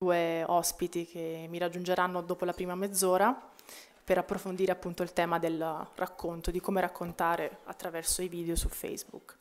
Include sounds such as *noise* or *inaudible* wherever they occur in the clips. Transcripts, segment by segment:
due ospiti che mi raggiungeranno dopo la prima mezz'ora per approfondire appunto il tema del racconto, di come raccontare attraverso i video su Facebook.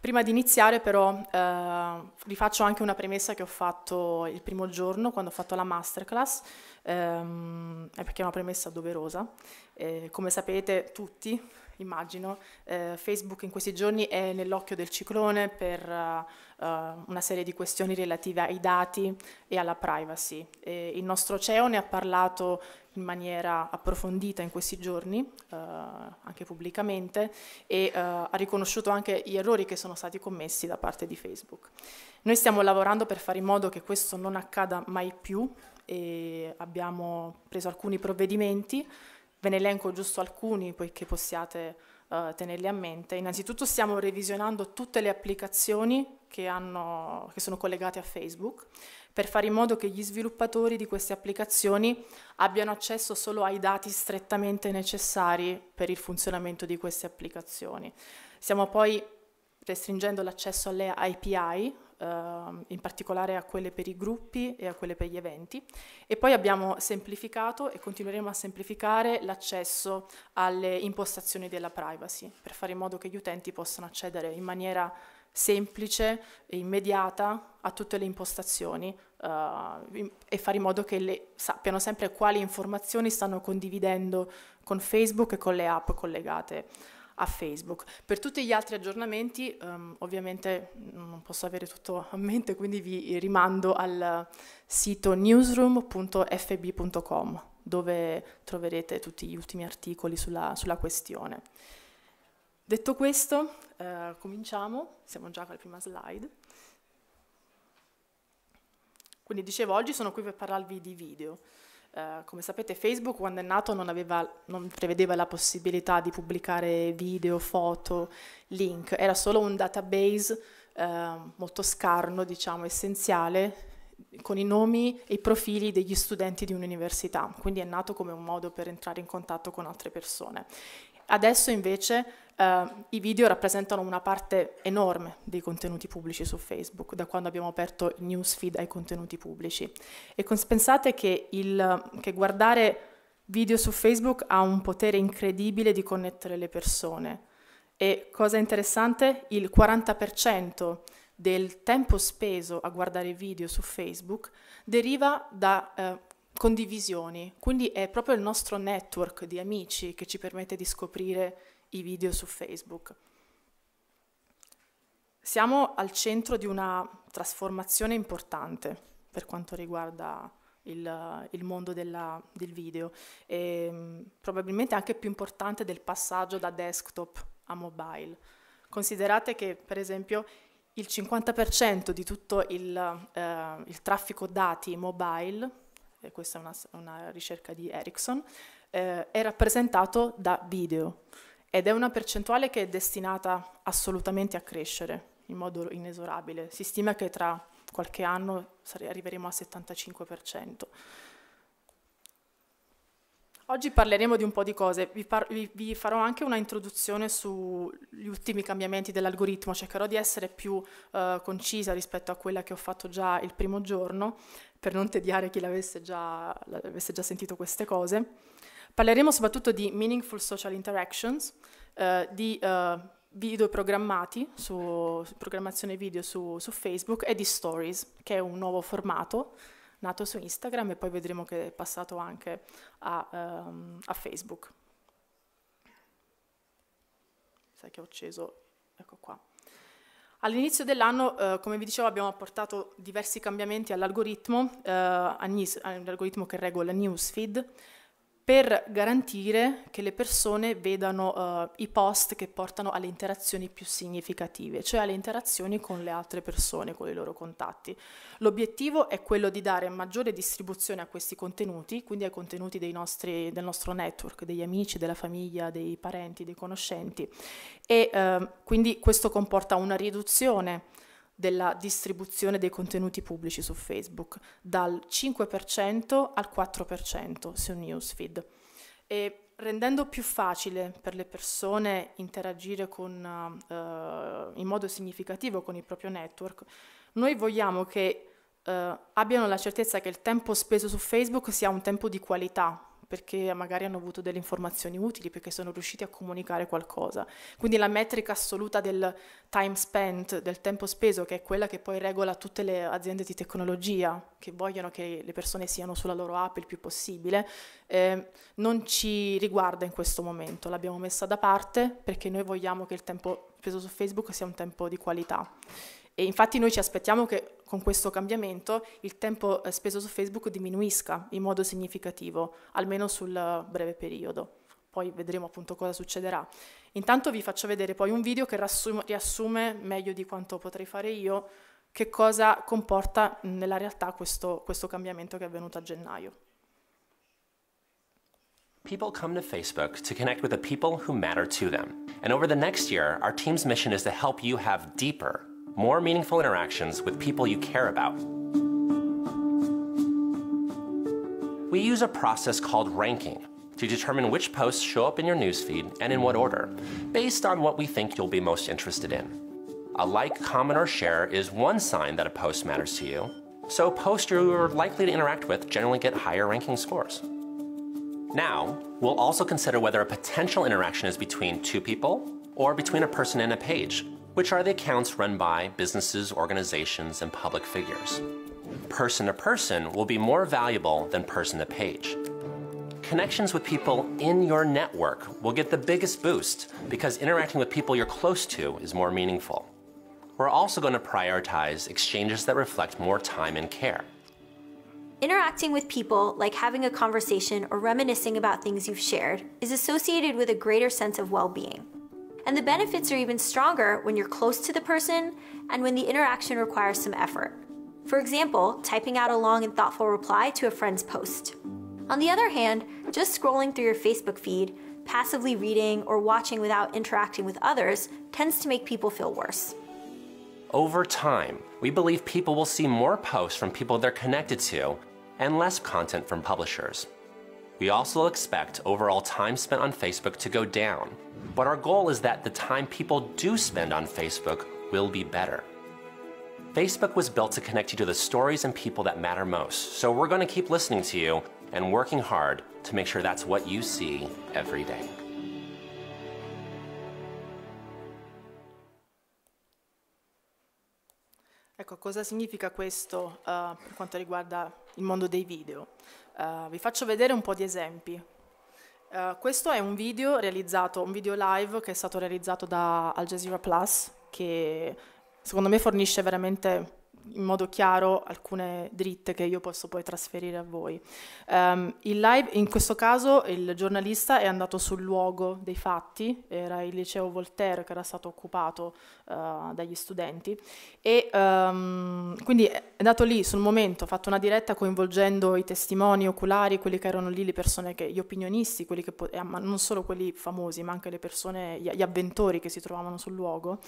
Prima di iniziare però eh, rifaccio anche una premessa che ho fatto il primo giorno quando ho fatto la masterclass, ehm, eh, perché è una premessa doverosa. Eh, come sapete tutti, immagino. Eh, Facebook in questi giorni è nell'occhio del ciclone per uh, uh, una serie di questioni relative ai dati e alla privacy. E il nostro CEO ne ha parlato in maniera approfondita in questi giorni, uh, anche pubblicamente, e eh, ha riconosciuto anche gli errori che sono stati commessi da parte di Facebook. Noi stiamo lavorando per fare in modo che questo non accada mai più e abbiamo preso alcuni provvedimenti. Ve ne elenco giusto alcuni poiché possiate uh, tenerli a mente. Innanzitutto stiamo revisionando tutte le applicazioni che, hanno, che sono collegate a Facebook per fare in modo che gli sviluppatori di queste applicazioni abbiano accesso solo ai dati strettamente necessari per il funzionamento di queste applicazioni. Stiamo poi restringendo l'accesso alle API, Ehm, in particolare a quelle per i gruppi e a quelle per gli eventi. E poi abbiamo semplificato e continueremo a semplificare l'accesso alle impostazioni della privacy per fare in modo che gli utenti possano accedere in maniera semplice e immediata a tutte le impostazioni uh, e fare in modo che le sappiano sempre quali informazioni stanno condividendo con Facebook e con le app collegate a Facebook. Per tutti gli altri aggiornamenti um, ovviamente non posso avere tutto a mente, quindi vi rimando al sito newsroom.fb.com dove troverete tutti gli ultimi articoli sulla, sulla questione. Detto questo, eh, cominciamo, siamo già con la prima slide. Quindi dicevo, oggi sono qui per parlarvi di video. Eh, come sapete Facebook quando è nato non, aveva, non, prevedeva la possibilità di pubblicare video, foto, link, era solo un database uh, molto scarno, diciamo essenziale, con i nomi e i profili degli studenti di un'università, quindi è nato come un modo per entrare in contatto con altre persone. Adesso invece eh, i video rappresentano una parte enorme dei contenuti pubblici su Facebook, da quando abbiamo aperto il newsfeed ai contenuti pubblici. E cons- pensate che, il, che guardare video su Facebook ha un potere incredibile di connettere le persone. E cosa interessante, il 40% del tempo speso a guardare video su Facebook deriva da eh, condivisioni, quindi è proprio il nostro network di amici che ci permette di scoprire i video su Facebook. Siamo al centro di una trasformazione importante per quanto riguarda il, il mondo della, del video, e, ehm, probabilmente anche più importante del passaggio da desktop a mobile. Considerate che per esempio il 50% di tutto il, eh, il traffico dati mobile e questa è una, una, ricerca di Ericsson, eh, è rappresentato da video ed è una percentuale che è destinata assolutamente a crescere in modo inesorabile. Si stima che tra qualche anno arriveremo al 75%. Oggi parleremo di un po' di cose, vi, par- vi, vi farò anche una introduzione sugli ultimi cambiamenti dell'algoritmo, cercherò di essere più eh, concisa rispetto a quella che ho fatto già il primo giorno, per non tediare chi l'avesse già, l'avesse già sentito queste cose. Parleremo soprattutto di meaningful social interactions, eh, di eh, video programmati, su, su programmazione video su, su Facebook e di stories, che è un nuovo formato nato su Instagram e poi vedremo che è passato anche a, um, a Facebook. Sai che ho acceso, ecco qua. All'inizio dell'anno, eh, come vi dicevo, abbiamo apportato diversi cambiamenti all'algoritmo, eh, all'algoritmo che regola Newsfeed, per garantire che le persone vedano uh, i post che portano alle interazioni più significative, cioè alle interazioni con le altre persone, con i loro contatti. L'obiettivo è quello di dare maggiore distribuzione a questi contenuti, quindi ai contenuti nostri, del nostro network, degli amici, della famiglia, dei parenti, dei conoscenti e uh, quindi questo comporta una riduzione della distribuzione dei contenuti pubblici su Facebook, dal 5% al 4% su Newsfeed. E rendendo più facile per le persone interagire con, uh, in modo significativo con il proprio network, noi vogliamo che uh, abbiano la certezza che il tempo speso su Facebook sia un tempo di qualità, perché magari hanno avuto delle informazioni utili, perché sono riusciti a comunicare qualcosa. Quindi la metrica assoluta del time spent, del tempo speso, che è quella che poi regola tutte le aziende di tecnologia, che vogliono che le persone siano sulla loro app il più possibile, eh, non ci riguarda in questo momento. L'abbiamo messa da parte perché noi vogliamo che il tempo speso su Facebook sia un tempo di qualità. E infatti noi ci aspettiamo che con questo cambiamento il tempo eh, speso su Facebook diminuisca in modo significativo, almeno sul breve periodo. Poi vedremo appunto cosa succederà. Intanto vi faccio vedere poi un video che riassume meglio di quanto potrei fare io che cosa comporta nella realtà questo, questo cambiamento che è avvenuto a gennaio. People come to Facebook to connect with the people who matter to them. And over the next year, our team's mission is to help you have deeper more meaningful interactions with people you care about. We use a process called ranking to determine which posts show up in your newsfeed and in what order, based on what we think you'll be most interested in. A like, comment, or share is one sign that a post matters to you, so posts you're likely to interact with generally get higher ranking scores. Now, we'll also consider whether a potential interaction is between two people or between a person and a page, which are the accounts run by businesses, organizations, and public figures. Person to person will be more valuable than person to page. Connections with people in your network will get the biggest boost because interacting with people you're close to is more meaningful. We're also going to prioritize exchanges that reflect more time and care. Interacting with people, like having a conversation or reminiscing about things you've shared, is associated with a greater sense of well being and the benefits are even stronger when you're close to the person and when the interaction requires some effort. For example, typing out a long and thoughtful reply to a friend's post. On the other hand, just scrolling through your Facebook feed, passively reading, or watching without interacting with others tends to make people feel worse. Over time, we believe people will see more posts from people they're connected to and less content from publishers. We also expect overall time spent on Facebook to go down, but our goal is that the time people do spend on Facebook will be better. Facebook was built to connect you to the stories and people that matter most, so we're going to keep listening to you and working hard to make sure that's what you see every day. Ecco, cosa significa questo uh, per quanto riguarda il mondo dei video? Eh, vi faccio vedere un po' di esempi. Uh, questo è un video realizzato, un video live che è stato realizzato da Al Jazeera Plus, che secondo me fornisce veramente in modo chiaro alcune dritte che io posso poi trasferire a voi. Um, il live, in questo caso il giornalista è andato sul luogo dei fatti, era il liceo Voltaire che era stato occupato uh, dagli studenti. E um, quindi è andato lì sul momento, ho fatto una diretta coinvolgendo i testimoni oculari, quelli che erano lì, le persone che, gli opinionisti, quelli che, eh, ma non solo quelli famosi, ma anche le persone, gli, gli avventori che si trovavano sul luogo.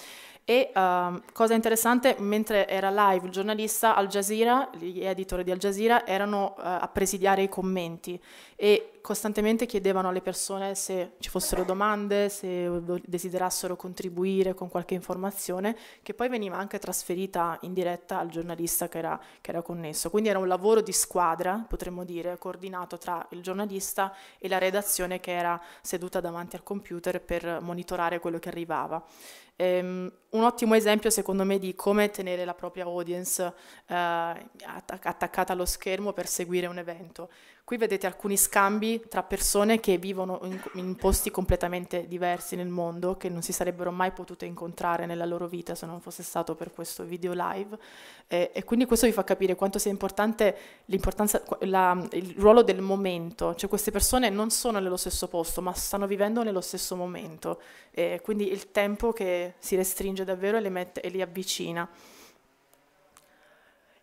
E um, cosa interessante, mentre era live il giornalista, Al Jazeera, gli editori di Al Jazeera, erano uh, a presidiare i commenti e costantemente chiedevano alle persone se ci fossero domande, se desiderassero contribuire con qualche informazione, che poi veniva anche trasferita in diretta al giornalista che era, che era connesso. Quindi era un lavoro di squadra, potremmo dire, coordinato tra il giornalista e la redazione che era seduta davanti al computer per monitorare quello che arrivava. Um, un ottimo esempio secondo me di come tenere la propria audience uh, eh, attac- attaccata allo schermo per seguire un evento. Qui vedete alcuni scambi tra persone che vivono in, in, posti completamente diversi nel mondo, che non si sarebbero mai potute incontrare nella loro vita se non fosse stato per questo video live. Eh, e quindi questo vi fa capire quanto sia importante la, il ruolo del momento, cioè queste persone non sono nello stesso posto, ma stanno vivendo nello stesso momento. Eh, quindi il tempo che si restringe davvero e, mette, e li avvicina.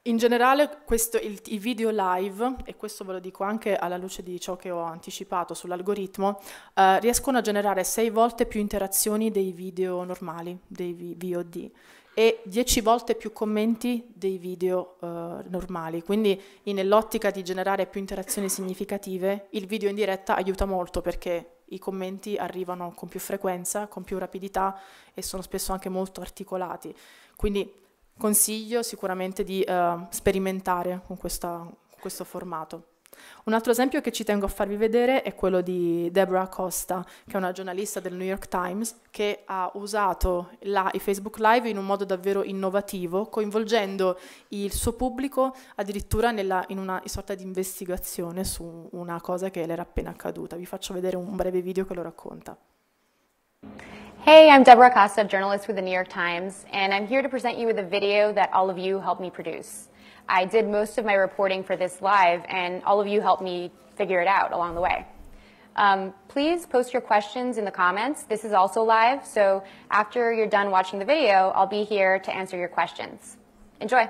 In generale questo, il, i video live, e questo ve lo dico anche alla luce di ciò che ho anticipato sull'algoritmo, eh, riescono a generare 6 volte più interazioni dei video normali, dei VOD, e 10 volte più commenti dei video eh, normali. Quindi nell'ottica di generare più interazioni significative, il video in diretta aiuta molto perché i commenti arrivano con più frequenza, con più rapidità e sono spesso anche molto articolati. Quindi consiglio sicuramente di eh, sperimentare con, questa, con questo formato. Un altro esempio che ci tengo a farvi vedere è quello di Deborah Costa, che è una giornalista del New York Times, che ha usato la, i Facebook Live in un modo davvero innovativo, coinvolgendo il suo pubblico addirittura nella, in una sorta di investigazione su una cosa che le era appena accaduta. Vi faccio vedere un breve video che lo racconta. Hey, I'm Deborah Costa, journalist with the New York Times, and I'm here to present you with a video that all of you helped me produce. I did most of my reporting for this live, and all of you helped me figure it out along the way. Um, please post your questions in the comments. This is also live, so after you're done watching the video, I'll be here to answer your questions. Enjoy.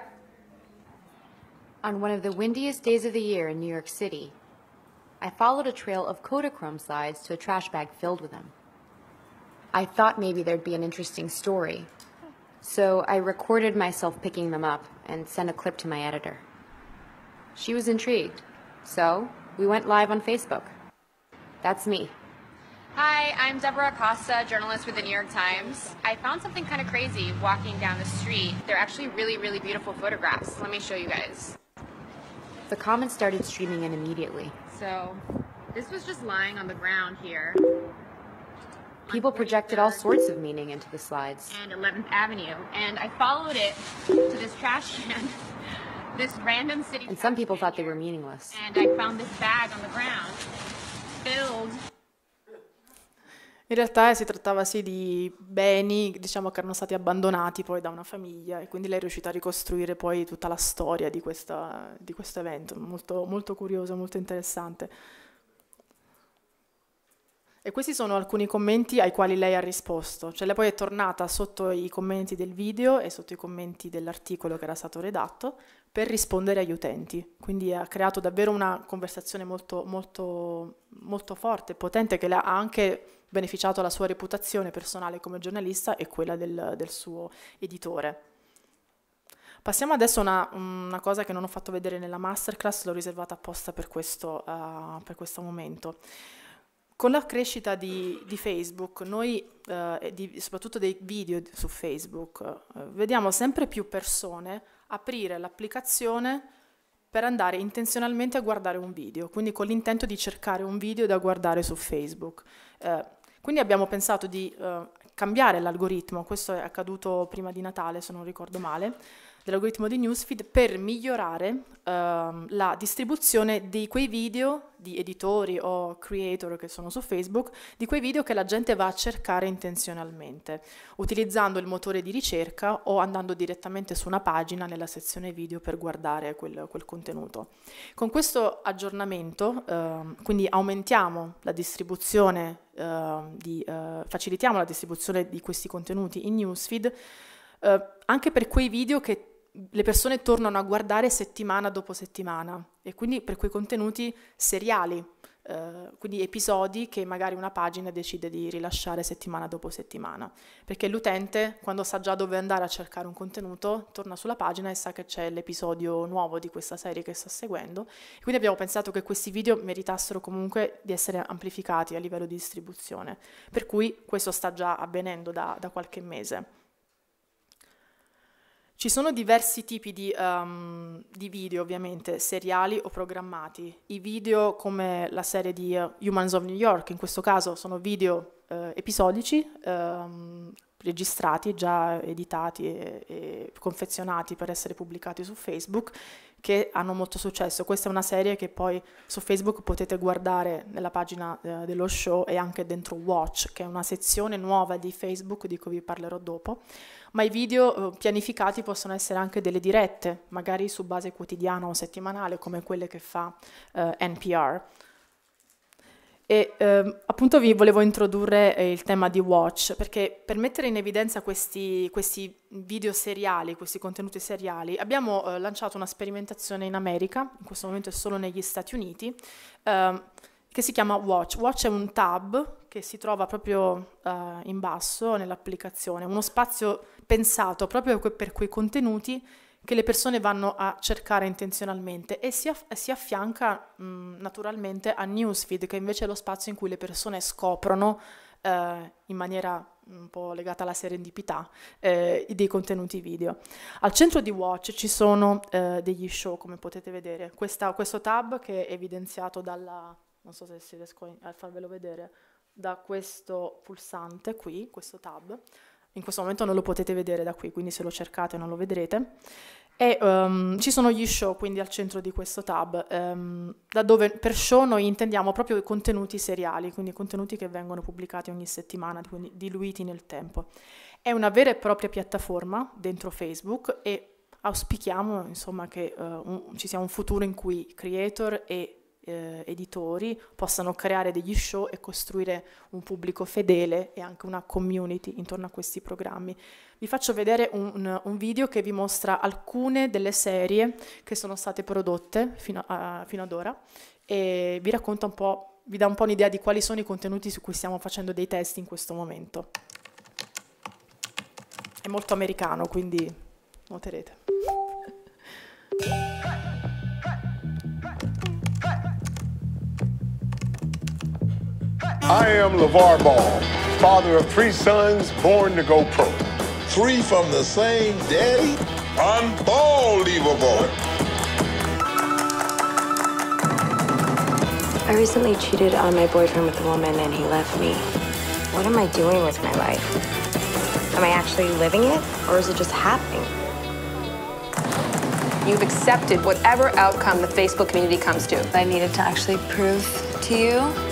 On one of the windiest days of the year in New York City, I followed a trail of Kodachrome slides to a trash bag filled with them. I thought maybe there'd be an interesting story, so I recorded myself picking them up and sent a clip to my editor. She was intrigued, so we went live on Facebook. That's me. Hi, I'm Deborah Acosta, journalist with the New York Times. I found something kind of crazy walking down the street. They're actually really, really beautiful photographs. Let me show you guys. The comments started streaming in immediately. So, this was just lying on the ground here. People projected all sorts of meaning into the slides. And 11th Avenue, and I followed it to this trash can, *laughs* this random city. And some people thought they were meaningless. And I found this bag on the ground, filled. In realtà eh, si trattava sì di beni diciamo, che erano stati abbandonati poi da una famiglia e quindi lei è riuscita a ricostruire poi tutta la storia di, questa, di questo evento, molto, molto curioso, molto interessante. E questi sono alcuni commenti ai quali lei ha risposto, cioè lei poi è tornata sotto i commenti del video e sotto i commenti dell'articolo che era stato redatto per rispondere agli utenti, quindi ha creato davvero una conversazione molto, molto, molto forte, potente, che ha anche beneficiato la sua reputazione personale come giornalista e quella del, del suo editore. Passiamo adesso a una, una, cosa che non ho fatto vedere nella masterclass, l'ho riservata apposta per questo, uh, per questo momento. Con la crescita di, di Facebook, noi, eh, di, soprattutto dei video su Facebook, eh, vediamo sempre più persone aprire l'applicazione per andare intenzionalmente a guardare un video, quindi con l'intento di cercare un video da guardare su Facebook. Eh, quindi abbiamo pensato di eh, cambiare l'algoritmo, questo è accaduto prima di Natale se non ricordo male, dell'algoritmo di newsfeed per migliorare uh, la distribuzione di quei video di editori o creator che sono su Facebook, di quei video che la gente va a cercare intenzionalmente, utilizzando il motore di ricerca o andando direttamente su una pagina nella sezione video per guardare quel, quel contenuto. Con questo aggiornamento, uh, quindi aumentiamo la distribuzione, uh, di, eh, facilitiamo la distribuzione di questi contenuti in newsfeed. Uh, anche per quei video che le persone tornano a guardare settimana dopo settimana e quindi per quei contenuti seriali, eh, quindi episodi che magari una pagina decide di rilasciare settimana dopo settimana, perché l'utente quando sa già dove andare a cercare un contenuto torna sulla pagina e sa che c'è l'episodio nuovo di questa serie che sta seguendo, e quindi abbiamo pensato che questi video meritassero comunque di essere amplificati a livello di distribuzione, per cui questo sta già avvenendo da, da qualche mese. Ci sono diversi tipi di, um, di, video, ovviamente, seriali o programmati. I video come la serie di uh, Humans of New York, in questo caso sono video uh, episodici, um, registrati, già editati e, e confezionati per essere pubblicati su Facebook che hanno molto successo. Questa è una serie che poi su Facebook potete guardare nella pagina eh, dello show e anche dentro Watch, che è una sezione nuova di Facebook di cui vi parlerò dopo. Ma i video eh, pianificati possono essere anche delle dirette, magari su base quotidiana o settimanale, come quelle che fa eh, NPR e eh, appunto vi volevo introdurre eh, il tema di Watch, perché per mettere in evidenza questi, questi video seriali, questi contenuti seriali, abbiamo eh, lanciato una sperimentazione in America, in questo momento è solo negli Stati Uniti, ehm, che si chiama Watch. Watch è un tab che si trova proprio eh, in basso nell'applicazione, uno spazio pensato proprio per quei contenuti che le persone vanno a cercare intenzionalmente e si, aff- si affianca mh, mm, naturalmente a newsfeed, che invece è lo spazio in cui le persone scoprono eh, in maniera un po' legata alla serendipità eh, dei contenuti video. Al centro di Watch ci sono eh, degli show, come potete vedere. Questa, questo tab che è evidenziato dalla... non so se riesco a farvelo vedere, da questo pulsante qui, questo tab, in questo momento non lo potete vedere da qui, quindi se lo cercate non lo vedrete. E um, ci sono gli show, quindi al centro di questo tab, um, da dove per show noi intendiamo proprio contenuti seriali, quindi contenuti che vengono pubblicati ogni settimana, quindi diluiti nel tempo. È una vera e propria piattaforma dentro Facebook e auspichiamo insomma, che uh, un, ci sia un futuro in cui creator e eh, editori possano creare degli show e costruire un pubblico fedele e anche una community intorno a questi programmi. Vi faccio vedere un, un video che vi mostra alcune delle serie che sono state prodotte fino, a, fino ad ora e vi racconta un po' vi dà un po' un'idea di quali sono i contenuti su cui stiamo facendo dei test in questo momento. È molto americano, quindi noterete. I am LeVar Ball, father of three sons born to go pro. Three from the same daddy? Unbelievable. I recently cheated on my boyfriend with a woman and he left me. What am I doing with my life? Am I actually living it or is it just happening? You've accepted whatever outcome the Facebook community comes to. I needed to actually prove to you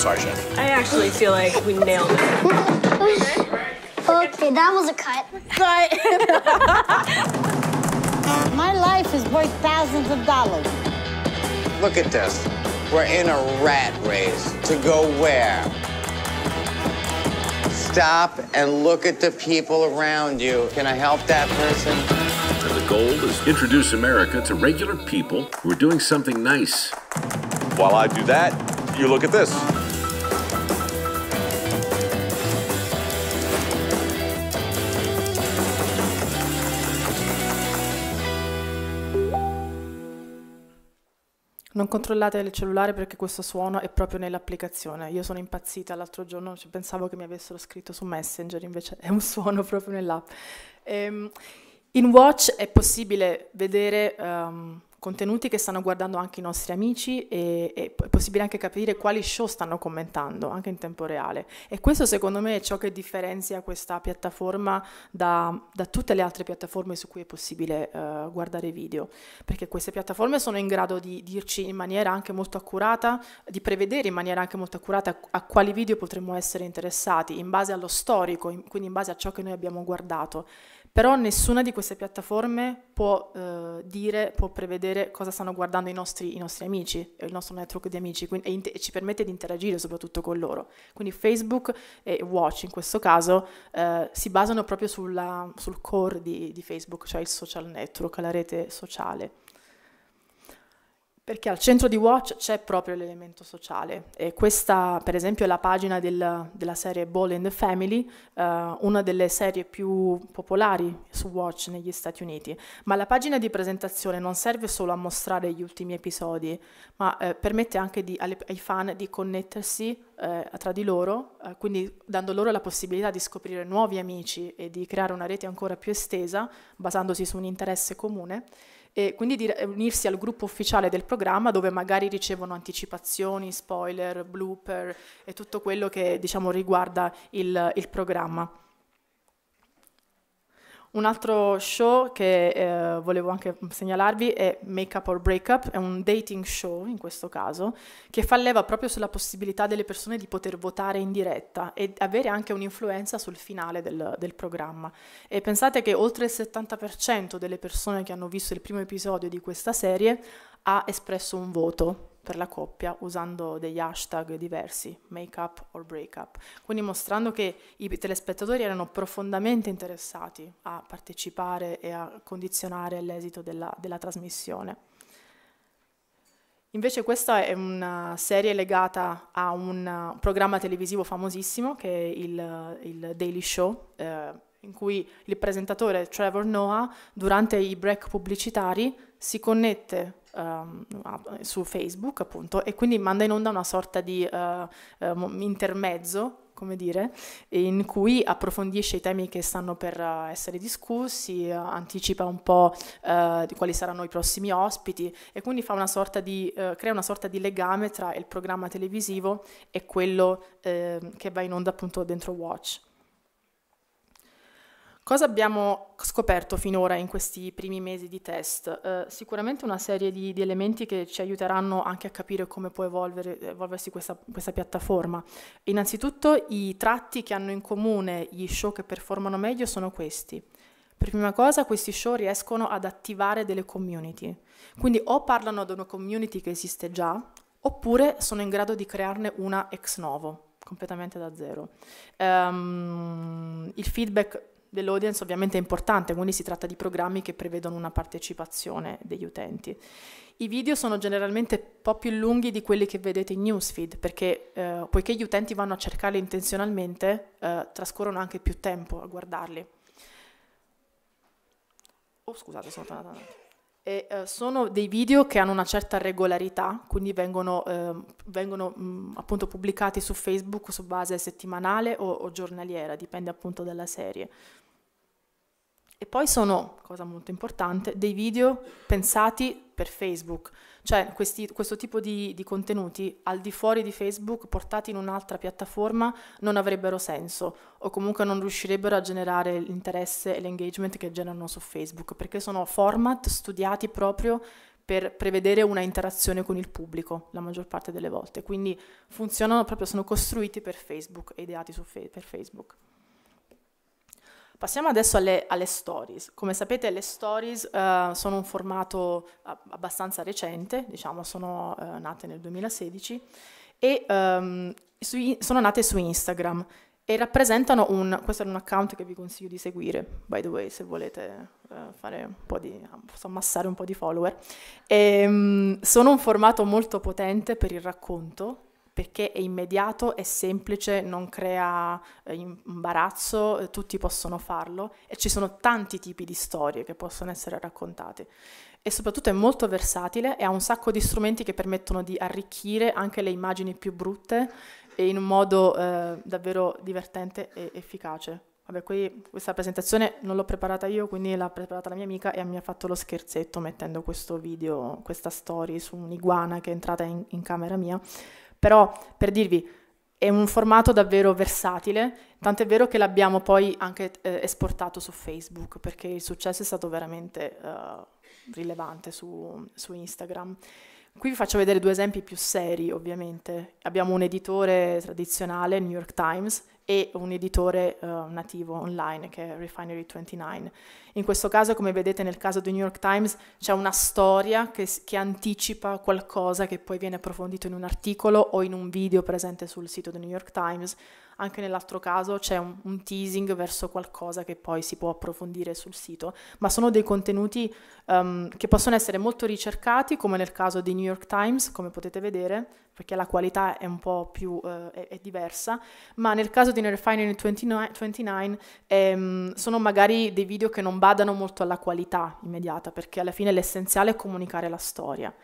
sorry, Chef. I actually feel like we nailed it. *laughs* okay, that was a cut. Cut. *laughs* My life is worth thousands of dollars. Look at this. We're in a rat race. To go where? Stop and look at the people around you. Can I help that person? And the goal is introduce America to regular people who are doing something nice. While I do that, you look at this. Non controllate il cellulare perché questo suono è proprio nell'applicazione. Io sono impazzita l'altro giorno, cioè, pensavo che mi avessero scritto su Messenger, invece è un *laughs* suono proprio nell'app. Ehm, in Watch è possibile vedere... Um, contenuti che stanno guardando anche i nostri amici e, e, è possibile anche capire quali show stanno commentando anche in tempo reale e questo secondo me è ciò che differenzia questa piattaforma da, da tutte le altre piattaforme su cui è possibile uh, guardare video perché queste piattaforme sono in grado di dirci in maniera anche molto accurata di prevedere in maniera anche molto accurata a quali video potremmo essere interessati in base allo storico in, quindi in base a ciò che noi abbiamo guardato però nessuna di queste piattaforme può eh, dire, può prevedere cosa stanno guardando i nostri, i nostri amici, eh, il nostro network di amici, quindi, e, ci permette di interagire soprattutto con loro. Quindi Facebook e Watch in questo caso eh, si basano proprio sulla, sul core di, di Facebook, cioè il social network, la rete sociale. Perché al centro di Watch c'è proprio l'elemento sociale e questa per esempio è la pagina del, della serie Ball and the Family, eh, una delle serie più popolari su Watch negli Stati Uniti, ma la pagina di presentazione non serve solo a mostrare gli ultimi episodi, ma eh, permette anche di, alle, ai fan di connettersi eh, tra di loro, eh, quindi dando loro la possibilità di scoprire nuovi amici e di creare una rete ancora più estesa basandosi su un interesse comune e quindi di eh, unirsi al gruppo ufficiale del programma dove magari ricevono anticipazioni, spoiler, blooper e tutto quello che diciamo, riguarda il, il programma. Un altro show che eh, volevo anche segnalarvi è Make Up or Break Up, è un dating show in questo caso, che fa leva proprio sulla possibilità delle persone di poter votare in diretta e avere anche un'influenza sul finale del, del programma. E pensate che oltre il 70% delle persone che hanno visto il primo episodio di questa serie ha espresso un voto per la coppia usando degli hashtag diversi, make up or break up, quindi mostrando che i telespettatori erano profondamente interessati a partecipare e a condizionare l'esito della, della trasmissione. Invece questa è una serie legata a un programma televisivo famosissimo che è il, il Daily Show, eh, in cui il presentatore Trevor Noah durante i break pubblicitari si connette um, su Facebook appunto e quindi manda in onda una sorta di uh, um, intermezzo come dire, in cui approfondisce i temi che stanno per eh, essere discussi, anticipa un po' eh, quali saranno i prossimi ospiti e quindi una di, eh, crea una sorta di legame tra il programma televisivo e quello eh, che va in onda appunto dentro Watch. Cosa abbiamo scoperto finora in questi primi mesi di test? Eh, sicuramente una serie di, di, elementi che ci aiuteranno anche a capire come può evolversi questa, questa, piattaforma. Innanzitutto i tratti che hanno in comune gli show che performano meglio sono questi. Per prima cosa questi show riescono ad attivare delle community, quindi o parlano ad una community che esiste già, oppure sono in grado di crearne una ex novo, completamente da zero. Um, il feedback dell'audience ovviamente è importante, quindi si tratta di programmi che prevedono una partecipazione degli utenti. I video sono generalmente un po' più lunghi di quelli che vedete in newsfeed, perché eh, poiché gli utenti vanno a cercarli intenzionalmente, eh, trascorrono anche più tempo a guardarli. Oh, scusate, sono tornata avanti. E, eh, sono dei video che hanno una certa regolarità, quindi vengono, eh, vengono mh, mm, appunto pubblicati su Facebook su base settimanale o, o giornaliera, dipende appunto dalla serie. E poi sono, cosa molto importante, dei video pensati per Facebook, cioè questi, questo tipo di, di, contenuti al di fuori di Facebook portati in un'altra piattaforma non avrebbero senso o comunque non riuscirebbero a generare l'interesse e l'engagement che generano su Facebook, perché sono format studiati proprio per prevedere una interazione con il pubblico la maggior parte delle volte, quindi funzionano proprio, sono costruiti per Facebook e ideati fe- per Facebook. Passiamo adesso alle, alle stories. Come sapete le stories uh, sono un formato abbastanza recente, diciamo sono uh, nate nel 2016 e um, su, sono nate su Instagram e rappresentano un... questo è un account che vi consiglio di seguire, by the way, se volete eh, fare un po' di... ammassare un po' di follower. E, um, sono un formato molto potente per il racconto perché è immediato, è semplice, non crea eh, imbarazzo, eh, tutti possono farlo e ci sono tanti tipi di storie che possono essere raccontate. E soprattutto è molto versatile e ha un sacco di strumenti che permettono di arricchire anche le immagini più brutte e in un modo eh, davvero divertente e efficace. Vabbè, qui, questa presentazione non l'ho preparata io, quindi l'ha preparata la mia amica e mi ha fatto lo scherzetto mettendo questo video, questa story su un'iguana che è entrata in, in camera mia. Però per dirvi, è un formato davvero versatile, tant'è vero che l'abbiamo poi anche eh, esportato su Facebook, perché il successo è stato veramente eh, rilevante su, su, Instagram. Qui vi faccio vedere due esempi più seri, ovviamente. Abbiamo un editore tradizionale, New York Times, e un editore uh, nativo online che è Refinery29. In questo caso, come vedete nel caso del New York Times, c'è una storia che, che, anticipa qualcosa che poi viene approfondito in un articolo o in un video presente sul sito del New York Times anche nell'altro caso c'è un, un, teasing verso qualcosa che poi si può approfondire sul sito, ma sono dei contenuti um, che possono essere molto ricercati, come nel caso di New York Times, come potete vedere, perché la qualità è un po' più uh, è, è diversa, ma nel caso di Refinery 29, 29 ehm, sono magari dei video che non badano molto alla qualità immediata, perché alla fine l'essenziale è comunicare la storia.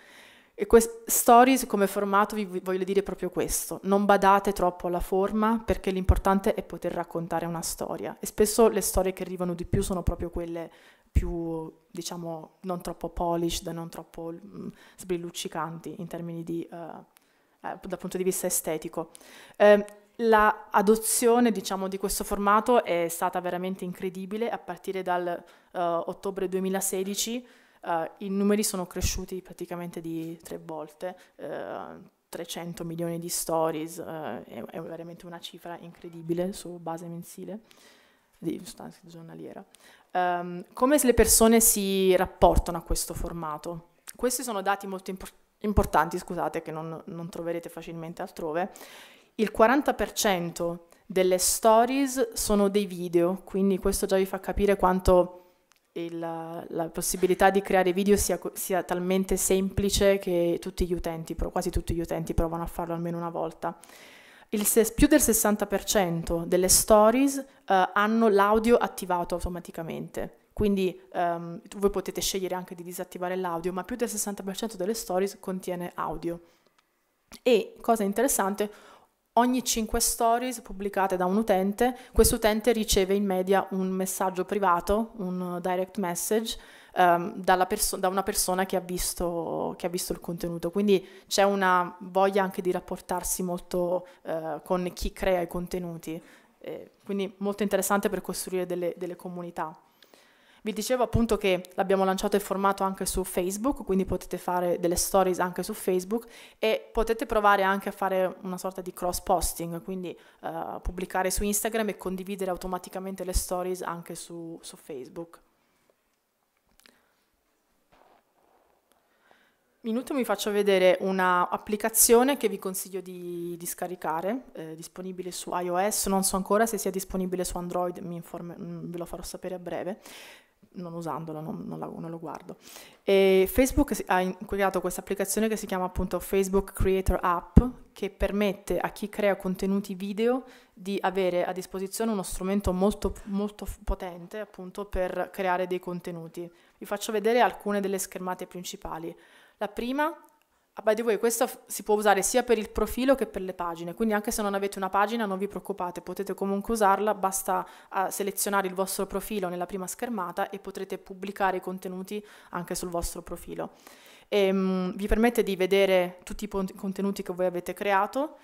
E que- stories come formato vi voglio dire proprio questo, non badate troppo alla forma perché l'importante è poter raccontare una storia e spesso le storie che arrivano di più sono proprio quelle più, diciamo, non troppo polished, non troppo mh, mm, sbrilluccicanti in termini di, uh, eh, dal punto di vista estetico. Eh, L'adozione la diciamo, di questo formato è stata veramente incredibile a partire dal uh, ottobre 2016 uh, i numeri sono cresciuti praticamente di tre volte, uh, eh, 300 milioni di stories, uh, è, è, veramente una cifra incredibile su base mensile, di sostanza giornaliera. Um, come le persone si rapportano a questo formato? Questi sono dati molto importanti importanti, scusate, che non, non, troverete facilmente altrove, il 40% delle stories sono dei video, quindi questo già vi fa capire quanto il, la possibilità di creare video sia, sia, talmente semplice che tutti gli utenti, quasi tutti gli utenti provano a farlo almeno una volta. Il, più del 60% delle stories uh, hanno l'audio attivato automaticamente. Quindi um, voi potete scegliere anche di disattivare l'audio, ma più del 60% delle stories contiene audio. E cosa interessante, Ogni 5 stories pubblicate da un utente, questo utente riceve in media un messaggio privato, un direct message, um, perso- da una persona che ha, visto, che ha, visto, il contenuto. Quindi c'è una voglia anche di rapportarsi molto uh, con chi crea i contenuti. Eh, quindi molto interessante per costruire delle, delle comunità. Vi dicevo appunto che l'abbiamo lanciato il formato anche su Facebook, quindi potete fare delle stories anche su Facebook e potete provare anche a fare una sorta di cross posting, quindi uh, pubblicare su Instagram e condividere automaticamente le stories anche su, su Facebook. ultimo vi faccio vedere un'applicazione che vi consiglio di, di scaricare, eh, disponibile su iOS, non so ancora se sia disponibile su Android, informe, mm, ve lo farò sapere a breve non usandolo, non, non, la, non, lo guardo. E Facebook ha creato questa applicazione che si chiama appunto Facebook Creator App, che permette a chi crea contenuti video di avere a disposizione uno strumento molto, molto potente appunto per creare dei contenuti. Vi faccio vedere alcune delle schermate principali. La prima Ah, by the way, questo si può usare sia per il profilo che per le pagine, quindi anche se non avete una pagina non vi preoccupate, potete comunque usarla, basta uh, selezionare il vostro profilo nella prima schermata e potrete pubblicare i contenuti anche sul vostro profilo. E, um, vi permette di vedere tutti i contenuti che voi avete creato,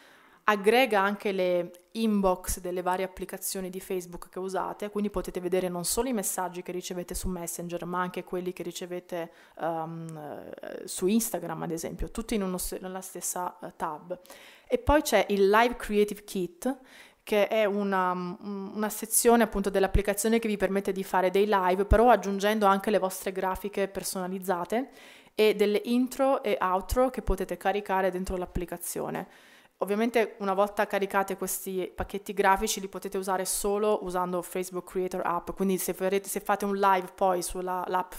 aggrega anche le inbox delle varie applicazioni di Facebook che usate, quindi potete vedere non solo i messaggi che ricevete su Messenger, ma anche quelli che ricevete um, su Instagram, ad esempio, tutti in uno, nella stessa eh, tab. E poi c'è il Live Creative Kit che è una, mm, una, sezione appunto dell'applicazione che vi permette di fare dei live, però aggiungendo anche le vostre grafiche personalizzate e delle intro e outro che potete caricare dentro l'applicazione. Ovviamente una volta caricate questi pacchetti grafici li potete usare solo usando Facebook Creator App, quindi se, farete, se fate un live poi sull'app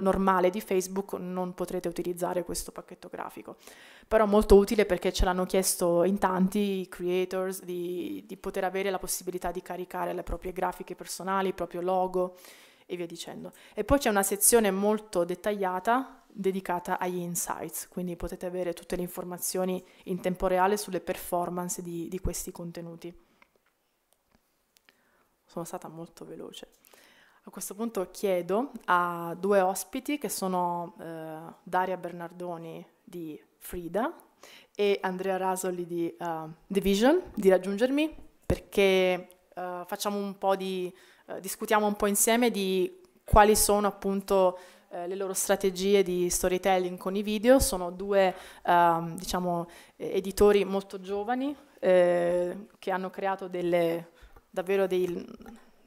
normale di Facebook non potrete utilizzare questo pacchetto grafico. Però molto utile perché ce l'hanno chiesto in tanti i creators di, di poter avere la possibilità di caricare le proprie grafiche personali, il proprio logo e via dicendo. E poi c'è una sezione molto dettagliata dedicata agli insights, quindi potete avere tutte le informazioni in tempo reale sulle performance di, di questi contenuti. Sono stata molto veloce. A questo punto chiedo a due ospiti che sono eh, Daria Bernardoni di Frida e Andrea Rasoli di uh, Division di raggiungermi perché uh, facciamo un po' di, uh, discutiamo un po' insieme di quali sono appunto eh, le loro strategie di storytelling con i video, sono due ehm, diciamo, editori molto giovani eh, che hanno creato delle, davvero dei,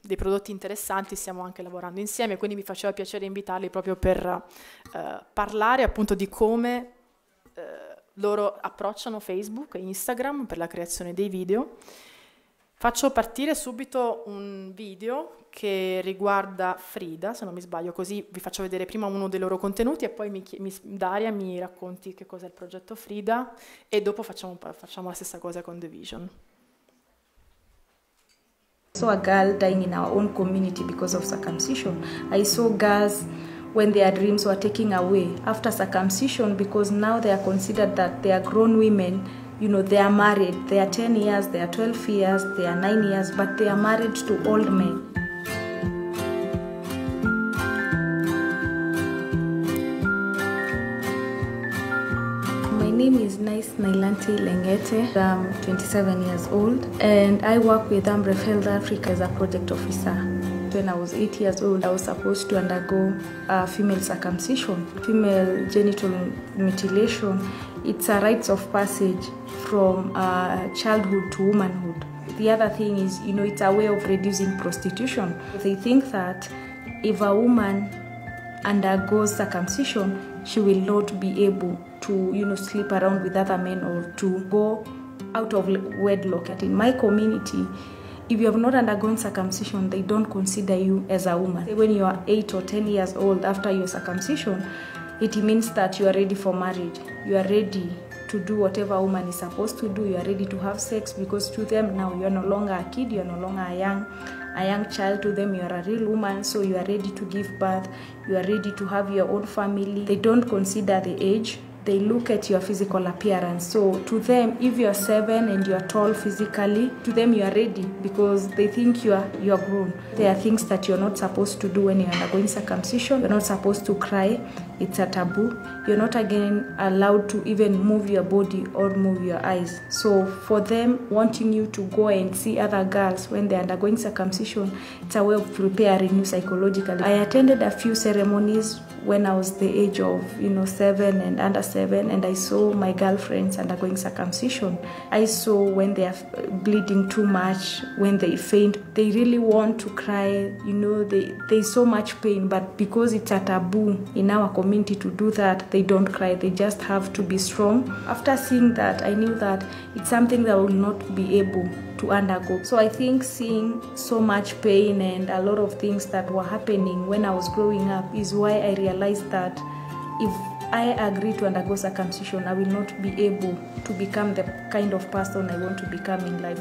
dei, prodotti interessanti, stiamo anche lavorando insieme, quindi mi faceva piacere invitarli proprio per eh, parlare appunto di come eh, loro approcciano Facebook e Instagram per la creazione dei video. Faccio partire subito un video che riguarda Frida, se non mi sbaglio, così vi faccio vedere prima uno dei loro contenuti e poi mi, mi, Daria mi racconti che cos'è il progetto Frida e dopo facciamo, facciamo la stessa cosa con The Vision. I saw a girl dying in our own community because of circumcision. I saw girls when their dreams were taken away after circumcision because now they are considered that they are grown women. You know, they are married. They are 10 years, they are 12 years, they are 9 years, but they are married to old men. name is Nice Nailanti Lengete. I'm 27 years old and I work with Amref Health Africa as a project officer. When I was 8 years old, I was supposed to undergo female circumcision, female genital mutilation. It's a rites of passage from uh, childhood to womanhood. The other thing is, you know, it's a way of reducing prostitution. They think that if a woman undergoes circumcision, she will not be able to you know sleep around with other men or to go out of wedlock in my community if you have not undergone circumcision they don't consider you as a woman when you are 8 or 10 years old after your circumcision it means that you are ready for marriage you are ready to do whatever a woman is supposed to do. You are ready to have sex because to them now you are no longer a kid, you are no longer a young a young child to them you are a real woman so you are ready to give birth you are ready to have your own family they don't consider the age they look at your physical appearance. So to them, if you're seven and you're tall physically, to them you are ready because they think you are you're grown. There are things that you're not supposed to do when you're undergoing circumcision. You're not supposed to cry it's a taboo. You're not again allowed to even move your body or move your eyes. So for them, wanting you to go and see other girls when they're undergoing circumcision, it's a way of preparing you psychologically. I attended a few ceremonies when I was the age of, you know, seven and under seven, and I saw my girlfriends undergoing circumcision. I saw when they are bleeding too much, when they faint, they really want to cry, you know, they, there's so much pain, but because it's a taboo in our community to do that, they don't cry, they just have to be strong. After seeing that, I knew that it's something that I will not be able to undergo. So I think seeing so much pain and a lot of things that were happening when I was growing up is why I realized that if I agree to undergo circumcision, I will not be able to become the kind of person I want to become in life.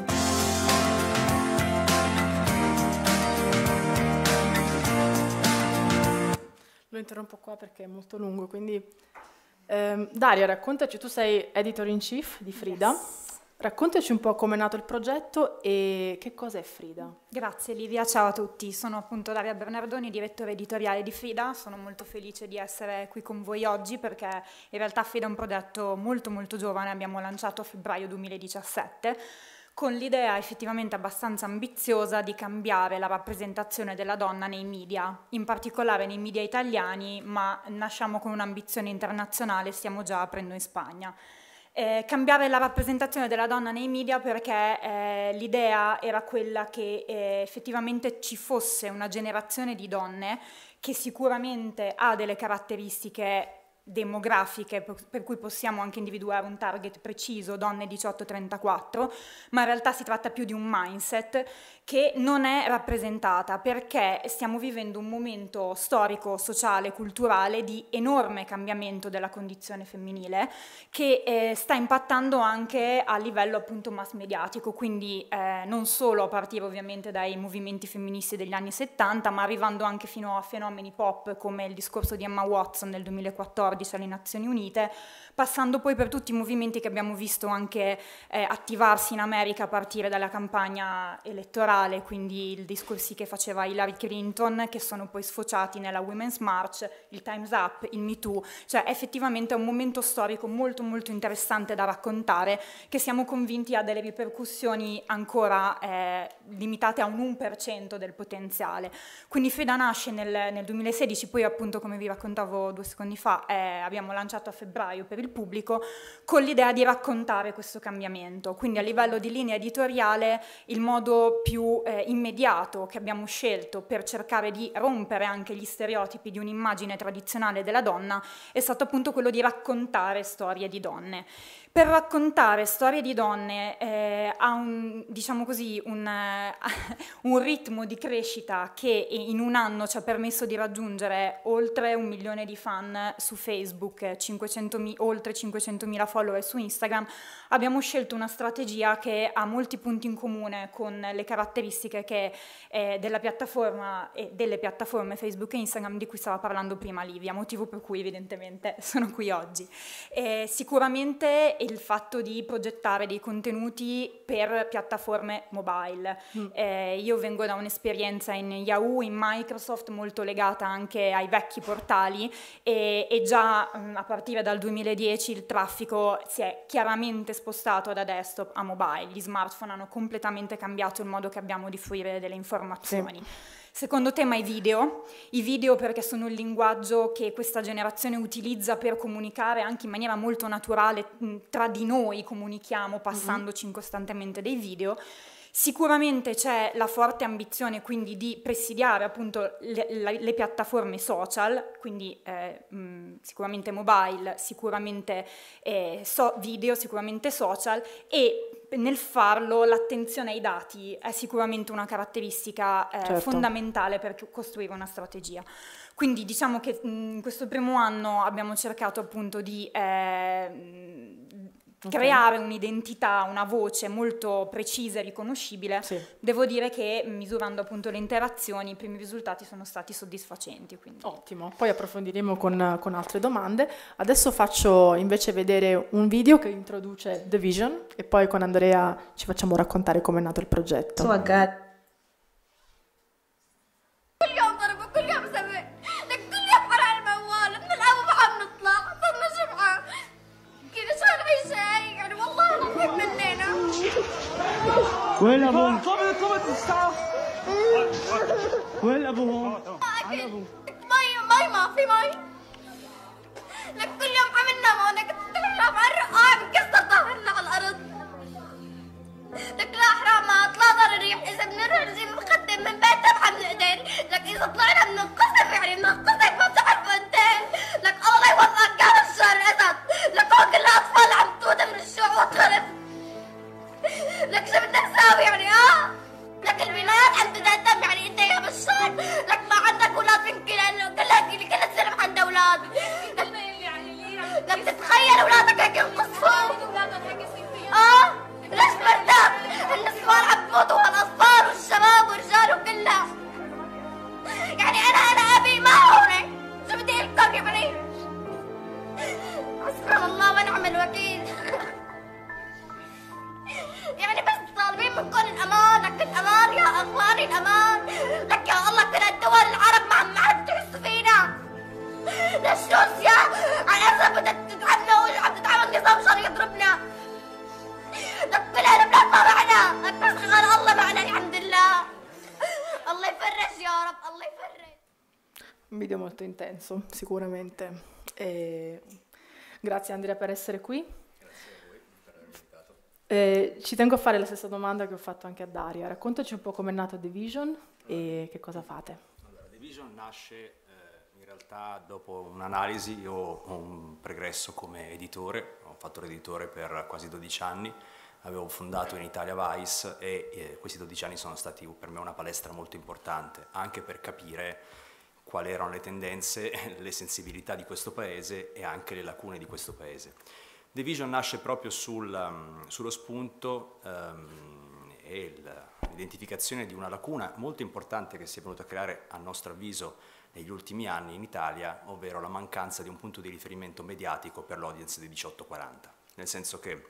Lo interrompo qua perché è molto lungo, quindi... Um, Daria, raccontaci, tu sei editor in chief di Frida. Yes. Raccontaci un po' come è nato il progetto e che cosa è Frida. Grazie Livia, ciao a tutti, sono appunto Daria Bernardoni, direttore editoriale di Frida, sono molto felice di essere qui con voi oggi perché in realtà Frida è un progetto molto molto giovane, abbiamo lanciato a febbraio 2017 con l'idea effettivamente abbastanza ambiziosa di cambiare la rappresentazione della donna nei media, in particolare nei media italiani, ma nasciamo con un'ambizione internazionale, stiamo già aprendo in Spagna. Eh, cambiare la rappresentazione della donna nei media perché eh, l'idea era quella che eh, effettivamente ci fosse una generazione di donne che sicuramente ha delle caratteristiche demografiche per cui possiamo anche individuare un target preciso, donne 18-34, ma in realtà si tratta più di un mindset che non è rappresentata perché stiamo vivendo un momento storico, sociale, culturale di enorme cambiamento della condizione femminile che eh, sta impattando anche a livello appunto mass mediatico, quindi eh, non solo a partire ovviamente dai movimenti femministi degli anni 70, ma arrivando anche fino a fenomeni pop come il discorso di Emma Watson nel 2014 oggi sono Nazioni Unite, passando poi per tutti i movimenti che abbiamo visto anche eh, attivarsi in America a partire dalla campagna elettorale, quindi i discorsi che faceva Hillary Clinton, che sono poi sfociati nella Women's March, il Time's Up, il Me Too, cioè effettivamente è un momento storico molto molto interessante da raccontare, che siamo convinti ha delle ripercussioni ancora eh, limitate a un 1% del potenziale. Quindi Feda nasce nel, nel, 2016, poi appunto come vi raccontavo due secondi fa, eh, abbiamo lanciato a febbraio per il del pubblico con l'idea di raccontare questo cambiamento. Quindi a livello di linea editoriale il modo più eh, immediato che abbiamo scelto per cercare di rompere anche gli stereotipi di un'immagine tradizionale della donna è stato appunto quello di raccontare storie di donne per raccontare storie di donne eh, ha un, diciamo così, un, *laughs* un, ritmo di crescita che in un anno ci ha permesso di raggiungere oltre un milione di fan su Facebook, 500 oltre 500.000 follower su Instagram, abbiamo scelto una strategia che ha molti punti in comune con le caratteristiche che, eh, della piattaforma e delle piattaforme Facebook e Instagram di cui stava parlando prima Livia, motivo per cui evidentemente *laughs* sono qui oggi. Eh, sicuramente il fatto di progettare dei contenuti per piattaforme mobile. Mm. Eh, io vengo da un'esperienza in Yahoo, in Microsoft, molto legata anche ai vecchi portali e, e già mh, mm, a partire dal 2010 il traffico si è chiaramente spostato da desktop a mobile. Gli smartphone hanno completamente cambiato il modo che abbiamo di fruire delle informazioni. Sì. Secondo tema i video, i video perché sono il linguaggio che questa generazione utilizza per comunicare anche in maniera molto naturale, tra di noi comunichiamo mhm. passandoci mm-hmm. costantemente dei video. Sicuramente c'è la forte ambizione quindi di presidiare appunto le, le, le piattaforme social, quindi eh, mh, sicuramente mobile, sicuramente eh, so, video, sicuramente social e nel farlo l'attenzione ai dati è sicuramente una caratteristica eh, certo. fondamentale per costruire una strategia. Quindi diciamo che in questo primo anno abbiamo cercato appunto di eh, creare un'identità, una voce molto precisa e riconoscibile, sì. devo dire che misurando appunto le interazioni i primi risultati sono stati soddisfacenti. Quindi. Ottimo, poi approfondiremo con, con altre domande. Adesso faccio invece vedere un video che introduce The Vision e poi con Andrea ci facciamo raccontare come è nato il progetto. So I وين ابوهم؟ طلبي طلبي الاسعاف وين ابوهم؟ هون ابوهم مي مي ما في مي لك كل يوم عملنا ما لك كل يوم عرق قاعد بكسر ظهرنا على الارض لك لا حرامات لا ضرر ريح اذا بنروح نجيب مقدم من بيت ما من لك اذا طلعنا من القصف يعني من القصف ما بتعرفوا انت لك الله يوفقك كان الشر اسد لك هون كلها اطفال عم تموت من الجوع والخرف لك شو بدك نساوي يعني اه لك البلاد عم تتهدم يعني انت يا بشار لك ما عندك اولاد يمكن لانه كلها كل سنه ما عندها اولاد يعني يعني؟ لك تتخيل اولادك هيك ينقصفوا اه ليش مرتاح النسوان عم تموتوا والاطفال والشباب والرجال وكلها يعني انا انا ابي ما هون شو بدي لكم يا بني حسبنا الله ونعم الوكيل يعني بس طالبين منكم الامان لك الامان يا اخواني الامان لك يا الله كل الدول العرب ما عم عاد تحسوا فينا ليش روسيا على اساس بدها تدعمنا وعم تدعم النظام عشان يضربنا لك كل هالبلاد ما معنا لك بس غير الله معنا الحمد لله الله Allah ferreggio, Allah ferreggio. Un video molto intenso, sicuramente. E... Grazie Andrea per essere qui. Eh, ci tengo a fare la stessa domanda che ho fatto anche a Dario. Raccontaci un po' come è nato The e che cosa fate. Allora, The nasce eh, in realtà dopo un'analisi. Io ho un pregresso come editore, ho fatto l'editore per quasi 12 anni. Avevo fondato in Italia Vice e eh, questi 12 anni sono stati per me una palestra molto importante, anche per capire quali erano le tendenze, *laughs* le sensibilità di questo paese e anche le lacune di questo paese. The Vision nasce proprio sul, um, sullo spunto um, e l'identificazione di una lacuna molto importante che si è venuta a creare, a nostro avviso, negli ultimi anni in Italia, ovvero la mancanza di un punto di riferimento mediatico per l'audience dei 18-40, nel senso che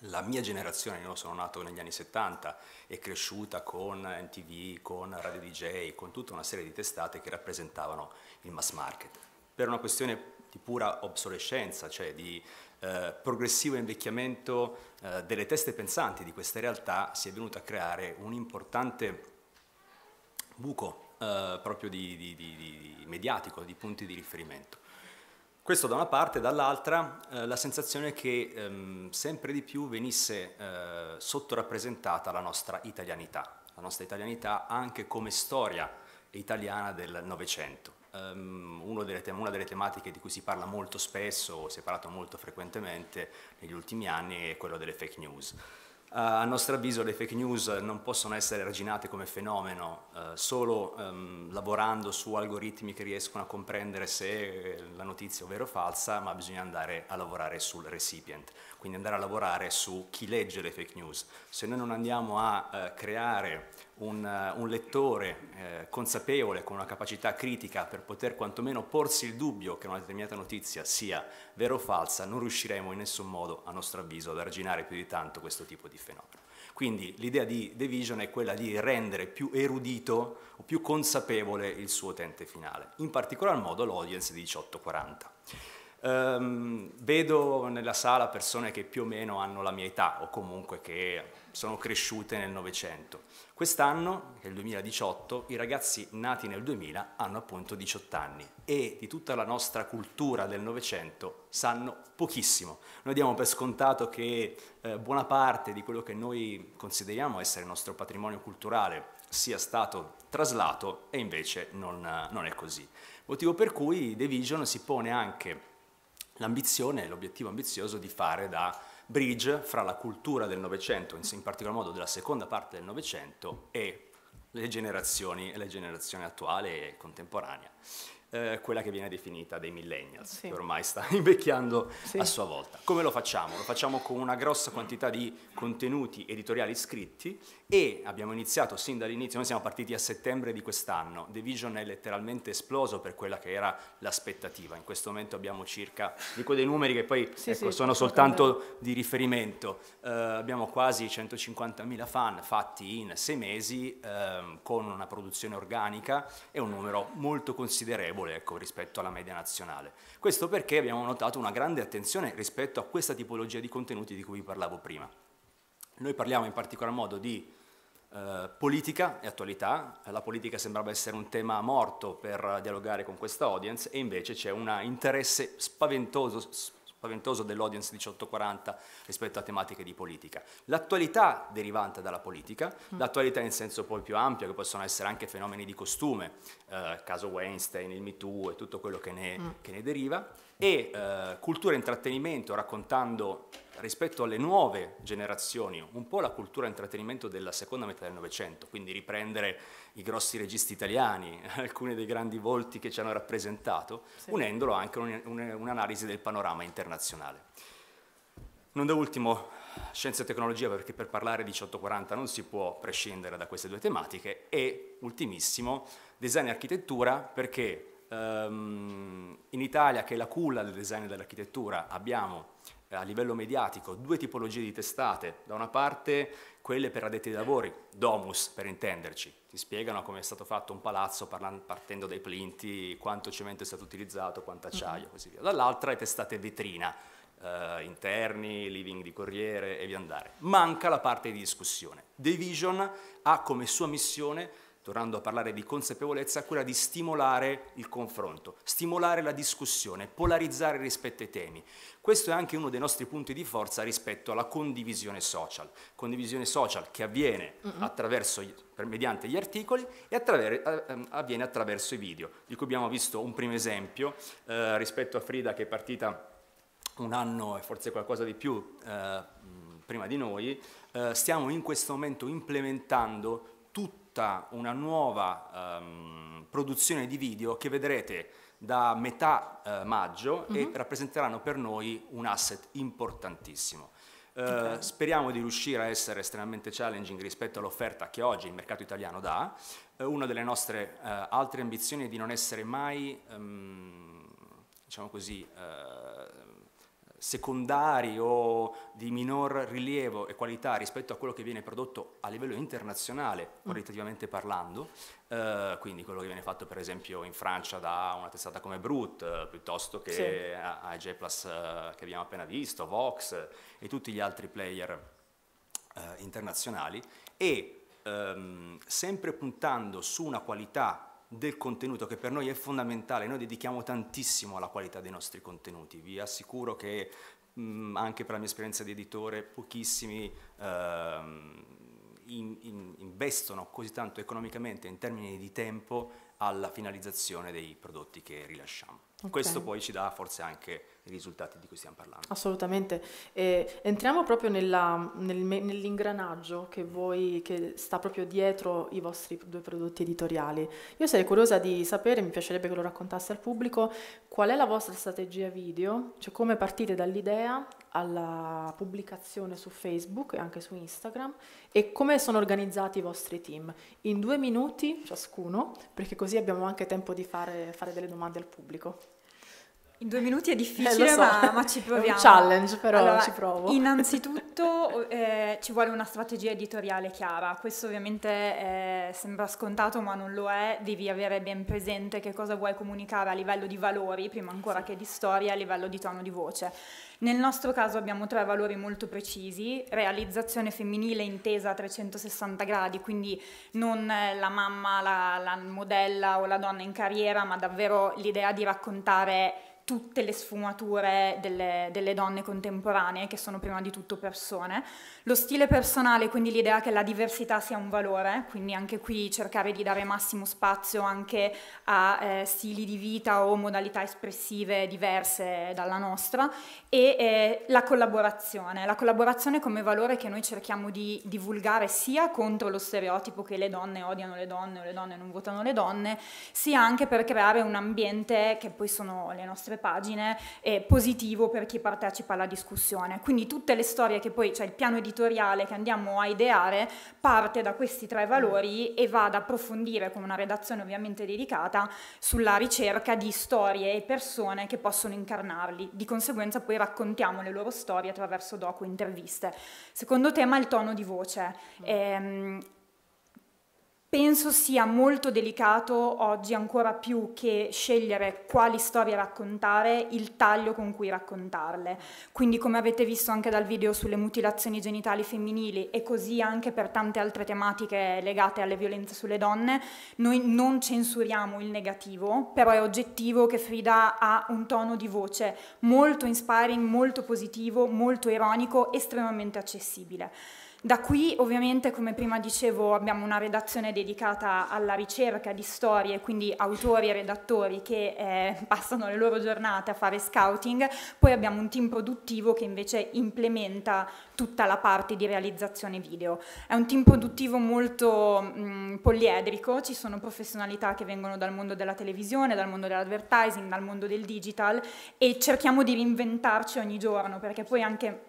la mia generazione, io sono nato negli anni 70, è cresciuta con MTV, con Radio DJ, con tutta una serie di testate che rappresentavano il mass market, per una questione di pura obsolescenza, cioè di eh, progressivo invecchiamento eh, delle teste pensanti di questa realtà si è venuto a creare un importante buco eh, proprio di, di, di, mediatico, di punti di riferimento. Questo da una parte, dall'altra eh, la sensazione che ehm, sempre di più venisse eh, sottorappresentata la nostra italianità, la nostra italianità anche come storia italiana del Novecento Ehm, delle una delle tematiche di cui si parla molto spesso, si è parlato molto frequentemente negli ultimi anni, è quella delle fake news. Uh, a nostro avviso le fake news non possono essere arginate come fenomeno uh, solo um, lavorando su algoritmi che riescono a comprendere se eh, la notizia è vera o falsa, ma bisogna andare a lavorare sul recipient, quindi andare a lavorare su chi legge le fake news. Se noi non andiamo a uh, creare un, un lettore eh, consapevole, con una capacità critica per poter quantomeno porsi il dubbio che una determinata notizia sia vera o falsa, non riusciremo in nessun modo, a nostro avviso, ad arginare più di tanto questo tipo di fenomeno. Quindi l'idea di The Vision è quella di rendere più erudito o più consapevole il suo utente finale, in particolar modo l'audience di 1840. Um, ehm, vedo nella sala persone che più o meno hanno la mia età o comunque che sono cresciute nel Novecento. Quest'anno, nel 2018, i ragazzi nati nel 2000 hanno appunto 18 anni e di tutta la nostra cultura del Novecento sanno pochissimo. Noi diamo per scontato che eh, buona parte di quello che noi consideriamo essere il nostro patrimonio culturale sia stato traslato e invece non, non è così. Motivo per cui The Vision si pone anche l'ambizione, l'obiettivo ambizioso di fare da bridge fra la cultura del Novecento, in particolar modo della seconda parte del Novecento, e le generazioni, la generazione attuale e contemporanea. Eh, quella che viene definita dei millennials, sì. che ormai sta *laughs* invecchiando sì. a sua volta. Come lo facciamo? Lo facciamo con una grossa quantità di contenuti editoriali scritti e abbiamo iniziato sin dall'inizio, noi siamo partiti a settembre di quest'anno, The Vision è letteralmente esploso per quella che era l'aspettativa, in questo momento abbiamo circa, dico dei numeri che poi sì, ecco, sì, sono soltanto di riferimento, eh, abbiamo quasi 150.000 fan fatti in sei mesi eh, con una produzione organica e un numero molto considerevole ecco, rispetto alla media nazionale. Questo perché abbiamo notato una grande attenzione rispetto a questa tipologia di contenuti di cui vi parlavo prima. Noi parliamo in particolar modo di eh, politica e attualità, la politica sembrava essere un tema morto per dialogare con questa audience e invece c'è un interesse spaventoso, spaventoso dell'audience 1840 rispetto a tematiche di politica. L'attualità derivante dalla politica, mm. l'attualità in senso poi più ampio che possono essere anche fenomeni di costume, eh, caso Weinstein, il MeToo e tutto quello che ne, mm. che ne deriva, e eh, cultura e intrattenimento raccontando rispetto alle nuove generazioni un po' la cultura e intrattenimento della seconda metà del Novecento, quindi riprendere i grossi registi italiani, *laughs* alcuni dei grandi volti che ci hanno rappresentato, sì. unendolo anche a un, un, un'analisi del panorama internazionale. Non da ultimo scienza e tecnologia perché per parlare 1840 non si può prescindere da queste due tematiche e ultimissimo design e architettura perché Ehm, in Italia, che è la culla del design e dell'architettura, abbiamo eh, a livello mediatico due tipologie di testate. Da una parte quelle per addetti ai lavori, domus per intenderci, ti spiegano come è stato fatto un palazzo partendo dai plinti, quanto cemento è stato utilizzato, quanto mhm. acciaio e così via. Dall'altra le testate vetrina, eh, interni, living di corriere e via andare. Manca la parte di discussione. Division ha come sua missione tornando a parlare di consapevolezza, quella di stimolare il confronto, stimolare la discussione, polarizzare rispetto ai temi. Questo è anche uno dei nostri punti di forza rispetto alla condivisione social, condivisione social che avviene attraverso, mediante gli articoli e attraver- eh, ehm, avviene attraverso i video, di cui abbiamo visto un primo esempio eh, rispetto a Frida che è partita un anno e forse qualcosa di più eh, prima di noi, eh, stiamo in questo momento implementando tutta una nuova um, produzione di video che vedrete da metà uh, maggio mm -hmm. e mhm. rappresenteranno per noi un asset importantissimo. Uh, okay. Speriamo di riuscire a essere estremamente challenging rispetto all'offerta che oggi il mercato italiano dà. Uh, una delle nostre altre ambizioni è di non essere mai, um, diciamo così, secondari o di minor rilievo e qualità rispetto a quello che viene prodotto a livello internazionale, mm. qualitativamente parlando, eh, quindi quello che viene fatto per esempio in Francia da una testata come Brut, eh, piuttosto che sì. a, Plus eh, che abbiamo appena visto, Vox e tutti gli altri player eh, internazionali e ehm, sempre puntando su una qualità del contenuto che per noi è fondamentale, noi dedichiamo tantissimo alla qualità dei nostri contenuti, vi assicuro che mh, mm, anche per la mia esperienza di editore pochissimi eh, in, in, investono così tanto economicamente in termini di tempo alla finalizzazione dei prodotti che rilasciamo. Okay. Questo poi ci dà forse anche i risultati di cui stiamo parlando. Assolutamente. Eh, entriamo proprio nella, nel, nell'ingranaggio che, voi, che sta proprio dietro i vostri due prodotti editoriali. Io sarei curiosa di sapere, mi piacerebbe che lo raccontasse al pubblico, qual è la vostra strategia video, cioè come partite dall'idea alla pubblicazione su Facebook e anche su Instagram e come sono organizzati i vostri team. In due minuti ciascuno, perché così abbiamo anche tempo di fare, fare delle domande al pubblico. In due minuti è eh, difficile, eh, so. ma, ma, ci proviamo. È un challenge, però allora, ci provo. Innanzitutto *laughs* eh, ci vuole una strategia editoriale chiara. Questo ovviamente eh, sembra scontato, ma non lo è. Devi avere ben presente che cosa vuoi comunicare a livello di valori, prima ancora che di storia, a livello di tono di voce. Nel nostro caso abbiamo tre valori molto precisi, realizzazione femminile intesa a 360 gradi, quindi non eh, la mamma, la, la modella o la donna in carriera, ma davvero l'idea di raccontare tutte le sfumature delle, delle, donne contemporanee, che sono prima di tutto persone. Lo stile personale, quindi l'idea che la diversità sia un valore, quindi anche qui cercare di dare massimo spazio anche a eh, stili di vita o modalità espressive diverse dalla nostra, e eh, la collaborazione, la collaborazione come valore che noi cerchiamo di divulgare sia contro lo stereotipo che le donne odiano le donne o le donne non votano le donne, sia anche per creare un ambiente che poi sono le nostre pagine è positivo per chi partecipa alla discussione. Quindi tutte le storie che poi, cioè il piano editoriale che andiamo a ideare, parte da questi tre valori e va ad approfondire con una redazione ovviamente dedicata sulla ricerca di storie e persone che possono incarnarli. Di conseguenza poi raccontiamo le loro storie attraverso docu interviste. Secondo tema il tono di voce. Mm. Ehm, Penso sia molto delicato oggi ancora più che scegliere quali storie raccontare, il taglio con cui raccontarle. Quindi come avete visto anche dal video sulle mutilazioni genitali femminili e così anche per tante altre tematiche legate alle violenze sulle donne, noi non censuriamo il negativo, però è oggettivo che Frida ha un tono di voce molto inspiring, molto positivo, molto ironico, estremamente accessibile. Da qui ovviamente, come prima dicevo, abbiamo una redazione dedicata alla ricerca di storie, quindi autori e redattori che eh, passano le loro giornate a fare scouting, poi abbiamo un team produttivo che invece implementa tutta la parte di realizzazione video. È un team produttivo molto mh, mm, poliedrico, ci sono professionalità che vengono dal mondo della televisione, dal mondo dell'advertising, dal mondo del digital e cerchiamo di reinventarci ogni giorno perché poi anche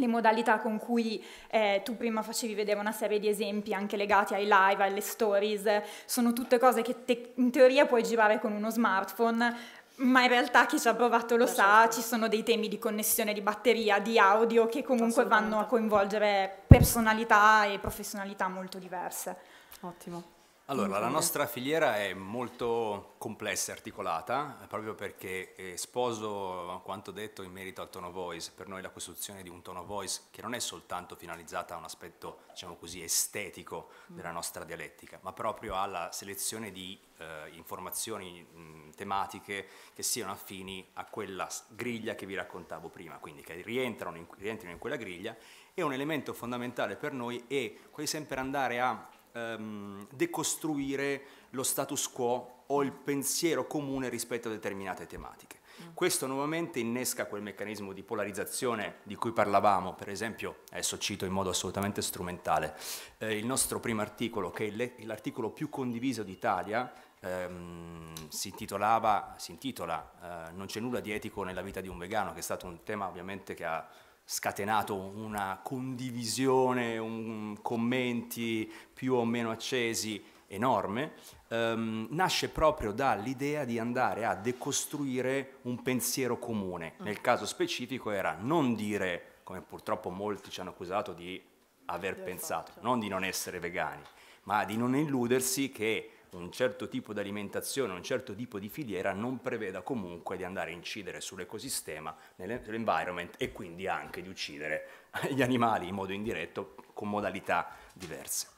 le modalità con cui eh, tu prima facevi vedere una serie di esempi anche legati ai live, alle stories, sono tutte cose che te in teoria puoi girare con uno smartphone, ma in realtà chi ci ha provato lo sa, certo. ci sono dei temi di connessione di batteria, di audio che comunque vanno a coinvolgere personalità e professionalità molto diverse. Ottimo. Allora, la nostra filiera è molto complessa e articolata, eh, proprio perché eh, sposo quanto detto in merito al tono voice. Per noi la costruzione di un tono voice che non è soltanto finalizzata a un aspetto, diciamo così, estetico della mm. nostra dialettica, ma proprio alla selezione di eh, informazioni mh, mm, tematiche che siano affini a quella griglia che vi raccontavo prima, quindi che rientrano in, rientrino in quella griglia. E un elemento fondamentale per noi è quello sempre andare a ehm, decostruire lo status quo o il pensiero comune rispetto a determinate tematiche. Mm. Questo nuovamente innesca quel meccanismo di polarizzazione di cui parlavamo, per esempio, adesso cito in modo assolutamente strumentale, eh, il nostro primo articolo, che è l'articolo più condiviso d'Italia, ehm, si intitolava, si intitola eh, Non c'è nulla di etico nella vita di un vegano, che è stato un tema ovviamente che ha scatenato una condivisione, un, commenti più o meno accesi enorme, ehm, nasce proprio dall'idea di andare a decostruire un pensiero comune. Mm. Nel caso specifico era non dire, come purtroppo molti ci hanno accusato di aver Io pensato, faccio. non di non essere vegani, ma di non illudersi che un certo tipo di alimentazione, un certo tipo di filiera non preveda comunque di andare a incidere sull'ecosistema, nell'environment e quindi anche di uccidere gli animali in modo indiretto con modalità diverse.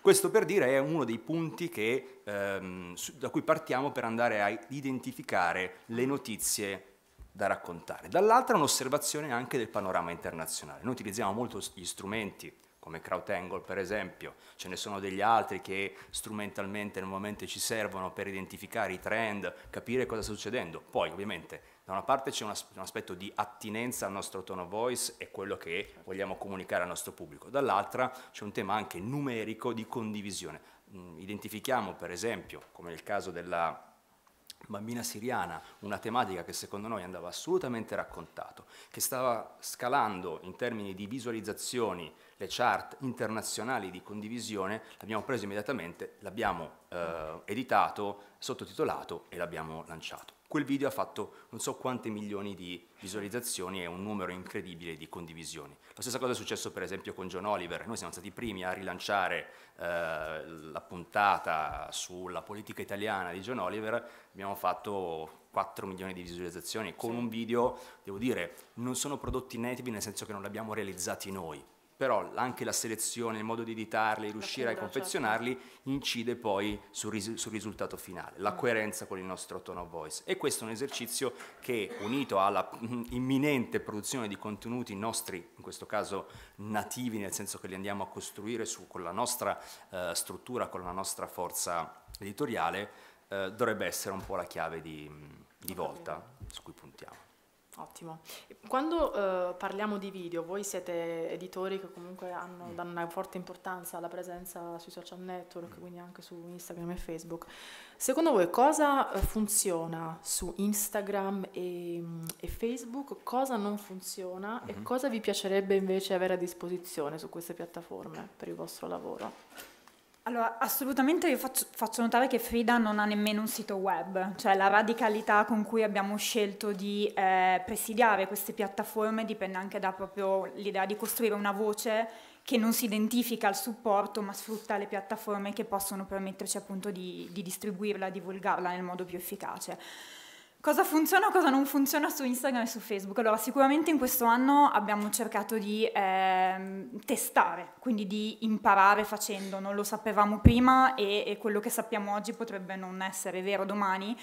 Questo per dire è uno dei punti che, ehm, da cui partiamo per andare a identificare le notizie da raccontare. Dall'altra un'osservazione anche del panorama internazionale. Noi utilizziamo molto gli strumenti come Krautangle per esempio, ce ne sono degli altri che strumentalmente nel momento ci servono per identificare i trend, capire cosa sta succedendo. Poi ovviamente da una parte c'è un, aspetto di attinenza al nostro tono voice e quello che vogliamo comunicare al nostro pubblico, dall'altra c'è un tema anche numerico di condivisione. Mm, identifichiamo per esempio, come nel caso della bambina siriana, una tematica che secondo noi andava assolutamente raccontato, che stava scalando in termini di visualizzazioni le chart internazionali di condivisione, l'abbiamo preso immediatamente, l'abbiamo eh, editato, sottotitolato e l'abbiamo lanciato. Quel video ha fatto non so quante milioni di visualizzazioni e un numero incredibile di condivisioni. La stessa cosa è successo per esempio con John Oliver, noi siamo stati i primi a rilanciare eh, la puntata sulla politica italiana di John Oliver, abbiamo fatto 4 milioni di visualizzazioni con sì. un video, devo dire, non sono prodotti nativi nel senso che non l'abbiamo realizzati noi, però anche la selezione, il modo di editarli, riuscire a certo. confezionarli certo. incide poi sul, ris sul, risultato finale, la mm. coerenza con il nostro tone of voice. E questo è un esercizio che unito alla *laughs* imminente produzione di contenuti nostri, in questo caso nativi, nel senso che li andiamo a costruire su, con la nostra eh, struttura, con la nostra forza editoriale, eh, dovrebbe essere un po' la chiave di, di volta su cui puntiamo. Ottimo. Quando eh, parliamo di video, voi siete editori che comunque hanno, mm. danno una forte importanza alla presenza sui social network, mm. quindi anche su Instagram e Facebook. Secondo voi cosa eh, funziona su Instagram e, mm, e Facebook, cosa non funziona mm-hmm. e cosa vi piacerebbe invece avere a disposizione su queste piattaforme per il vostro lavoro? Allora, assolutamente io faccio, faccio, notare che Frida non ha nemmeno un sito web, cioè la radicalità con cui abbiamo scelto di eh, presidiare queste piattaforme dipende anche da proprio l'idea di costruire una voce che non si identifica al supporto ma sfrutta le piattaforme che possono permetterci appunto di, di distribuirla, divulgarla nel modo più efficace. Cosa funziona e cosa non funziona su Instagram e su Facebook? Allora, sicuramente in questo anno abbiamo cercato di eh, testare, quindi di imparare facendo, non lo sapevamo prima e, e quello che sappiamo oggi potrebbe non essere vero domani.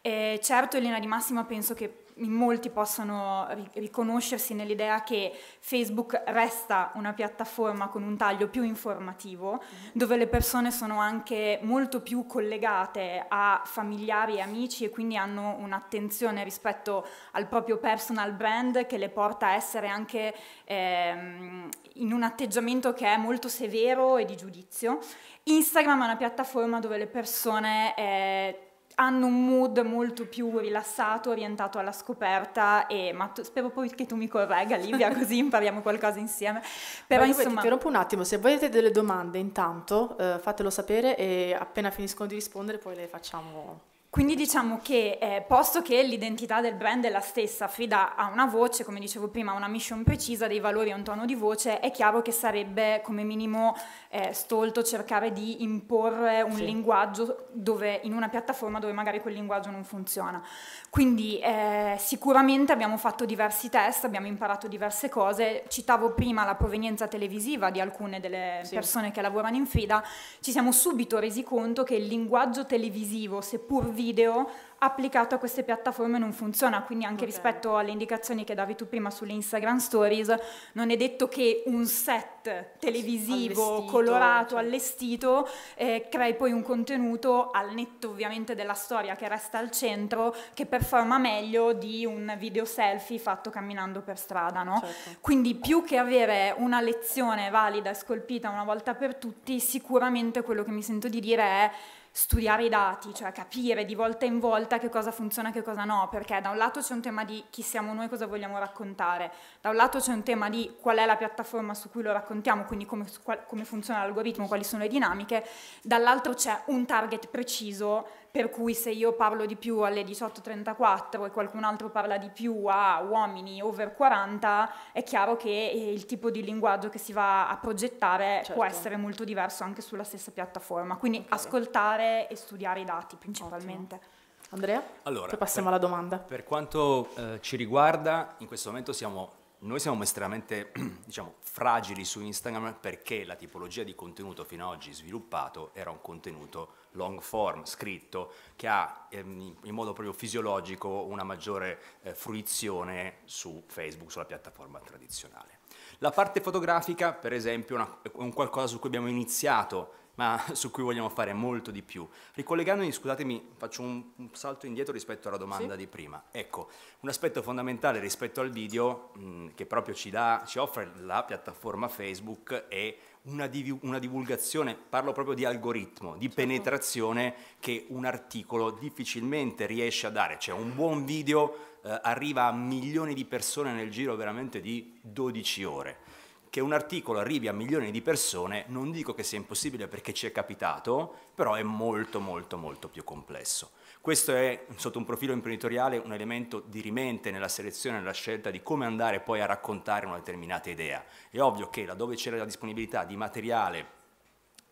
Eh, certo, in linea di massima penso che in molti possano riconoscersi nell'idea che Facebook resta una piattaforma con un taglio più informativo, mm-hmm. dove le persone sono anche molto più collegate a familiari e amici e quindi hanno un'attenzione rispetto al proprio personal brand che le porta a essere anche ehm, in un atteggiamento che è molto severo e di giudizio. Instagram è una piattaforma dove le persone... Eh, hanno un mood molto più rilassato, orientato alla scoperta e ma tu, spero poi che tu mi corregga Livia *laughs* così impariamo qualcosa insieme. Però Ma insomma... Ti interrompo un attimo, se voi avete delle domande intanto eh, fatelo sapere e appena finiscono di rispondere poi le facciamo quindi diciamo che eh, posto che l'identità del brand è la stessa, Frida ha una voce, come dicevo prima, una mission precisa, dei valori e un tono di voce, è chiaro che sarebbe come minimo eh, stolto cercare di imporre un sì. linguaggio dove, in una piattaforma dove magari quel linguaggio non funziona. Quindi eh, sicuramente abbiamo fatto diversi test, abbiamo imparato diverse cose, citavo prima la provenienza televisiva di alcune delle sì. persone che lavorano in Frida, ci siamo subito resi conto che il linguaggio televisivo, seppur video applicato a queste piattaforme non funziona, quindi anche okay. rispetto alle indicazioni che davi tu prima sulle Instagram Stories, non è detto che un set televisivo allestito, colorato, cioè. allestito, eh, crei poi un contenuto al netto ovviamente della storia che resta al centro, che performa meglio di un video selfie fatto camminando per strada. No? Certo. Quindi più che avere una lezione valida e scolpita una volta per tutti, sicuramente quello che mi sento di dire è studiare i dati, cioè capire di volta in volta che cosa funziona e che cosa no, perché da un lato c'è un tema di chi siamo noi, e cosa vogliamo raccontare, da un lato c'è un tema di qual è la piattaforma su cui lo raccontiamo, quindi come, qual, come funziona l'algoritmo, quali sono le dinamiche, dall'altro c'è un target preciso per cui se io parlo di più alle 18.34 e qualcun altro parla di più a uomini over 40, è chiaro che eh, il tipo di linguaggio che si va a progettare certo. può essere molto diverso anche sulla stessa piattaforma. Quindi okay. ascoltare e studiare i dati principalmente. Ottimo. Andrea, allora, poi passiamo per, alla domanda. Per quanto eh, ci riguarda, in questo momento siamo noi siamo estremamente *clears throat* diciamo, fragili su Instagram perché la tipologia di contenuto fino ad oggi sviluppato era un contenuto long form scritto che ha ehm, in modo proprio fisiologico una maggiore eh, fruizione su Facebook, sulla piattaforma tradizionale. La parte fotografica, per esempio, una, è un qualcosa su cui abbiamo iniziato ma *laughs* su cui vogliamo fare molto di più. Ricollegandomi, scusatemi, faccio un, un salto indietro rispetto alla domanda sì. di prima. Ecco, un aspetto fondamentale rispetto al video mh, che proprio ci, dà, ci offre la piattaforma Facebook è una, div- una, divulgazione, parlo proprio di algoritmo, di certo. penetrazione che un articolo difficilmente riesce a dare. Cioè un buon video eh, arriva a milioni di persone nel giro veramente di 12 ore. Che un articolo arrivi a milioni di persone, non dico che sia impossibile perché ci è capitato, però è molto molto molto più complesso. Questo è, sotto un profilo imprenditoriale, un elemento dirimente nella selezione e nella scelta di come andare poi a raccontare una determinata idea. È ovvio che laddove c'era la disponibilità di materiale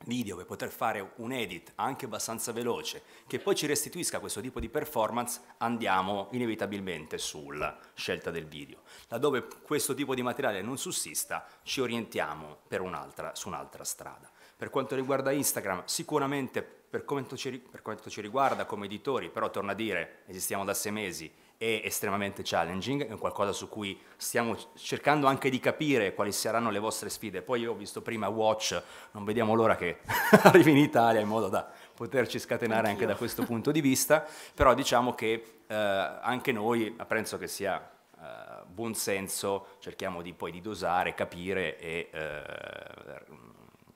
video per poter fare un edit anche abbastanza veloce che poi ci restituisca questo tipo di performance andiamo inevitabilmente sulla scelta del video laddove questo tipo di materiale non sussista ci orientiamo per un'altra, su un'altra strada per quanto riguarda Instagram sicuramente per quanto, ci, per quanto ci riguarda come editori, però torno a dire, esistiamo da sei mesi, è estremamente challenging, è qualcosa su cui stiamo cercando anche di capire quali saranno le vostre sfide. Poi io ho visto prima Watch, non vediamo l'ora che *laughs* arrivi in Italia in modo da poterci scatenare Anch'io. anche da questo punto di vista, però diciamo che eh, anche noi, penso che sia eh, buon senso, cerchiamo di poi di dosare, capire e eh,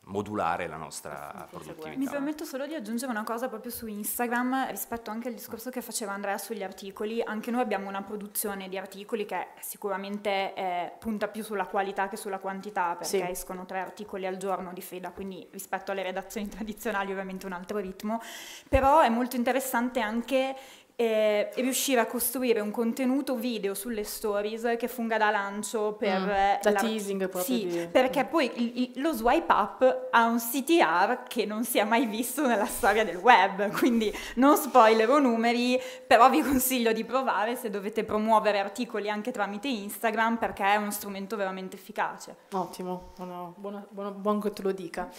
modulare la nostra produttività. Mi permetto solo di aggiungere una cosa proprio su Instagram rispetto anche al discorso che faceva Andrea sugli articoli, anche noi abbiamo una produzione di articoli che sicuramente eh, punta più sulla qualità che sulla quantità perché sì. escono tre articoli al giorno di fila, quindi rispetto alle redazioni *laughs* tradizionali ovviamente un altro ritmo, però è molto interessante anche e, e, riuscire a costruire un contenuto video sulle stories che funga da lancio per mm, eh, da la... teasing proprio sì, di... perché mm. poi il, il, lo swipe up ha un CTR che non si è mai visto nella storia del web quindi non spoilerò numeri però vi consiglio di provare se dovete promuovere articoli anche tramite Instagram perché è uno strumento veramente efficace ottimo buono, buono, buono, buon che te lo dica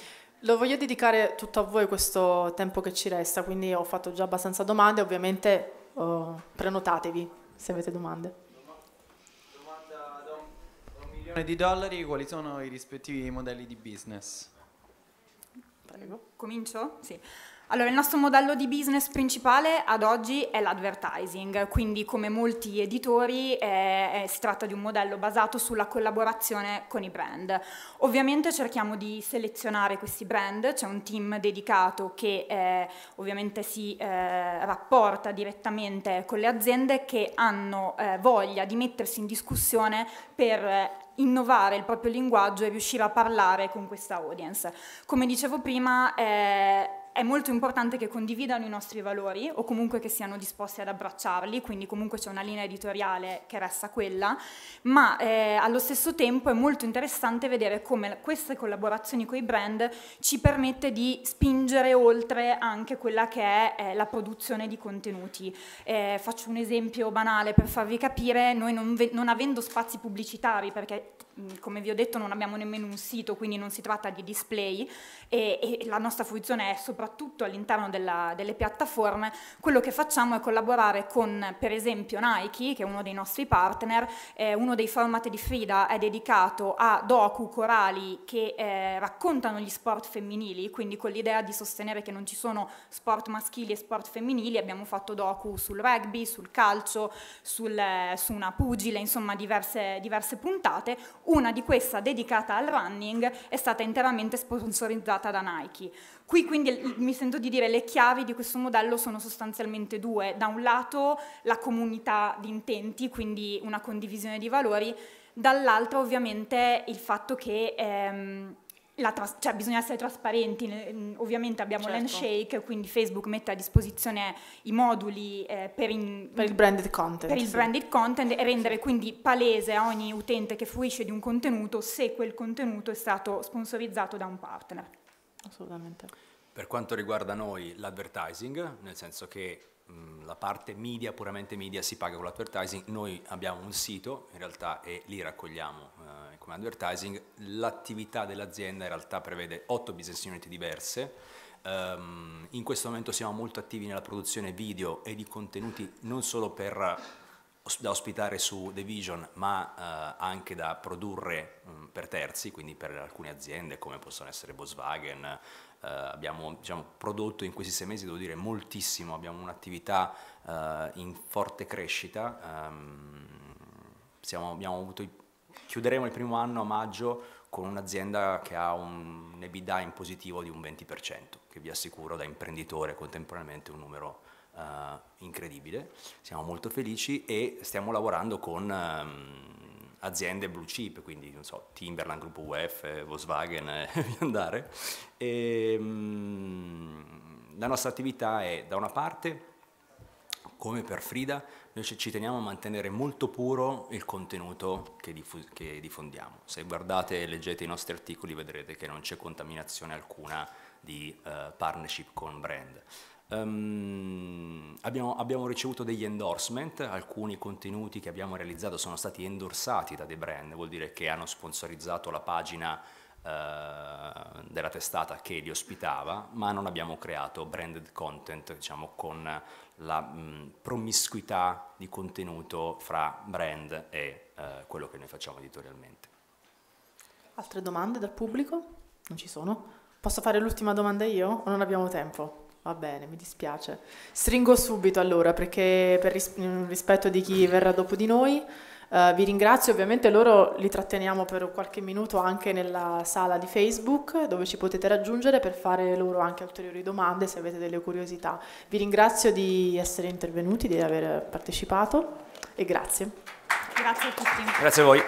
lo voglio dedicare tutto a voi questo tempo che ci resta, quindi ho fatto già abbastanza domande, ovviamente oh, prenotatevi se avete domande. Domanda da un, un milione di dollari, quali sono i rispettivi modelli di business? Prego. Comincio? Sì. Allora, il nostro modello di business principale ad oggi è l'advertising, quindi come molti editori eh, eh, si tratta di un modello basato sulla collaborazione con i brand. Ovviamente cerchiamo di selezionare questi brand, c'è un team dedicato che eh, ovviamente si eh, rapporta direttamente con le aziende che hanno eh, voglia di mettersi in discussione per eh, innovare il proprio linguaggio e riuscire a parlare con questa audience. Come dicevo prima, eh, è molto importante che condividano i nostri valori o comunque che siano disposti ad abbracciarli, quindi comunque c'è una linea editoriale che resta quella, ma eh, allo stesso tempo è molto interessante vedere come queste collaborazioni con i brand ci permette di spingere oltre anche quella che è eh, la produzione di contenuti. Eh, faccio un esempio banale per farvi capire, noi non, non avendo spazi pubblicitari, perché Mm, come vi ho detto non abbiamo nemmeno un sito, quindi non si tratta di display e, e la nostra funzione è soprattutto all'interno delle piattaforme, quello che facciamo è collaborare con per esempio Nike, che è uno dei nostri partner, eh, uno dei format di Frida è dedicato a docu corali che eh, raccontano gli sport femminili, quindi con l'idea di sostenere che non ci sono sport maschili e sport femminili, abbiamo fatto docu sul rugby, sul calcio, sul, eh, su una pugile, insomma diverse, diverse puntate una di queste dedicata al running è stata interamente sponsorizzata da Nike. Qui quindi mi sento di dire le chiavi di questo modello sono sostanzialmente due. Da un lato la comunità di intenti, quindi una condivisione di valori, dall'altro ovviamente il fatto che... Ehm, Tras- cioè bisogna essere trasparenti, mm, ovviamente abbiamo certo. l'handshake, quindi Facebook mette a disposizione i moduli eh, per, in- per, il branded content. Per il branded content e rendere sì. quindi palese a ogni utente che fruisce di un contenuto se quel contenuto è stato sponsorizzato da un partner. Assolutamente. Per quanto riguarda noi l'advertising, nel senso che Mm, la parte media, puramente media, si paga con l'advertising. Noi abbiamo un sito in realtà e lì raccogliamo eh, come advertising. L'attività dell'azienda in realtà prevede otto business unit diverse. Um, in questo momento siamo molto attivi nella produzione video e di contenuti non solo per da ospitare su The Vision, ma eh, anche da produrre mh, mm, per terzi, quindi per alcune aziende come possono essere Volkswagen, eh, abbiamo diciamo, prodotto in questi sei mesi, devo dire, moltissimo, abbiamo un'attività eh, in forte crescita, um, siamo, abbiamo avuto, chiuderemo il primo anno a maggio con un'azienda che ha un EBITDA in positivo di un 20%, che vi assicuro da imprenditore contemporaneamente un numero Uh, incredibile, siamo molto felici e stiamo lavorando con um, aziende blue chip, quindi non so, Timberland, Gruppo UF, eh, Volkswagen, eh, *laughs* andare. E, ehm, mh, la nostra attività è da una parte, come per Frida, noi ci teniamo a mantenere molto puro il contenuto che, diffu- che diffondiamo. Se guardate e leggete i nostri articoli vedrete che non c'è contaminazione alcuna di eh, partnership con brand. Um, abbiamo, abbiamo, ricevuto degli endorsement, alcuni contenuti che abbiamo realizzato sono stati endorsati da dei brand, vuol dire che hanno sponsorizzato la pagina uh, della testata che li ospitava, ma non abbiamo creato branded content, diciamo, con la mh, mm, promiscuità di contenuto fra brand e uh, quello che noi facciamo editorialmente. Altre domande dal pubblico? Non ci sono. Posso fare l'ultima domanda io o non abbiamo tempo? Va bene, mi dispiace. Stringo subito allora perché per ris- mm, rispetto di chi verrà dopo di noi. Uh, vi ringrazio, ovviamente loro li tratteniamo per qualche minuto anche nella sala di Facebook dove ci potete raggiungere per fare loro anche ulteriori domande se avete delle curiosità. Vi ringrazio di essere intervenuti, di aver partecipato e grazie. Grazie a tutti. Grazie a voi.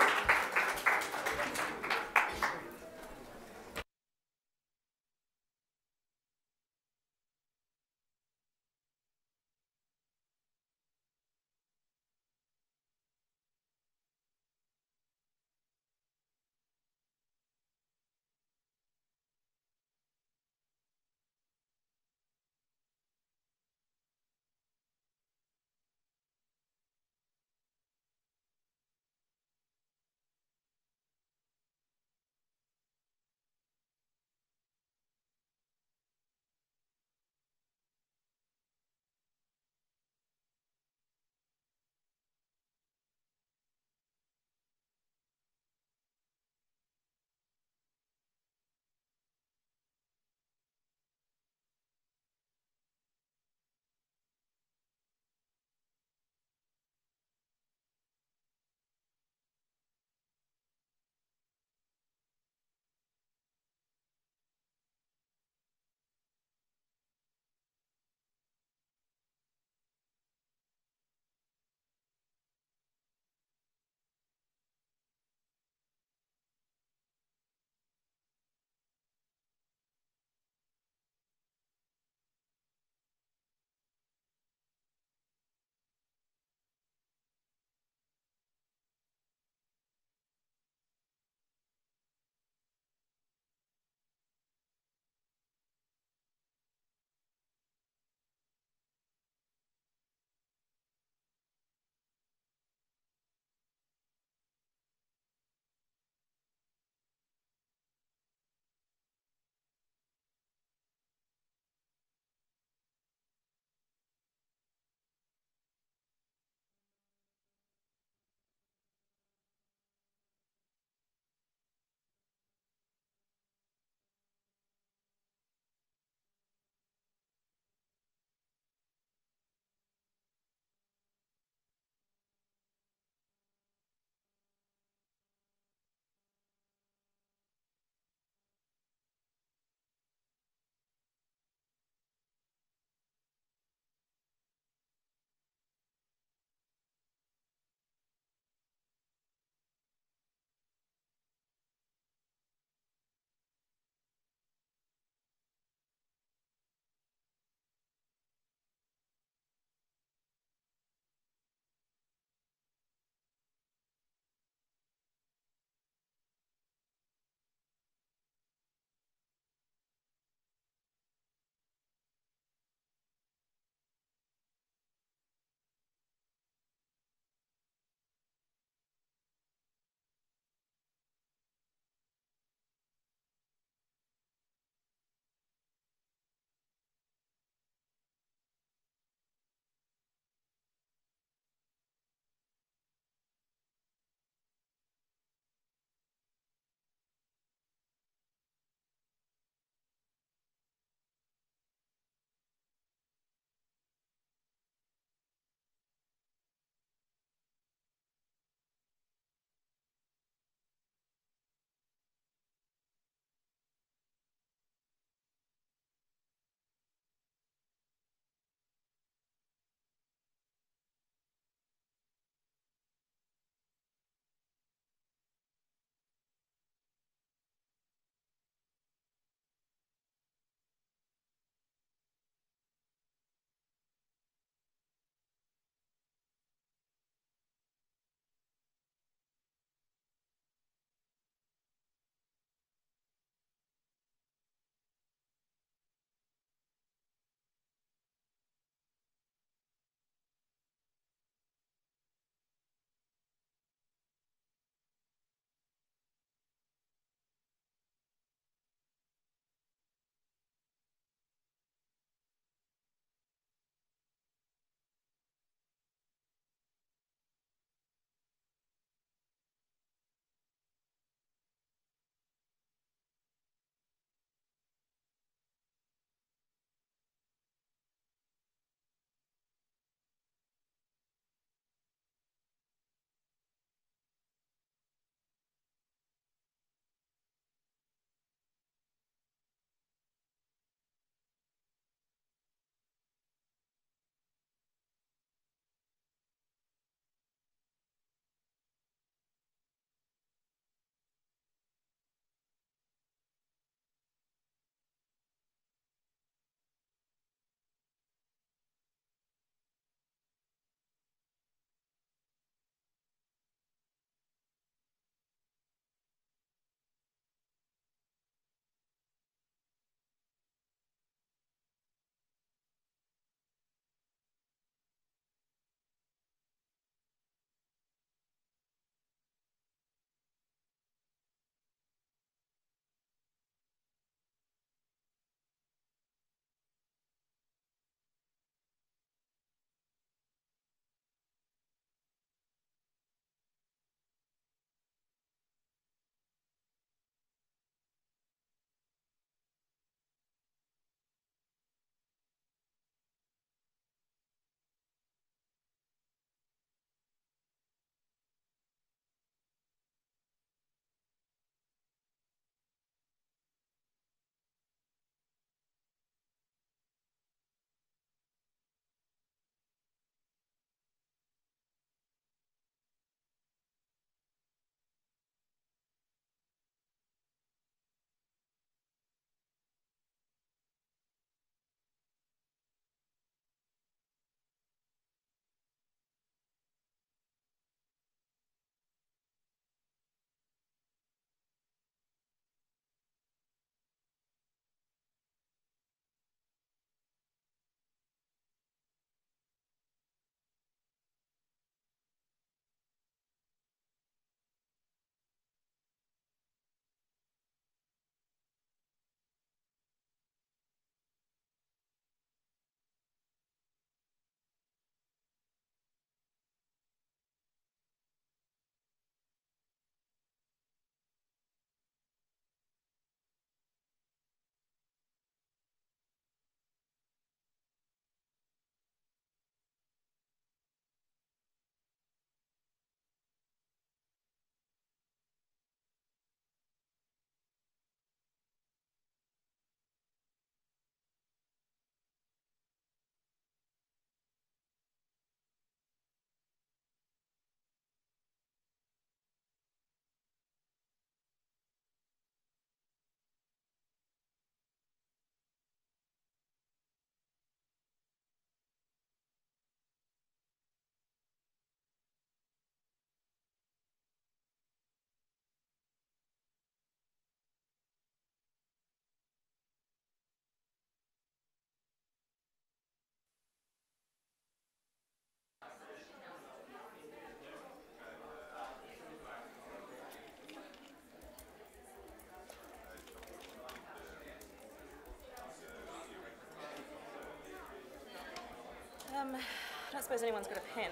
suppose anyone's got a pen.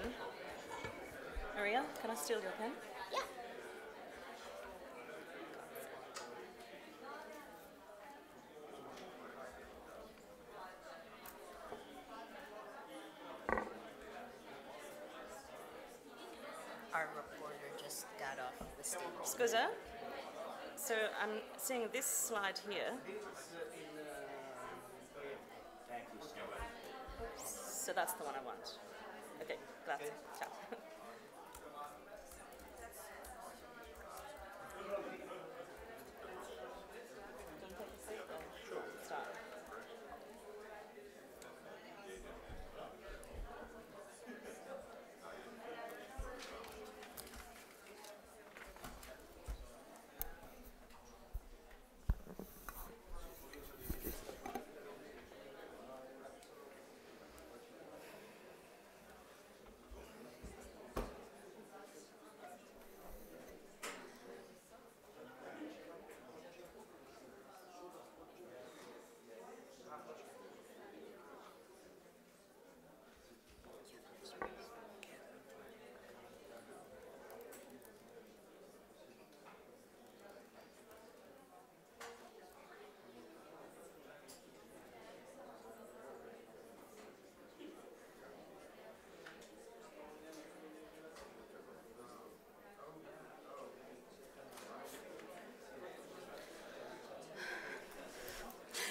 Maria, can I steal your pen? Yeah. Our reporter just got off the stage. Scusa? So I'm seeing this slide here. So that's the one I want. Okay. 谢 t Ciao.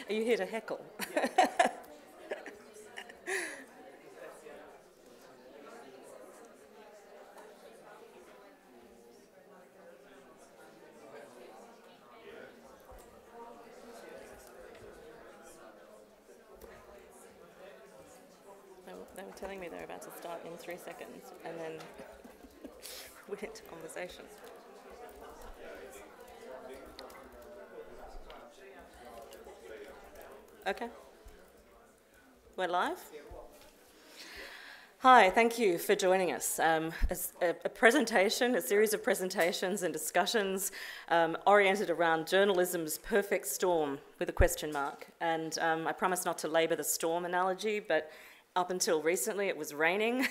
Are you here to heckle? They're telling me they're about to start in three seconds, and then *laughs* we're into conversation. Okay. We're live? Hi, thank you for joining us. Um, a, a, presentation, a series of presentations and discussions um, oriented around journalism's perfect storm with a question mark. And um, I promise not to labour the storm analogy, but up until recently it was raining.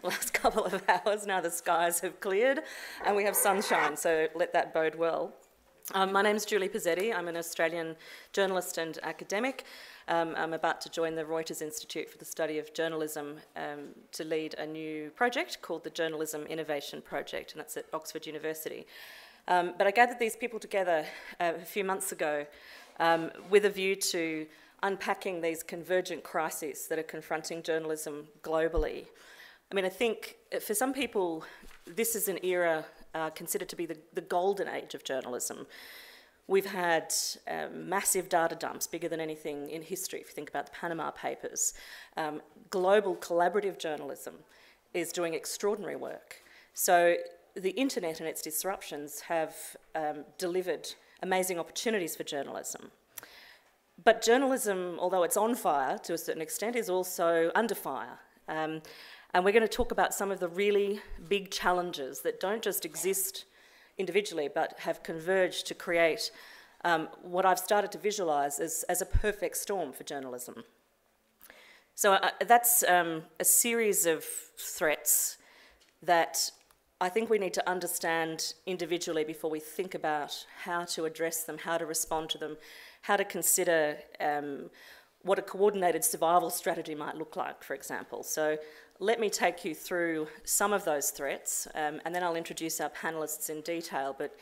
*laughs* Last couple of *laughs* hours, now the skies have cleared and we have sunshine, so let that bode well. Um, my name is Julie Pizzetti. I'm an Australian journalist and academic. Um, I'm about to join the Reuters Institute for the Study of Journalism um, to lead a new project called the Journalism Innovation Project, and that's at Oxford University. Um, but I gathered these people together uh, a few months ago um, with a view to unpacking these convergent crises that are confronting journalism globally. I mean, I think uh, for some people, this is an era uh, considered to be the, the golden age of journalism. We've had um, massive data dumps, bigger than anything in history, if you think about the Panama Papers. Um, global collaborative journalism is doing extraordinary work. So the internet and its disruptions have um, delivered amazing opportunities for journalism. But journalism, although it's on fire to a certain extent, is also under fire. Um, and we're going to talk about some of the really big challenges that don't just exist individually but have converged to create um, what I've started to visualise as, as a perfect storm for journalism. So uh, that's um, a series of threats that I think we need to understand individually before we think about how to address them, how to respond to them, how to consider um, what a coordinated survival strategy might look like, for example. So let me take you through some of those threats, um, and then I'll introduce our panellists in detail. But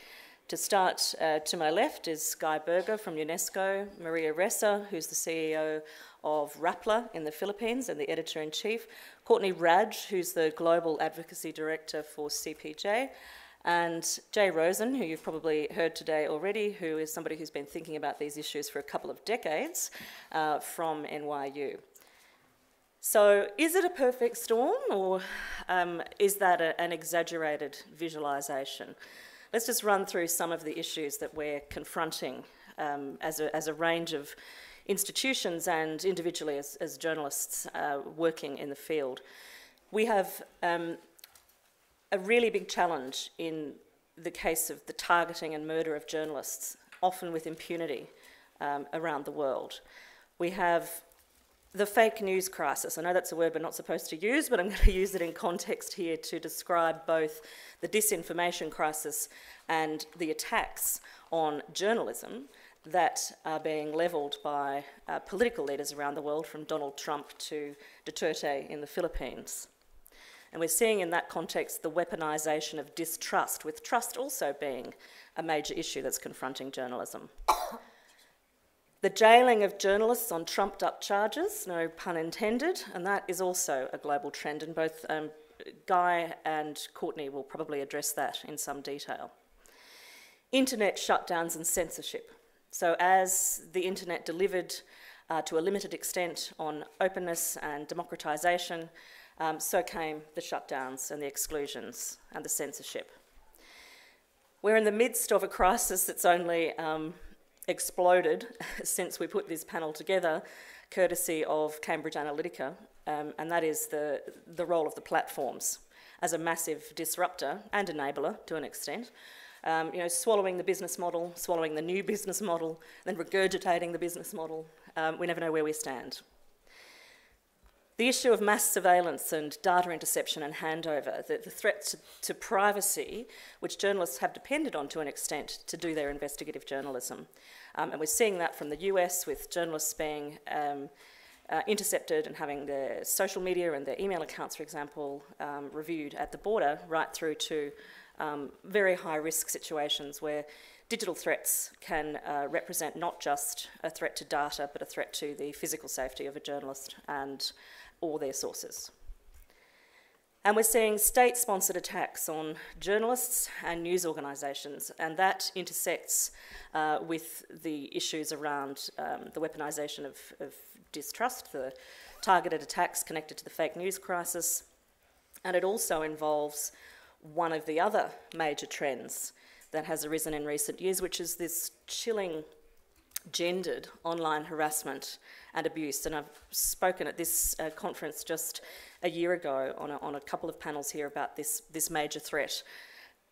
to start, uh, to my left is Guy Berger from UNESCO, Maria Ressa, who's the CEO of Rappler in the Philippines and the editor in chief, Courtney Raj, who's the global advocacy director for CPJ, and Jay Rosen, who you've probably heard today already, who is somebody who's been thinking about these issues for a couple of decades uh, from NYU. So, is it a perfect storm or um, is that a, an exaggerated visualization? Let's just run through some of the issues that we're confronting um, as, a, as, a, range of institutions and individually as, as journalists uh, working in the field. We have um, a really big challenge in the case of the targeting and murder of journalists, often with impunity um, around the world. We have the fake news crisis. I know that's a word we're not supposed to use, but I'm going *laughs* to use it in context here to describe both the disinformation crisis and the attacks on journalism that are being levelled by uh, political leaders around the world, from Donald Trump to Duterte in the Philippines. And we're seeing in that context the weaponisation of distrust, with trust also being a major issue that's confronting journalism. The jailing of journalists on trumped up charges, no pun intended, and that is also a global trend, and both um, Guy and Courtney will probably address that in some detail. Internet shutdowns and censorship. So, as the internet delivered uh, to a limited extent on openness and democratisation, um, so came the shutdowns and the exclusions and the censorship. We're in the midst of a crisis that's only um, exploded *laughs* since we put this panel together, courtesy of Cambridge Analytica, um, and that is the, the role of the platforms as a massive disruptor and enabler to an extent. Um, you know, swallowing the business model, swallowing the new *laughs* business model, then regurgitating the business model. Um, we never know where we stand the issue of mass surveillance and data interception and handover, the, the to, to, privacy, which journalists have depended on to an extent to do their investigative journalism. Um, and we're seeing that from the US with journalists being um, uh, intercepted and having their social media and their email accounts, for example, um, reviewed at the border, right through to um, very high risk situations where digital threats can uh, represent not just a threat to data, but a threat to the physical safety of a journalist and or their sources. And we're seeing state sponsored attacks on journalists and news organisations, and that intersects uh, with the issues around um, the weaponisation of, of distrust, the targeted attacks connected to the fake news crisis, and it also involves one of the other major trends that has arisen in recent years, which is this chilling gendered online harassment and abuse. And I've spoken at this uh, conference just a year ago on a, on a couple of panels here about this, this major threat.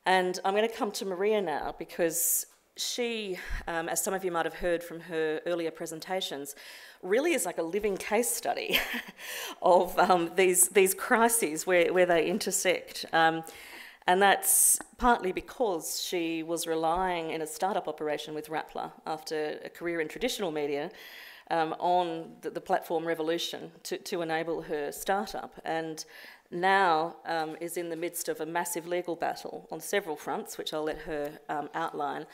And I'm going to come to Maria now because she, um, as some of you might have heard from her earlier presentations, really is like a living case study *laughs* of um, these these crises where, where they intersect. Um, and that's partly because she was relying in a startup operation with Rappler after a career in traditional media um, on the, the, platform revolution to, to enable her startup. And now um, is in the midst of a massive legal battle on several fronts, which I'll let her um, outline,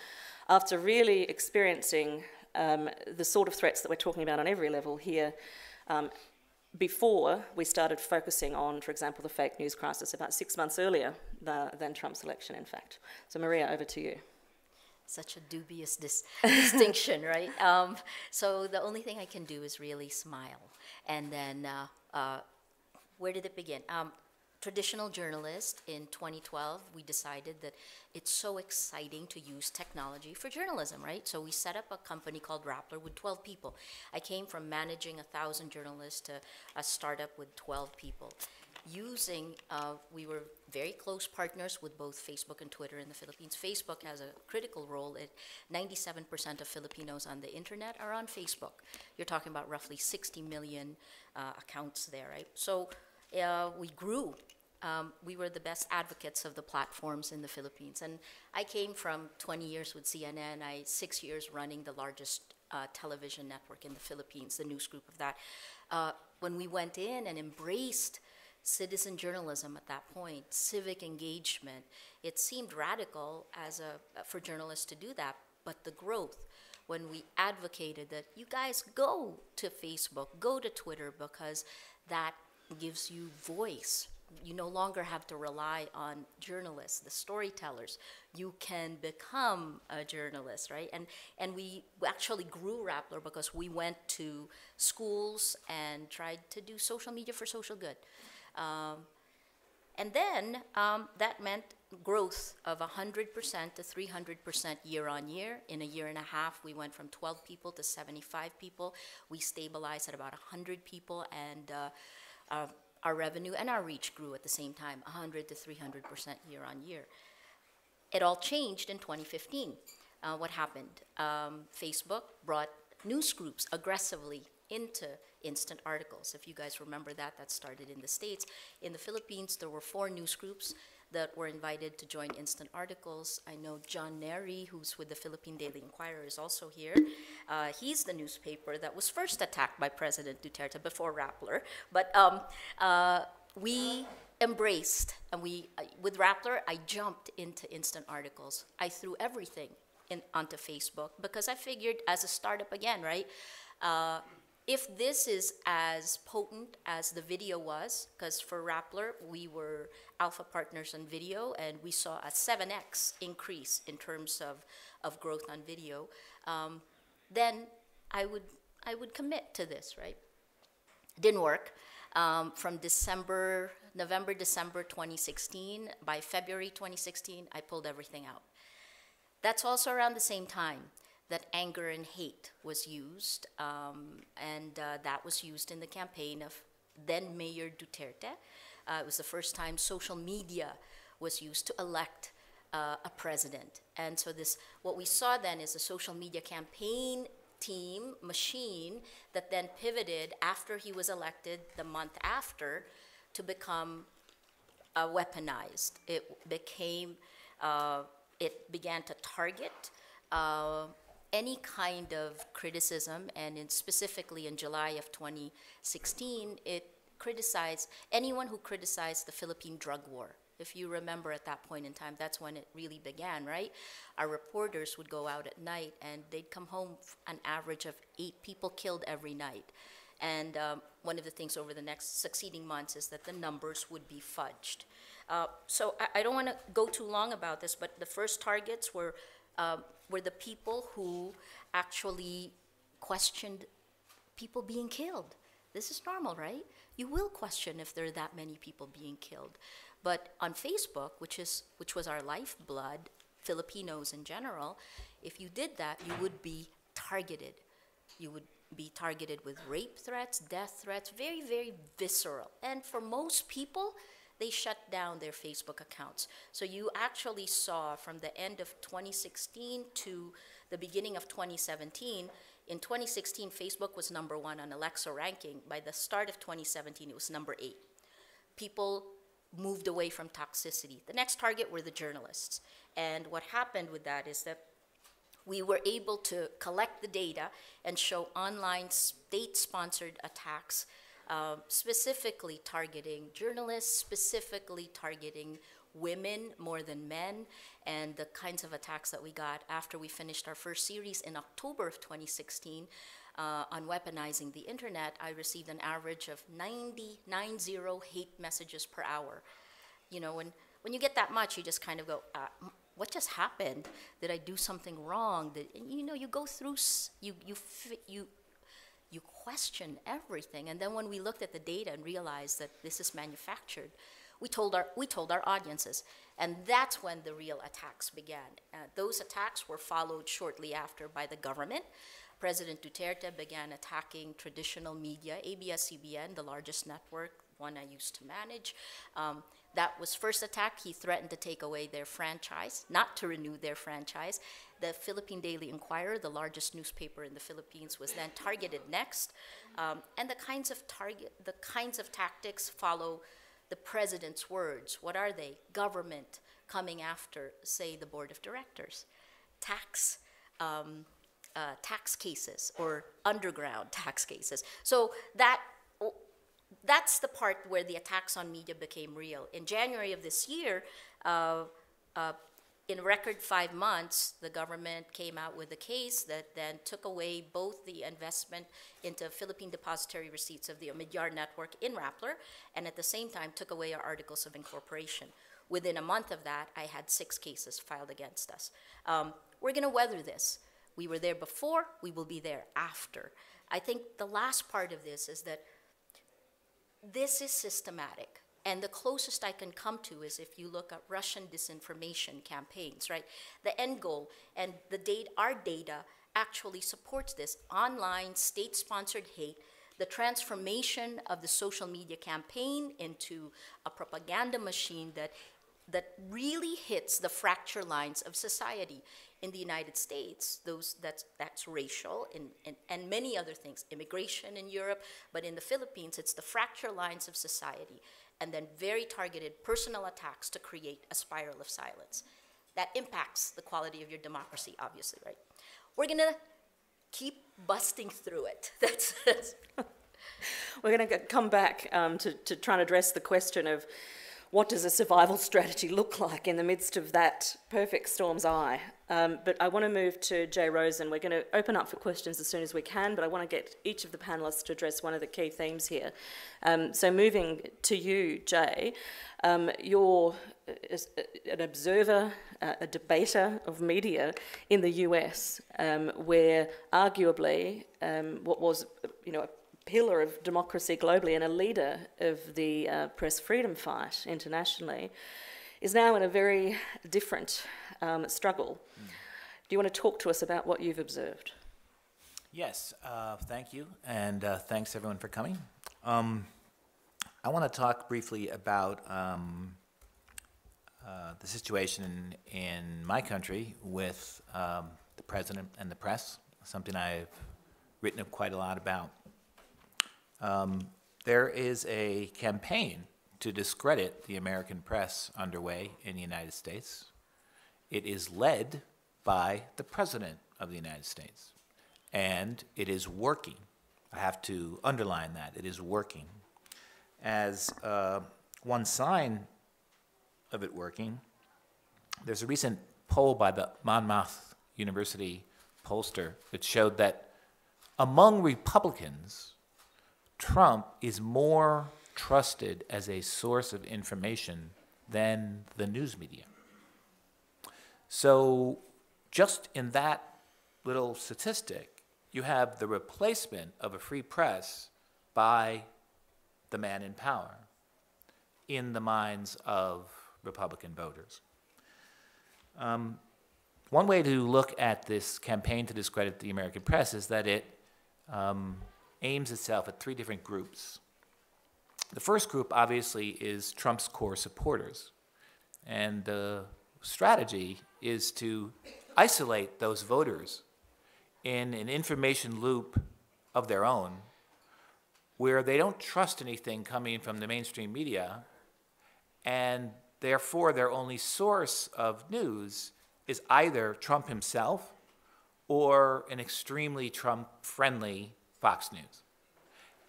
after really experiencing um, the sort of threats that we're talking about on every level here. Um, before we started focusing on, for example, the fake news crisis about six months earlier the, uh, than Trump's election, in fact. So, Maria, over to you such a dubious dis distinction, *laughs* right? Um, so the only thing I can do is really smile. And then, uh, uh, where did it begin? Um, traditional journalist in 2012, we decided that it's so exciting to use technology for journalism, right? So we set up a company called Rappler with 12 people. I came from managing a thousand journalists to a startup with 12 people using, uh, we were very close partners with both Facebook and Twitter in the Philippines. Facebook has a critical role. It, 97% of Filipinos on the internet are on Facebook. You're talking about roughly 60 million uh, accounts there, right? So uh, we grew. Um, we were the best advocates of the platforms in the Philippines. And I came from 20 years with CNN. I six years running the largest uh, television network in the Philippines, the news group of that. Uh, when we went in and embraced citizen journalism at that point, civic engagement. It seemed radical as a, for journalists to do that, but the growth when we advocated that you guys go to Facebook, go to Twitter, because that gives you voice. You no longer have to rely on journalists, the storytellers. You can become a journalist, right? And and we actually grew Rappler because we went to schools and tried to do social media for social good. Um, and then um, that meant growth of 100% to 300% year on year. In a year and a half, we went from 12 people to 75 people. We stabilized at about 100 people, and uh, our, uh, our revenue and our reach grew at the same time 100 to 300% year on year. It all changed in 2015. Uh, what happened? Um, Facebook brought news groups aggressively into instant articles. If you guys remember that, that started in the States. In the Philippines, there were four news groups that were invited to join instant articles. I know John Neri, who's with the Philippine Daily Inquirer, is also here. Uh, he's the newspaper that was first attacked by President Duterte before Rappler. But um, uh, we embraced, and we, uh, with Rappler, I jumped into instant articles. I threw everything in, onto Facebook because I figured as a startup again, right? Uh, if this is as potent as the video was, because for Rappler, we were alpha partners on video and we saw a 7x increase in terms of, of growth on video, um, then I would, I would commit to this, right? Didn't work. Um, from December, November, December 2016, by February 2016, I pulled everything out. That's also around the same time that anger and hate was used, um, and uh, that was used in the campaign of then Mayor Duterte. Uh, it was the first time social media was used to elect uh, a president. And so this, what we saw then is a social media campaign team machine that then pivoted after he was elected the month after to become uh, weaponized. It became, uh, it began to target uh, any kind of criticism, and in specifically in July of 2016, it criticized anyone who criticized the Philippine drug war. If you remember at that point in time, that's when it really began, right? Our reporters would go out at night and they'd come home an average of eight people killed every night. And um, one of the things over the next succeeding months is that the numbers would be fudged. Uh, so I, I don't want to go too long about this, but the first targets were um, were the people who actually questioned people being killed. This is normal, right? You will question if there are that many people being killed. But on Facebook, which is which was our lifeblood, Filipinos in general, if you did that, you would be targeted. You would be targeted with rape threats, death threats, very, very visceral. And for most people, they shut down their Facebook accounts. So you actually saw from the end of 2016 to the beginning of 2017, in 2016, Facebook was number one on Alexa ranking. By the start of 2017, it was number eight. People moved away from toxicity. The next target were the journalists. And what happened with that is that we were able to collect the data and show online state sponsored attacks um, specifically targeting journalists, specifically targeting women more than men, and the kinds of attacks that we got after we finished our first series in October of 2016. Uh, on weaponizing the internet, I received an average of 90, 90 hate messages per hour. You know, when, when you get that much, you just kind of go, uh, what just happened? Did I do something wrong? Did, you know, you go through, you, you, you you question everything. And then when we looked at the data and realized that this is manufactured, we told our, we told our audiences. And that's when the real attacks began. Uh, those attacks were followed shortly after by the government. President Duterte began attacking traditional media, ABS-CBN, the largest network, one I used to manage, um, that was first attacked, he threatened to take away their franchise, not to renew their franchise. The Philippine Daily Inquirer, the largest newspaper in the Philippines, was then targeted next. Um, and the kinds of target, the kinds of tactics follow the president's words. What are they? Government coming after, say, the board of directors, tax. Um, uh, tax cases or underground *laughs* tax cases. So that that's the part where the attacks on media became real. In January of this year, uh, uh, in record five months, the government came out with a case that then took away both the investment into Philippine depository receipts of the Omidyar network in Rappler, and at the same time took away our articles of incorporation. Within a month of that, I had six cases filed against us. Um, we're going to weather this. We were there before, we will be there after. I think the last part of this is that this is systematic. And the closest I can come to is if you look at Russian disinformation campaigns, right? The end goal and the date, our data actually supports this online state sponsored hate, the transformation of the social media campaign into a propaganda machine that that really hits the fracture lines of society. In the United States, those, that's, that's racial and, and, and many other things, immigration in Europe, but in the Philippines, it's the fracture lines of society and then very targeted personal attacks to create a spiral of silence. That impacts the quality of your democracy, obviously, right? We're gonna keep busting through it. *laughs* That's, that's We're going to come back um, to, to, try and address the question of what does a survival *laughs* strategy look like in the midst of that perfect storm's eye. Um, but I want to move to Jay Rose, and we're going to open up for questions as soon as we can, but I want to get each of the panellists to address one of the key themes here. Um, so moving to you, Jay, um, you're uh, uh, an observer, uh, a debater of media in the US, um, where arguably um, what was, you know, a pillar of democracy globally and a leader of the uh, press freedom fight internationally is now in a very different um, struggle. Mm. Do you want to talk to us about what you've observed? Yes, uh, thank you, and uh, thanks everyone for coming. Um, I want to talk briefly about um, uh, the situation in, in, my country with um, the president and the press, something I've written quite a lot about. Um, there is a campaign to discredit the American press underway in the United States it is led by the President of the United States, and it is working. I have to underline that. It is working. As uh, one sign of it working, there's a recent poll by the Monmouth University pollster that showed that among Republicans, Trump is more trusted as a source of information than the news media. So just in that little statistic, you have the replacement of a free press by the man in power in the minds of Republican voters. Um, one way to look at this campaign to discredit the American press is that it um, aims itself at three different groups. The first group, obviously, is Trump's core supporters. And the strategy is to isolate those voters in an information loop of their own where they don't trust anything coming from the mainstream media and therefore their only source of news is either Trump himself or an extremely Trump friendly Fox News.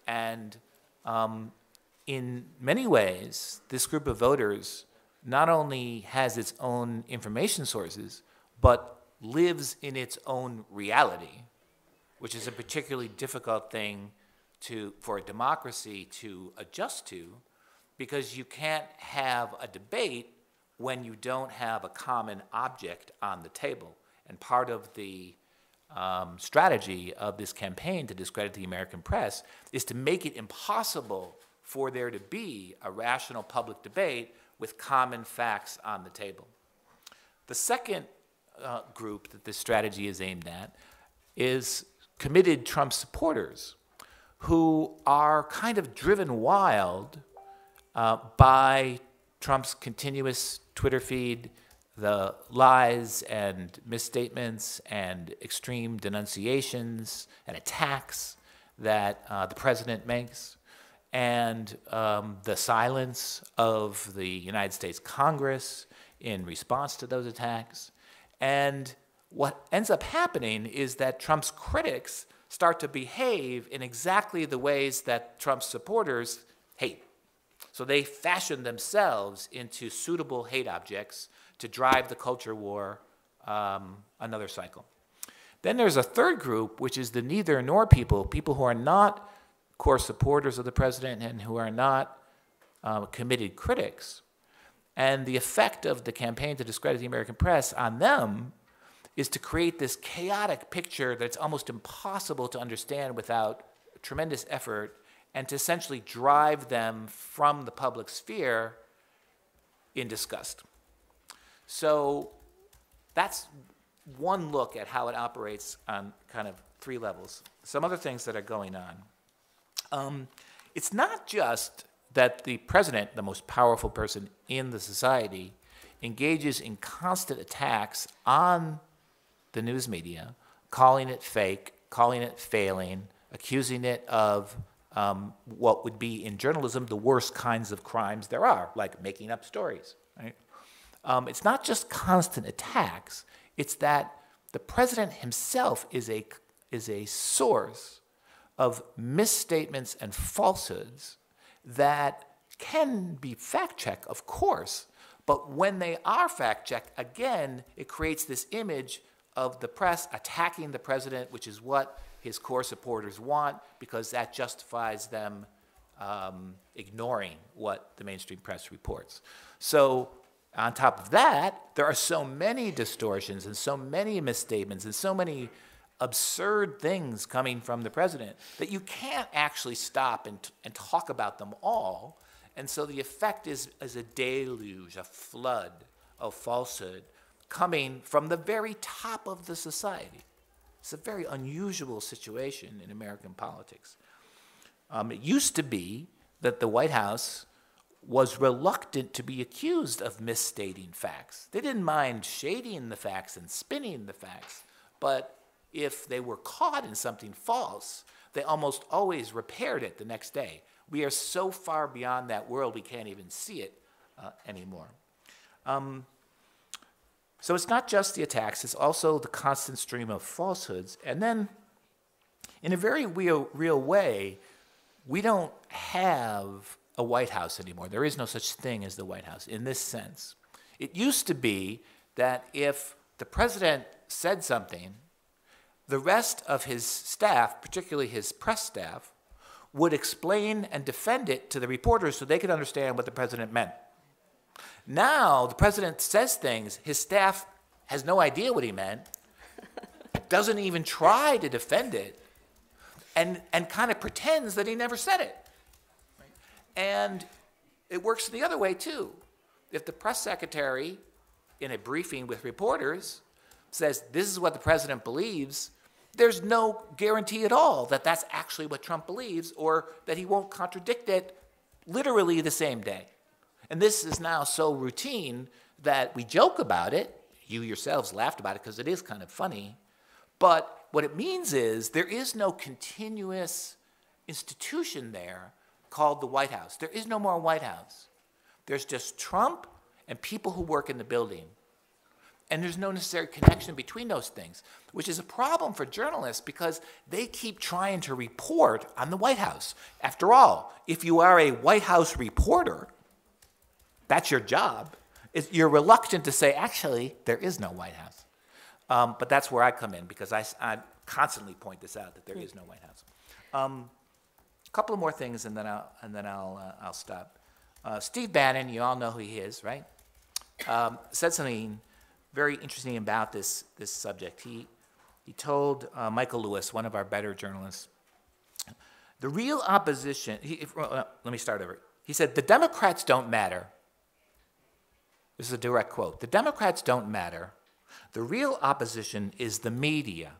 And um, in many ways, this group of voters not only has its own information sources, but lives in its own reality, which is a particularly difficult thing to, for a democracy to adjust to because you can't have a debate when you don't have a common object on the table. And part of the um, strategy of this campaign to discredit the American press is to make it impossible for there to be a rational public debate with common facts on the table. The second uh, group that this strategy is aimed at is committed Trump supporters who are kind of driven wild uh, by Trump's continuous Twitter feed, the lies and misstatements and extreme denunciations and attacks that uh, the president makes and um, the silence of the United States Congress in response to those attacks. And what ends up happening is that Trump's critics start to behave in exactly the ways that Trump's supporters hate. So they fashion themselves into suitable hate objects to drive the culture war um, another cycle. Then there's a third group, which is the neither nor people, people who are not core supporters of the president and who are not um, committed critics. And the effect of the campaign to discredit the American press on them is to create this chaotic picture that's almost impossible to understand without tremendous effort and to essentially drive them from the public sphere in disgust. So that's one look at how it operates on kind of three levels. Some other things that are going on. Um, it's not just that the president, the most powerful person in the society, engages in constant attacks on the news media, calling it fake, calling it failing, accusing it of um, what would be in journalism the worst kinds of crimes there are, like making up stories. Right? Um, it's not just constant attacks; it's that the president himself is a is a source of misstatements and falsehoods that can be fact checked, of course, but when they are fact checked, again, it creates this image of the press attacking the president, which is what his core supporters want, because that justifies them um, ignoring what the mainstream press reports. So, on top of that, there are so many distortions and so many misstatements and so many absurd things coming from the president that you can't actually stop and, and talk about them all. And so the effect is, is a deluge, a flood of falsehood coming from the very top of the society. It's a very unusual situation in American politics. Um, it used to be that the White House was reluctant to be accused of misstating facts. They didn't mind shading the facts and spinning the facts, but if they were caught in something false, they almost always repaired it the next day. We are so far beyond that world, we can't even see it uh, anymore. Um, so it's not just the attacks, it's also the constant stream of falsehoods. And then, in a very real, real way, we don't have a White House anymore. There is no such thing as the White House in this sense. It used to be that if the president said something the rest of his staff, particularly his press staff, would explain and defend it to the reporters so they could understand what the president meant. Now the president says things, his staff has no idea what he meant, *laughs* doesn't even try to defend it, and, and kind of pretends that he never said it. And it works the other way too. If the press secretary, in a briefing with reporters, says, This is what the president believes, there's no guarantee at all that that's actually what Trump believes or that he won't contradict it literally the same day. And this is now so routine that we joke about it. You yourselves laughed about it because it is kind of funny. But what it means is there is no continuous institution there called the White House. There is no more White House. There's just Trump and people who work in the building. And there's no necessary connection between those things, which is a problem for journalists because they keep trying to report on the White House. After all, if you are a White House reporter, that's your job. It's, you're reluctant to say, actually, there is no White House. Um, but that's where I come in because I, I constantly point this out that there is no White House. Um, a couple of more things, and then I'll and then I'll uh, I'll stop. Uh, Steve Bannon, you all know who he is, right? Um, said something very interesting about this, this subject. He, he told uh, Michael Lewis, one of our better journalists, the real opposition, he, if, uh, let me start over. He said, The Democrats don't matter. This is a direct quote The Democrats don't matter. The real opposition is the media.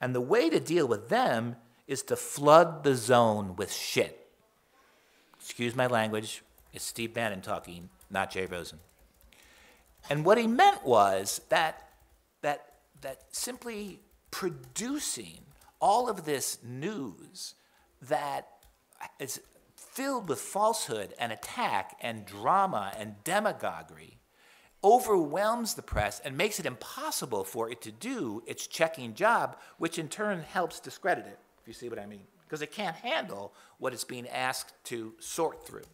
And the way to deal with them is to flood the zone with shit. Excuse my language. It's Steve Bannon talking, not Jay Rosen. And what he meant was that, that, that simply producing all of this news that is filled with falsehood and attack and drama and demagoguery overwhelms the press and makes it impossible for it to do its checking job, which in turn helps discredit it, if you see what I mean, because it can't handle what it's being asked to sort through.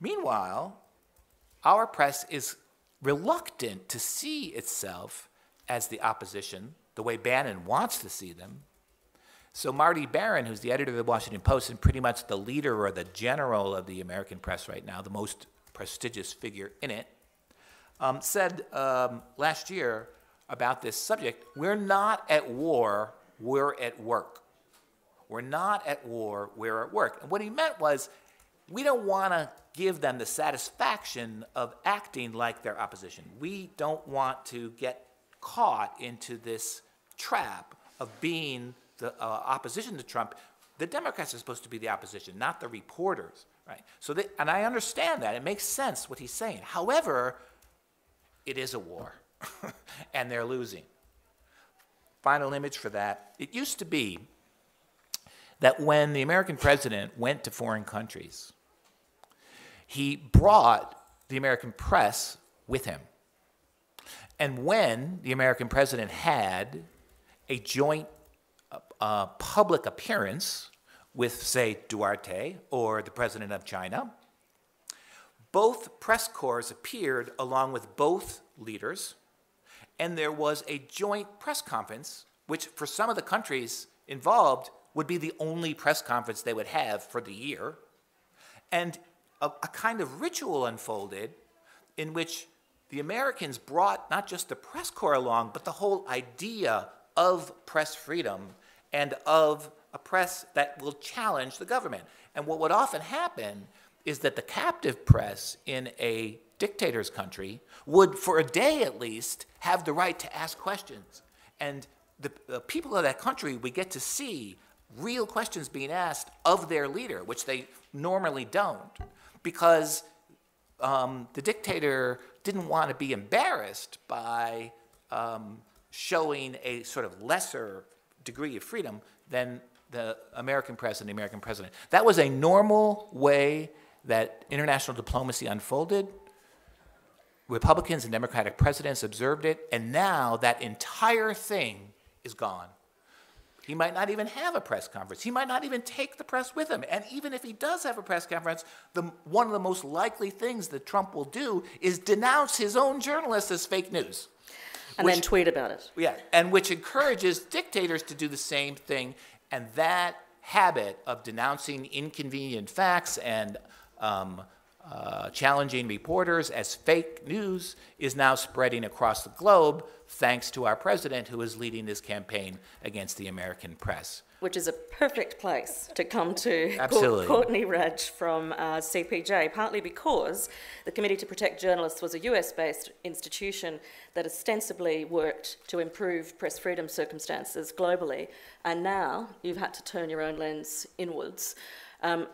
Meanwhile, our press is reluctant to see itself as the opposition, the way Bannon wants to see them. So Marty Barron, who's the editor of the Washington Post and pretty much the leader or the general of the American press right now, the most prestigious figure in it, um, said um, last year about this subject, we're not at war, we're at work. We're not at war, we're at work. And what he meant was we don't want to give them the satisfaction of acting like their opposition. We don't want to get caught into this trap of being the uh, opposition to Trump. The Democrats are supposed to be the opposition, not the reporters, right? So, they, and I understand that it makes sense what he's saying. However, it is a war, *laughs* and they're losing. Final image for that. It used to be that when the American president went to foreign countries, he brought the American press with him. And when the American president had a joint uh, uh, public appearance with, say, Duarte or the president of China, both press corps appeared along with both leaders, and there was a joint press conference, which for some of the countries involved would be the only press conference they would have for the year. And a, a kind of ritual unfolded in which the Americans brought not just the press corps along, but the whole idea of press freedom and of a press that will challenge the government. And what would often happen is that the captive press in a dictator's country would, for a day at least, have the right to ask questions. And the, the people of that country would get to see real questions being asked of their leader, which they normally don't because um, the dictator didn't want to be embarrassed by um, showing a sort of lesser degree of freedom than the American president, the American president. That was a normal way that international diplomacy unfolded. Republicans and Democratic presidents observed it, and now that entire thing is gone. He might not even have a press conference. He might not even take the press with him. And even if he does have a press conference, the, one of the most likely things that Trump will do is denounce his own journalists as fake news. And which, then tweet about it. Yeah, and which encourages dictators to do the same thing. And that habit of denouncing inconvenient facts and um, uh, challenging reporters as fake news is now spreading across the globe thanks to our president who is leading this campaign against the American press. Which is a perfect place to come to Absolutely. Courtney Rudge from uh, CPJ, partly because the Committee to Protect Journalists was a US based institution that ostensibly worked to improve press freedom circumstances globally, and now you've had to turn your own lens inwards. Um,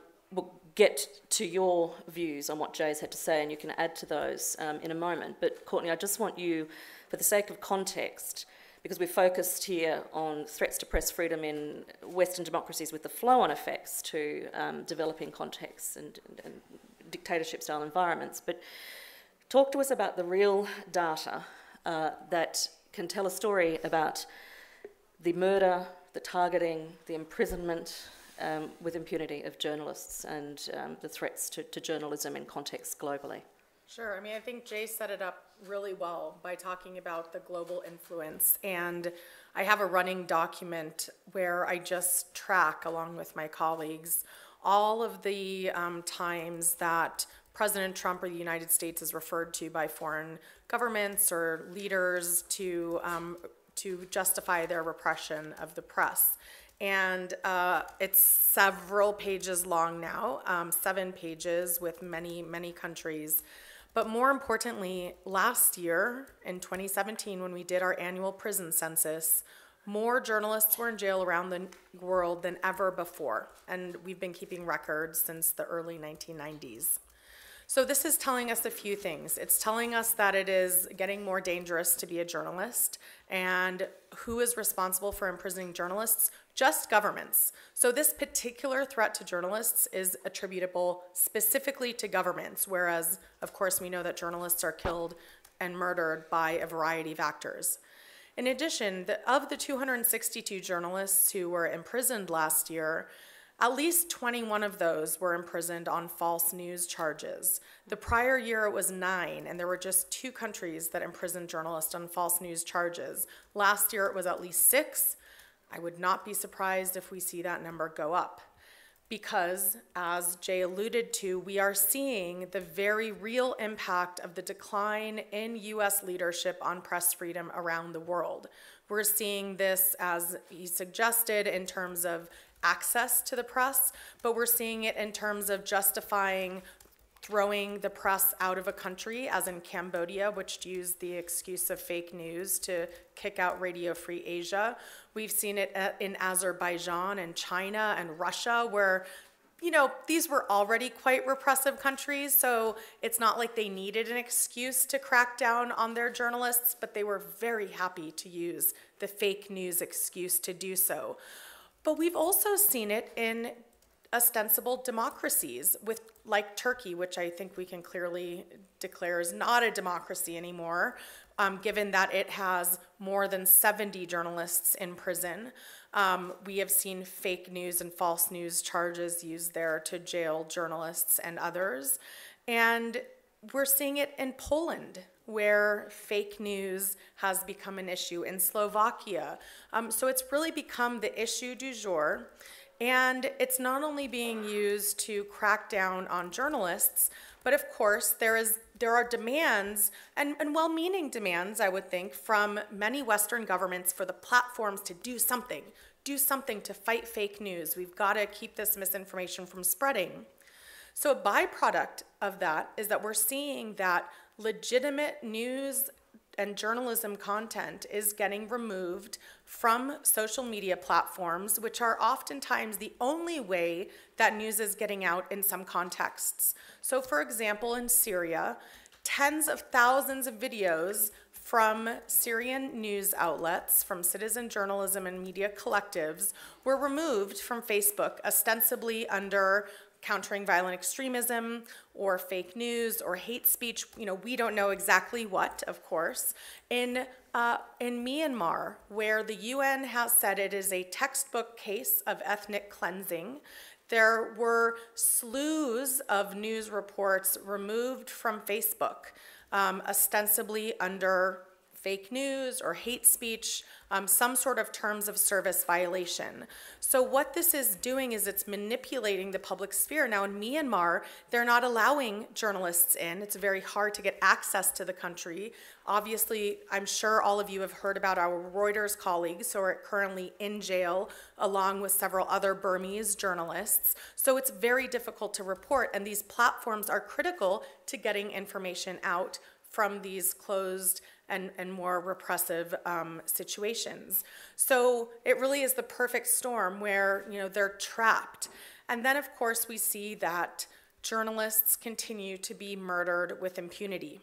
get to your views on what Jay's had to say, and you can add to those um, in a moment. But Courtney, I just want you, for the sake of context, because we're focused here on threats to press freedom in Western democracies with the flow-on effects to um, developing contexts and, and, and dictatorship-style environments. But talk to us about the real data uh, that can tell a story about the murder, the targeting, the imprisonment, um, with impunity of journalists and um, the threats to, to journalism in context globally. Sure. I mean, I think Jay set it up really well by talking about the global influence. And I have a running document where I just track, along with my colleagues, all of the um, times that President Trump or the United States is referred to by foreign governments or leaders to, um, to justify their repression of the press and uh, it's several pages long now, um, seven pages with many, many countries. But more importantly, last year in 2017, when we did our annual prison census, more journalists were in jail around the world than ever before. And we've been keeping records since the early 1990s. So this is telling us a few things. It's telling us that it is getting more dangerous to be a journalist and who is responsible for imprisoning journalists just governments. So this particular threat to journalists is attributable specifically to governments, whereas, of course, we know that journalists are killed and murdered by a variety of actors. In addition, the, of the 262 journalists who were imprisoned last year, at least 21 of those were imprisoned on false news charges. The prior year it was nine, and there were just two countries that imprisoned journalists on false news charges. Last year it was at least six, I would not be surprised if we see that number go up because, as Jay alluded to, we are seeing the very real impact of the decline in US leadership on press freedom around the world. We're seeing this, as he suggested, in terms of access to the press, but we're seeing it in terms of justifying throwing the press out of a country, as in Cambodia, which used the excuse of fake news to kick out Radio Free Asia. We've seen it uh, in Azerbaijan and China and Russia, where you know, these were already quite repressive countries, so it's not like they needed an excuse to crack down on their journalists, but they were very happy to use the fake news excuse to do so. But we've also seen it in ostensible democracies with like Turkey, which I think we can clearly declare is not a democracy anymore, um, given that it has more than 70 journalists in prison. Um, we have seen fake news and false news charges used there to jail journalists and others. And we're seeing it in Poland, where fake news has become an issue, in Slovakia. Um, so it's really become the issue du jour. And it's not only being used to crack down on journalists, but of course there is there are demands and, and well-meaning demands, I would think, from many Western governments for the platforms to do something, do something to fight fake news. We've got to keep this misinformation from spreading. So a byproduct of that is that we're seeing that legitimate news and journalism content is getting removed from social media platforms, which are oftentimes the only way that news is getting out in some contexts. So, for example, in Syria, tens of thousands of videos from Syrian news outlets, from citizen journalism and media collectives, were removed from Facebook, ostensibly under countering violent extremism or fake news or hate speech. You know, we don't know exactly what, of course. In uh, in Myanmar, where the UN has said it is a textbook case of ethnic cleansing, there were slews of news reports removed from Facebook, um, ostensibly under fake news or hate speech, um, some sort of terms of service violation. So, what this is doing is it's manipulating the public sphere. Now, in Myanmar, they're not allowing journalists in. It's very hard to get access to the country. Obviously, I'm sure all of you have heard about our Reuters colleagues who are currently in jail, along with several other Burmese journalists. So, it's very difficult to report, and these platforms are critical to getting information out from these closed and, and more repressive um, situations. So it really is the perfect storm where you know they're trapped. And then of course we see that journalists continue to be murdered with impunity.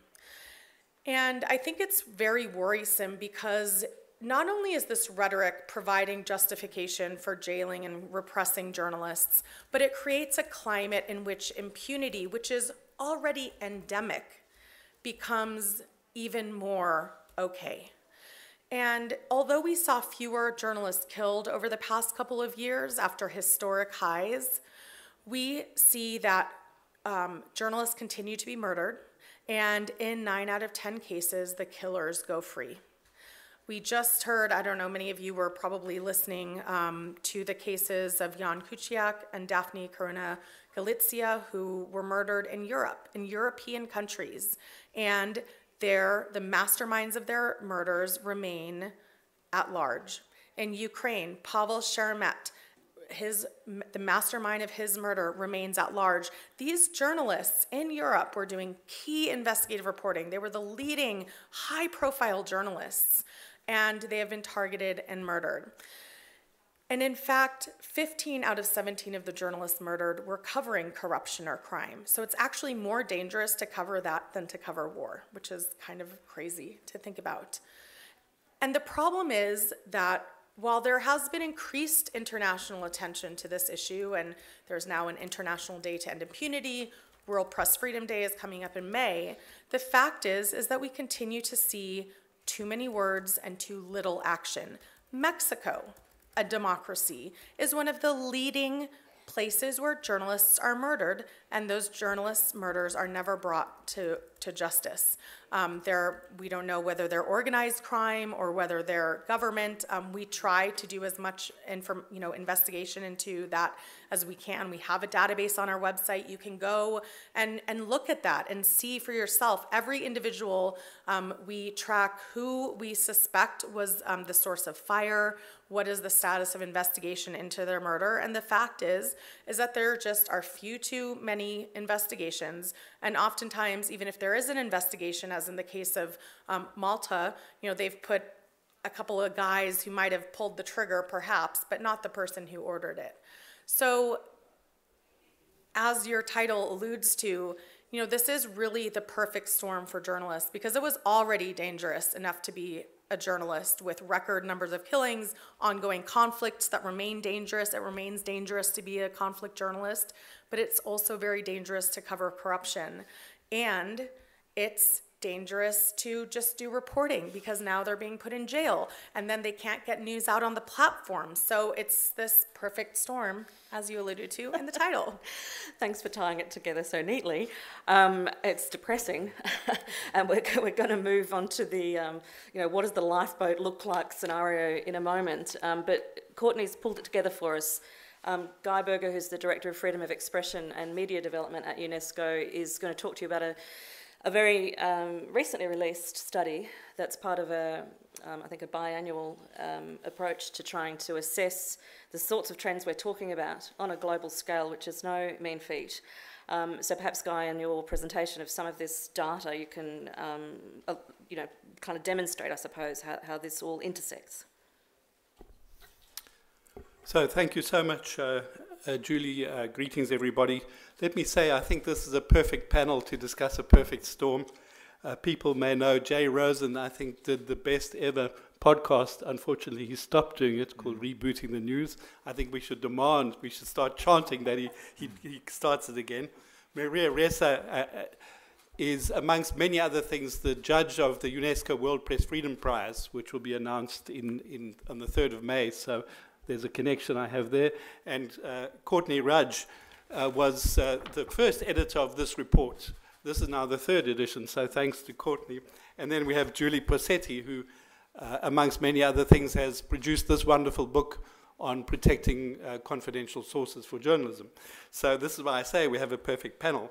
And I think it's very worrisome because not only is this rhetoric providing justification for jailing and repressing journalists, but it creates a climate in which impunity, which is already endemic, becomes even more okay. And although we saw fewer journalists killed over the past couple of years after historic highs, we see that um, journalists continue to be murdered, and in nine out of 10 cases, the killers go free. We just heard, I don't know, many of you were probably listening um, to the cases of Jan Kuciak and Daphne Caruana Galizia, who were murdered in Europe, in European countries. And their, the masterminds of their murders remain at large. In Ukraine, Pavel Sheremet, his the mastermind of his murder remains at large. These journalists in Europe were doing key investigative reporting. They were the leading high-profile journalists and they have been targeted and murdered. And in fact, 15 out of 17 of the journalists murdered were covering corruption or crime. So it's actually more dangerous to cover that than to cover war, which is kind of crazy to think about. And the problem is that while there has been increased international attention to this issue, and there's now an International Day to End Impunity, World Press Freedom Day is coming up in May, the fact is, is that we continue to see too many words and too little action. Mexico, a democracy is one of the leading places where journalists are murdered, and those journalists' murders are never brought to, to justice. Um, we don't know whether they're organized crime or whether they're government. Um, we try to do as much inform, you know, investigation into that as we can. We have a database on our website. You can go and, and look at that and see for yourself. Every individual, um, we track who we suspect was um, the source of fire, what is the status of investigation into their murder and the fact is is that there just are few too many investigations and oftentimes even if there is an investigation as in the case of um, malta you know they've put a couple of guys who might have pulled the trigger perhaps but not the person who ordered it so as your title alludes to you know this is really the perfect storm for journalists because it was already dangerous enough to be a journalist with record numbers of killings, ongoing conflicts that remain dangerous. It remains dangerous to be a conflict journalist, but it's also very dangerous to cover corruption. And it's dangerous to just do reporting because now they're being put in jail and then they can't get news out on the platform. So it's this perfect storm, as you alluded to in the title. *laughs* Thanks for tying it together so neatly. Um, it's depressing, *laughs* and we're, we're going to move on to the, um, you know, what does the lifeboat look like scenario in a moment. Um, but Courtney's pulled it together for us. Um, Guy Berger, who's the Director of Freedom of Expression and Media Development at UNESCO, is going to talk to you about a a very um, recently released study that's part of a, um, I think, a biannual um, approach to trying to assess the sorts of trends we're talking about on a global scale, which is no mean feat. Um, so perhaps, Guy, in your presentation of some of this data, you can, um, uh, you know, kind of demonstrate, I suppose, how, how this all intersects. So thank you so much, uh, uh, Julie. Uh, greetings, everybody. Let me say, I think this is a perfect panel to discuss a perfect storm. Uh, people may know Jay Rosen, I think, did the best ever podcast. Unfortunately, he stopped doing it called mm. Rebooting the News. I think we should demand, we should start chanting that he, he, mm. he starts it again. Maria Ressa uh, uh, is, amongst many other things, the judge of the UNESCO World Press Freedom Prize, which will be announced in, in, on the 3rd of May. So there's a connection I have there. And uh, Courtney Rudge uh, was uh, the first editor of this report. This is now the third edition, so thanks to Courtney. And then we have Julie Posetti, who, uh, amongst many other things, has produced this wonderful book on protecting uh, confidential sources for journalism. So this is why I say we have a perfect panel.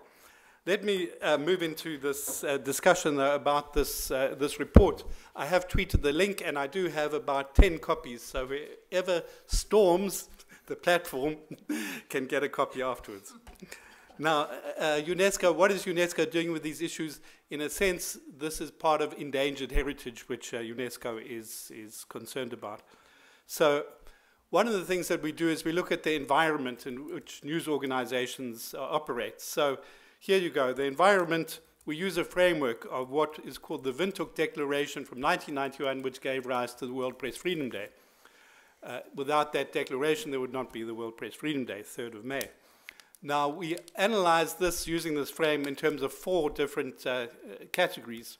Let me uh, move into this uh, discussion about this, uh, this report. I have tweeted the link and I do have about 10 copies. So wherever storms the platform *laughs* can get a copy afterwards. Now, uh, uh, UNESCO, what is UNESCO doing with these issues? In a sense, this is part of endangered heritage, which uh, UNESCO is, is concerned about. So, one of the things that we do is we look at the environment in which news organizations uh, operate. So, here you go the environment, we use a framework of what is called the Windhoek Declaration from 1991, which gave rise to the World Press Freedom Day. Uh, without that declaration, there would not be the World Press Freedom Day, 3rd of May. Now, we analyzed this using this frame in terms of four different uh, uh, categories.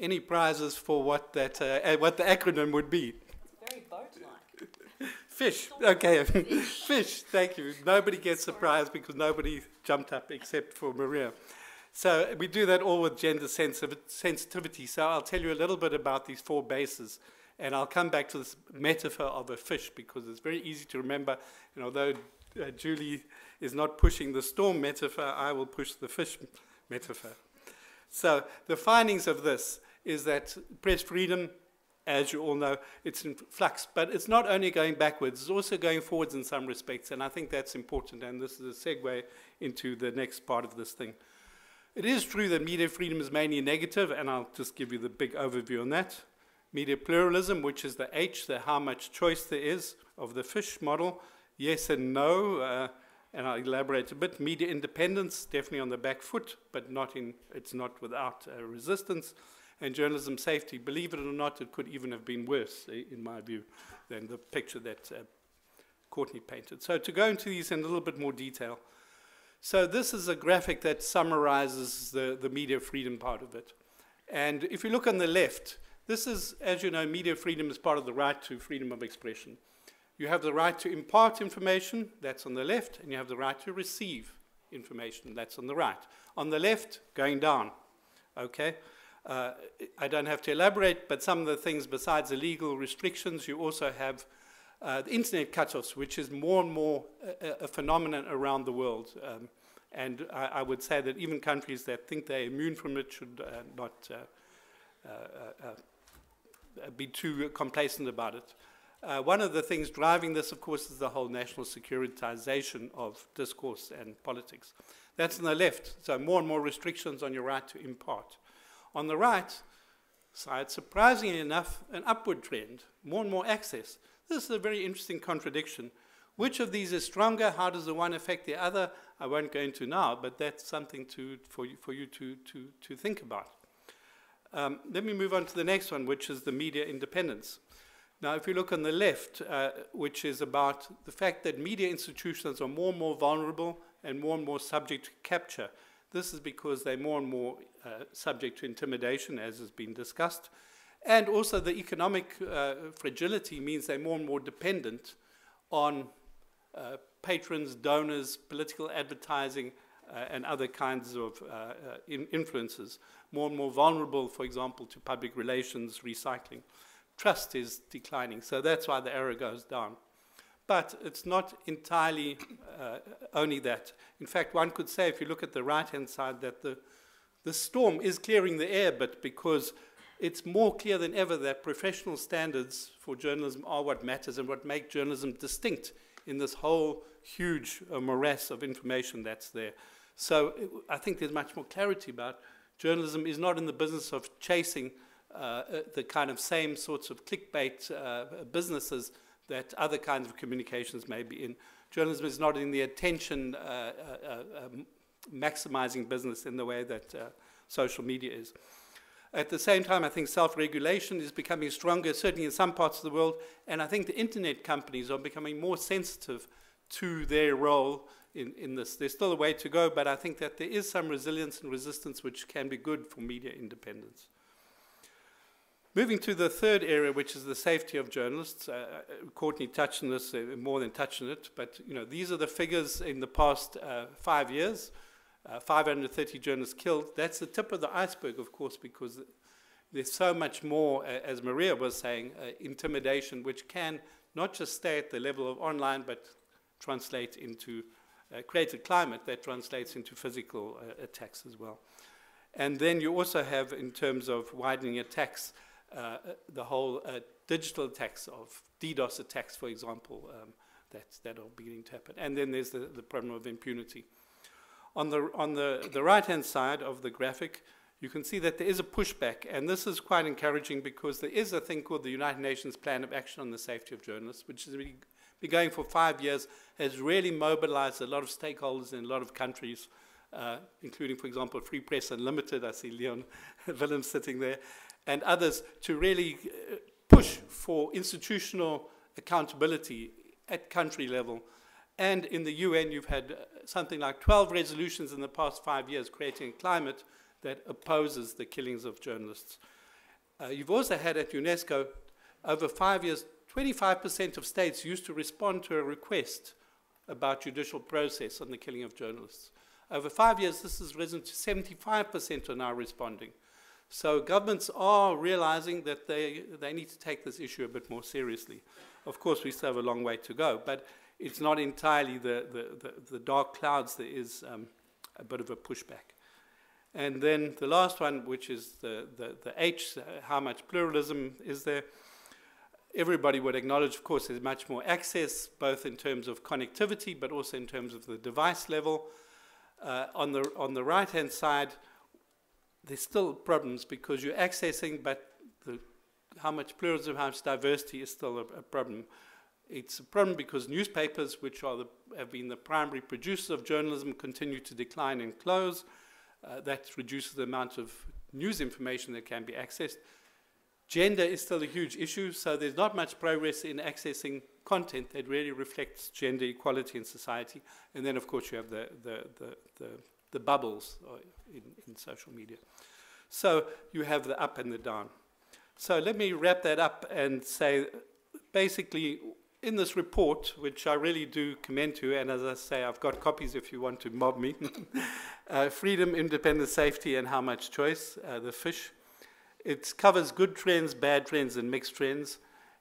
Any prizes for what, that, uh, what the acronym would be? It's very boat-like. Fish, okay. *laughs* Fish. thank you. Nobody gets surprised a prize because nobody jumped up except for Maria. So we do that all with gender sensitivity. So I'll tell you a little bit about these four bases and I'll come back to this metaphor of a fish because it's very easy to remember. And although uh, Julie is not pushing the storm metaphor, I will push the fish metaphor. So the findings of this is that press freedom, as you all know, it's in flux. But it's not only going backwards, it's also going forwards in some respects. And I think that's important. And this is a segue into the next part of this thing. It is true that media freedom is mainly negative, and I'll just give you the big overview on that. Media pluralism, which is the H, the how much choice there is of the fish model, yes and no, uh, and I'll elaborate a bit. Media independence, definitely on the back foot, but not in, it's not without uh, resistance. And journalism safety, believe it or not, it could even have been worse, eh, in my view, than the picture that uh, Courtney painted. So to go into these in a little bit more detail. So this is a graphic that summarizes the, the media freedom part of it. And if you look on the left, this is, as you know, media freedom is part of the right to freedom of expression. You have the right to impart information, that's on the left, and you have the right to receive information, that's on the right. On the left, going down, okay? Uh, I don't have to elaborate, but some of the things besides the legal restrictions, you also have uh, the internet cutoffs, which is more and more a, uh, uh, a phenomenon around the world. Um, and I, I, would say that even countries that think they're immune from it should uh, not uh, be too complacent about it. Uh, one of the things driving this, of course, is the whole national securitization of discourse and politics. That's on the left, so more and more restrictions on your right to impart. On the right side, surprisingly enough, an upward trend, more and more access. This is a very interesting contradiction. Which of these is stronger? How does the one affect the other? I won't go into now, but that's something to, for, you, for you to, to, to think about. Um, let me move on to the next one, which is the media independence. Now, if you look on the left, uh, which is about the fact that media institutions are more and more vulnerable and more and more subject to capture. This is because they're more and more uh, subject to intimidation, as has been discussed. And also, the economic uh, fragility means they're more and more dependent on uh, patrons, donors, political advertising, uh, and other kinds of uh, uh, in influences, more and more vulnerable, for example, to public relations, recycling. Trust is declining, so that's why the error goes down. But it's not entirely only that. In fact, one could say, if you look at the right-hand side, that the, the storm is clearing the air, but because it's more clear than ever that professional standards for journalism are what matters and what make journalism distinct in this whole huge uh, morass of information that's there. So it, I think there's much more clarity about journalism is not in the business of chasing uh, uh, the kind of same sorts of clickbait uh, businesses that other kinds of communications may be in. Journalism is not in the attention uh, uh, uh maximizing business in the way that social media is. At the same time, I think self-regulation is becoming stronger, certainly in some parts of the world, and I think the internet companies are becoming more sensitive to their role in, in this. There's still a way to go, but I think that there is some resilience and resistance which can be good for media independence. Moving to the third area, which is the safety of journalists. Uh, uh Courtney touched on this, uh, more than touched on it, but you know, these are the figures in the past uh, five years. Uh, 530 journalists killed. That's the tip of the iceberg, of course, because there's so much more, uh, as Maria was saying, intimidation, which can not just stay at the level of online, but translate into uh, a climate that translates into physical uh, attacks as well. And then you also have, in terms of widening attacks, uh, the whole uh, digital attacks of DDoS attacks, for example, um, that, that are beginning to happen. And then there's the, the problem of impunity. On the, on the, the right-hand side of the graphic, you can see that there is a pushback, and this is quite encouraging because there is a thing called the United Nations Plan of Action on the Safety of Journalists, which is really been going for five years, has really mobilized a lot of stakeholders in a lot of countries, uh, including, for example, Free Press Unlimited, I see Leon *laughs* Willem sitting there, and others to really uh, push for institutional accountability at country level. And in the UN, you've had uh, something like 12 resolutions in the past five years creating a climate that opposes the killings of journalists. Uh, you've also had at UNESCO over five years 25% of states used to respond to a request about judicial process on the killing of journalists. Over five years, this has risen to 75% are now responding. So governments are realizing that they, they need to take this issue a bit more seriously. Of course, we still have a long way to go, but it's not entirely the, the, the, the dark clouds. There is um, a bit of a pushback. And then the last one, which is the, the, the H, how much pluralism is there everybody would acknowledge, of course, there's much more access, both in terms of connectivity, but also in terms of the device level. Uh, on the on the right-hand side, there's still problems because you're accessing, but the, how much pluralism, how much diversity is still a, a, problem. It's a problem because newspapers, which are the, have been the primary producers of journalism, continue to decline and close. Uh, that reduces the amount of news information that can be accessed. Gender is still a huge issue, so there's not much progress in accessing content that really reflects gender equality in society. And then, of course, you have the, the, the, the, the bubbles uh, in, in social media. So you have the up and the down. So let me wrap that up and say basically, in this report, which I really do commend to, and as I say, I've got copies if you want to mob me *laughs* uh, freedom, independence, safety, and how much choice, uh, the fish. It covers good trends, bad trends, and mixed trends.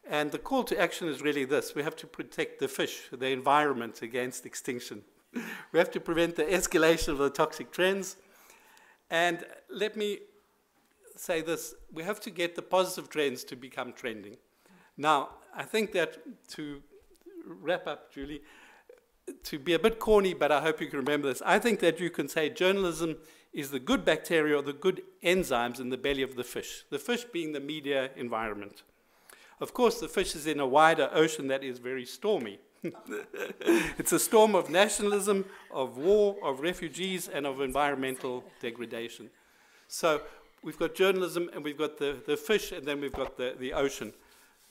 And the call to action is really this. We have to protect the fish, the environment against extinction. *laughs* we have to prevent the escalation of the toxic trends. And let me say this. We have to get the positive trends to become trending. Now, I think that to wrap up, Julie, to be a bit corny, but I hope you can remember this. I think that you can say journalism is the good bacteria or the good enzymes in the belly of the fish, the fish being the media environment. Of course, the fish is in a wider ocean that is very stormy. *laughs* it's a storm of nationalism, of war, of refugees, and of environmental degradation. So we've got journalism and we've got the, the fish and then we've got the, the ocean.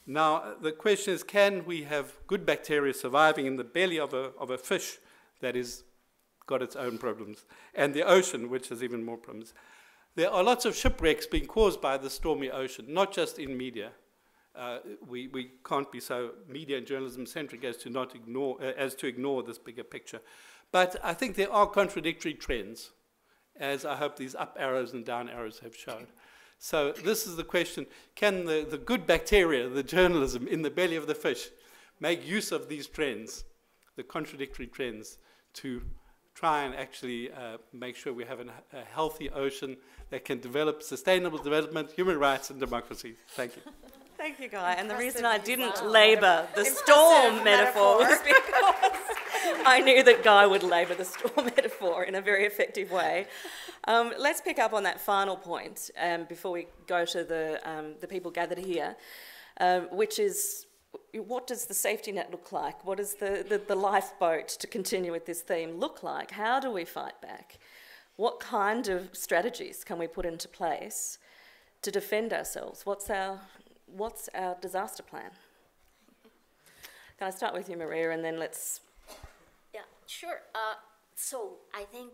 Now, the question is, can we have good bacteria surviving in the belly of a, of a fish that is got its own problems, and the ocean, which has even more problems. There are lots of shipwrecks being caused by the stormy ocean, not just in media. Uh, we, we can't be so media and journalism centric as to not ignore uh, as to ignore this bigger picture. But I think there are contradictory trends, as I hope these up arrows and down arrows have shown. So this is the question, can the, the good bacteria, the journalism in the belly of the fish, make use of these trends, the contradictory trends, to try and actually uh, make sure we have an, a healthy ocean that can develop sustainable development, human rights, and democracy. Thank you. *laughs* Thank you, Guy. Impressive and the reason I didn't well. labour the storm metaphor, metaphor was because I knew that Guy would labour the storm *laughs* metaphor in a very effective way. Um, let's pick up on that final point um, before we go to the, um, the people gathered here, uh, which is what does the safety net look like? What does the, the, the lifeboat, to continue with this theme, look like? How do we fight back? What kind of strategies can we put into place to defend ourselves? What's our, what's our disaster plan? Can I start with you, Maria, and then let's. Yeah, sure. Uh, so I think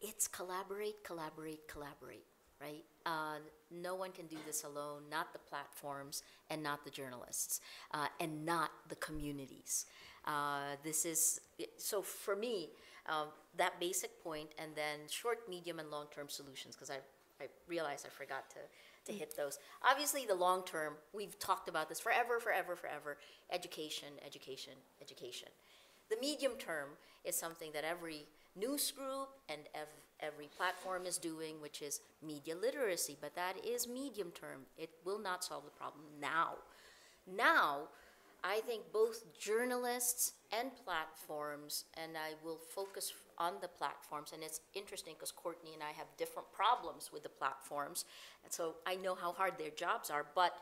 it's collaborate, collaborate, collaborate, right? Uh, no one can do this alone, not the platforms and not the journalists uh, and not the communities. Uh, this is, so for me, uh, that basic point and then short, medium, and long-term solutions, because I, I realized I forgot to, to hit those. Obviously, the long term, we've talked about this forever, forever, forever. Education, education, education. The medium term is something that every news group and every every platform is doing, which is media literacy, but that is medium term. It will not solve the problem now. Now, I think both journalists and platforms, and I will focus on the platforms, and it's interesting because Courtney and I have different problems with the platforms, and so I know how hard their jobs are, but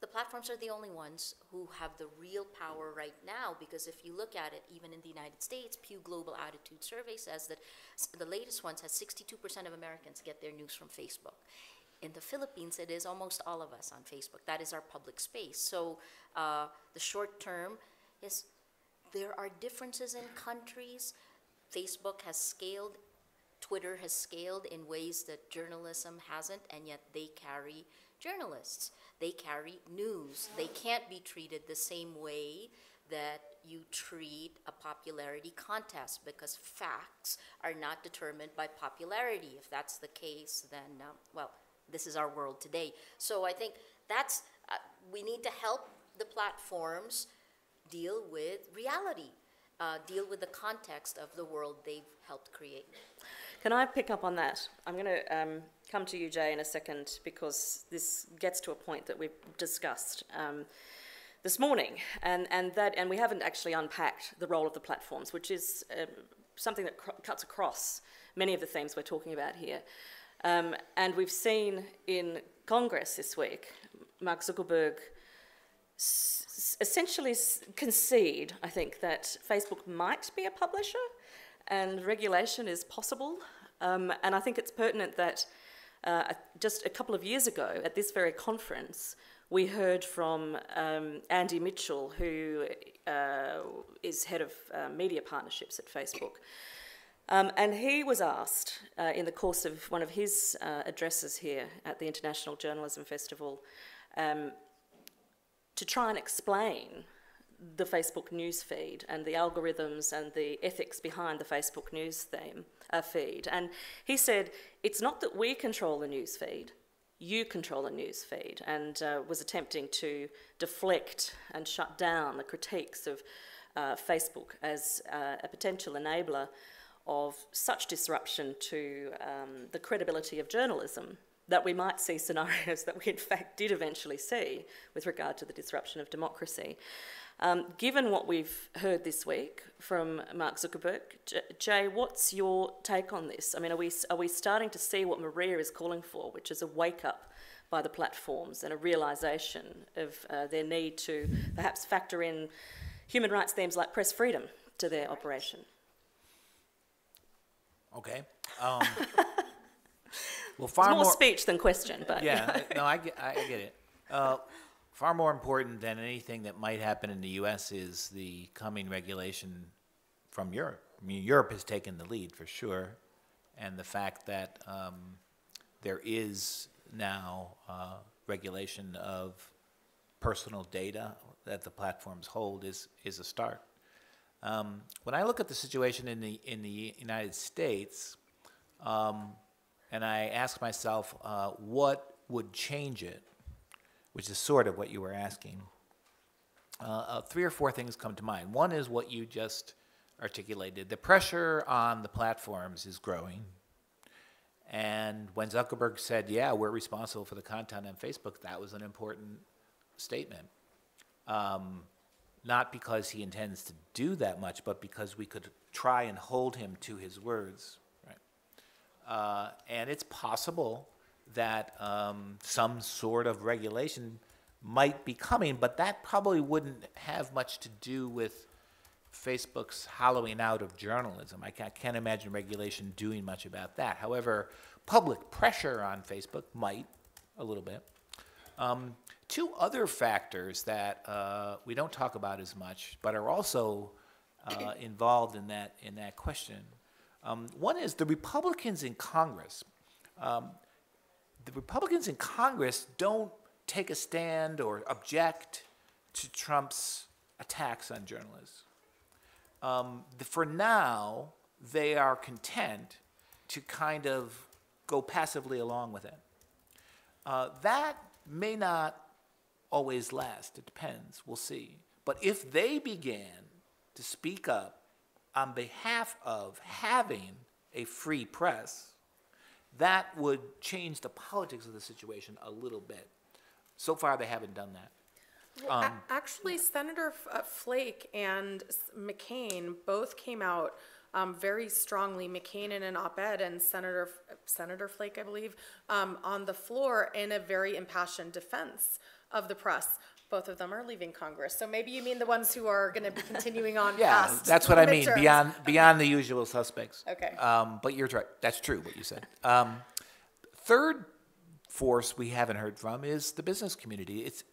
the platforms are the only ones who have the real power right now because if you look at it, even in the United States, Pew Global Attitude Survey says that the latest one has 62% of Americans get their news from Facebook. In the Philippines, it is almost all of us on Facebook. That is our public space. So uh, the short term is there are differences in countries. Facebook has scaled, Twitter has scaled in ways that journalism hasn't, and yet they carry journalists they carry news. They can't be treated the same way that you treat a popularity contest because facts are not determined by popularity. If that's the case, then, um, well, this is our world today. So I think that's, uh, we need to help the platforms deal with reality, uh, deal with the context of the world they've helped create. Can I pick up on that? I'm going to. Um come to you, Jay, in a second because this gets to a point that we've discussed um, this morning, and and that and we haven't actually unpacked the role of the platforms, which is uh, something that cuts across many of the themes we're talking about here. Um, and we've seen in Congress this week, Mark Zuckerberg essentially concede, I think, that Facebook might be a publisher and regulation is possible. Um, and I think it's pertinent that uh, just a couple of years ago, at this very conference, we heard from um, Andy Mitchell, who uh, is head of uh, media partnerships at Facebook. Um, and he was asked uh, in the course of one of his uh, addresses here at the International Journalism Festival um, to try and explain the Facebook news feed and the algorithms and the ethics behind the Facebook news theme, uh, feed. And he said, it's not that we control the news feed, you control the news feed, and uh, was attempting to deflect and shut down the critiques of uh, Facebook as uh, a potential enabler of such disruption to um, the credibility of journalism that we might see scenarios *laughs* that we in fact did eventually see with regard to the disruption of democracy. Um, given what we've heard this week from Mark Zuckerberg, Jay, what's your take on this? I mean, are we, are we starting to see what Maria is calling for, which is a wake up by the platforms and a realization of uh, their need to perhaps factor in human rights themes like press freedom to their operation? Okay. Um, *laughs* well, far more, more, speech than question, but yeah, *laughs* no, I get, I get it. Uh, far more important than anything that might happen in the U.S. is the coming regulation from Europe. I mean, Europe has taken the lead for sure, and the fact that um, there is now uh, regulation of personal data that the platforms hold is is a start. Um, when I look at the situation in the in the United States, um, and I ask myself, uh, what would change it? which is sort of what you were asking, uh, uh, three or four things come to mind. One is what you just articulated. The pressure on the platforms is growing. And when Zuckerberg said, yeah, we're responsible for the content on Facebook, that was an important statement. Um, not because he intends to do that much, but because we could try and hold him to his words. Right? Uh, and it's possible that um, some sort of regulation might be coming, but that probably wouldn't have much to do with Facebook's hollowing out of journalism. I can't imagine regulation doing much about that. However, public pressure on Facebook might a little bit. Um, two other factors that uh, we don't talk about as much, but are also uh, involved in that in that question. Um, one is the Republicans in Congress. Um, the Republicans in Congress don't take a stand or object to Trump's attacks on journalists. Um, the, for now, they are content to kind of go passively along with it. Uh, that may not always last. It depends. We'll see. But if they began to speak up on behalf of having a free press, that would change the politics of the situation a little bit. So far, they haven't done that. Well, um, actually, Senator uh, Flake and McCain both came out um, very strongly. McCain in an op-ed, and Senator Senator Flake, I believe, um, on the floor in a very impassioned defense of the press both of them are leaving Congress. So maybe you mean the ones who are going to be continuing on *laughs* yeah, past. that's what I mean. Beyond *laughs* beyond the usual suspects. Okay. Um, but you're right. That's true. What you said. Um, third force we haven't heard from is the business community. It's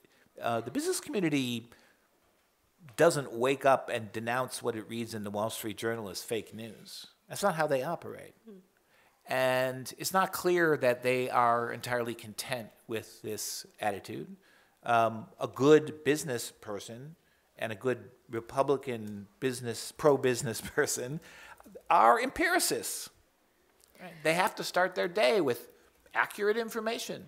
uh, the business community doesn't wake up and denounce what it reads in the Wall Street Journal as fake news. That's not how they operate. Hmm. And it's not clear that they are entirely content with this attitude um, a good business person and a good Republican business, pro business *laughs* person are empiricists. They have to start their day with accurate information.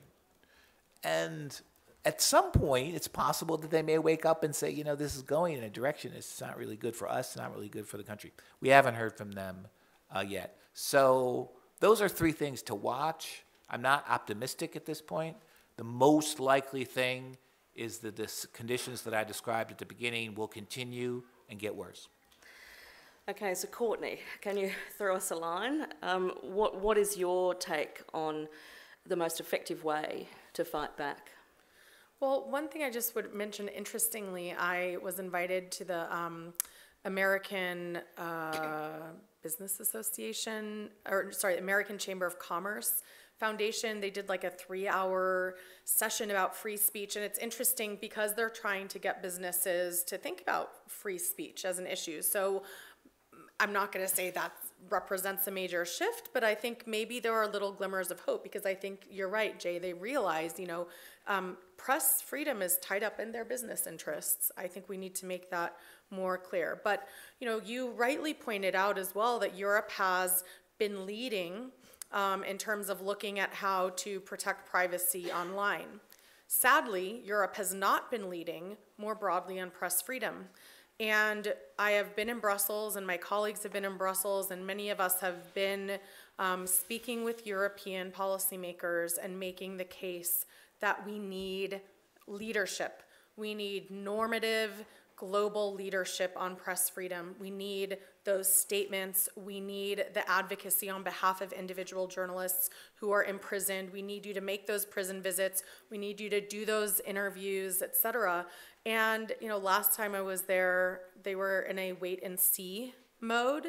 And at some point, it's possible that they may wake up and say, you know, this is going in a direction. It's not really good for us, it's not really good for the country. We haven't heard from them uh, yet. So, those are three things to watch. I'm not optimistic at this point. The most likely thing is that the conditions that I described at the beginning will continue and get worse. Okay, so Courtney, can you *laughs* throw us a line? Um, what, what is your take on the most effective way to fight back? Well, one thing I just would mention interestingly, I was invited to the um, American uh, Business Association, or sorry, American Chamber of Commerce foundation they did like a three hour session about free speech and it's interesting because they're trying to get businesses to think about free speech as an issue so i'm not going to say that represents a major shift but i think maybe there are little glimmers of hope because i think you're right jay they realize, you know um, press freedom is tied up in their business interests i think we need to make that more clear but you know you rightly pointed out as well that europe has been leading um, in terms of looking at how to protect privacy online. Sadly, Europe has not been leading more broadly on press freedom. And I have been in Brussels, and my colleagues have been in Brussels, and many of us have been um, speaking with European policymakers and making the case that we need leadership. We need normative global leadership on press freedom. We need those statements. We need the advocacy on behalf of individual journalists who are imprisoned. We need you to make those prison visits. We need you to do those interviews, et cetera. And you know, last time I was there, they were in a wait and see mode.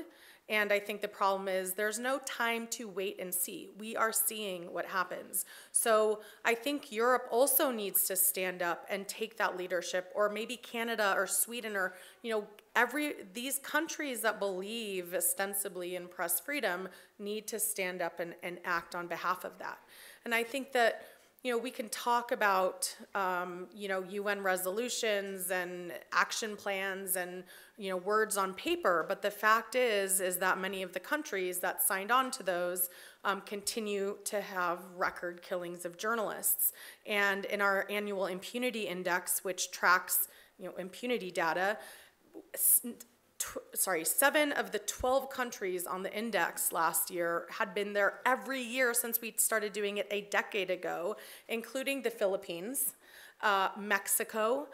And I think the problem is there's no time to wait and see. We are seeing what happens. So I think Europe also needs to stand up and take that leadership, or maybe Canada or Sweden or, you know, every these countries that believe ostensibly in press freedom need to stand up and, and act on behalf of that. And I think that you know, we can talk about, um, you know, UN resolutions and action plans and, you know, words on paper, but the fact is, is that many of the countries that signed on to those um, continue to have record killings of journalists. And in our annual impunity index, which tracks, you know, impunity data, sorry, seven of the 12 countries on the index last year had been there every year since we started doing it a decade ago, including the Philippines, uh, Mexico,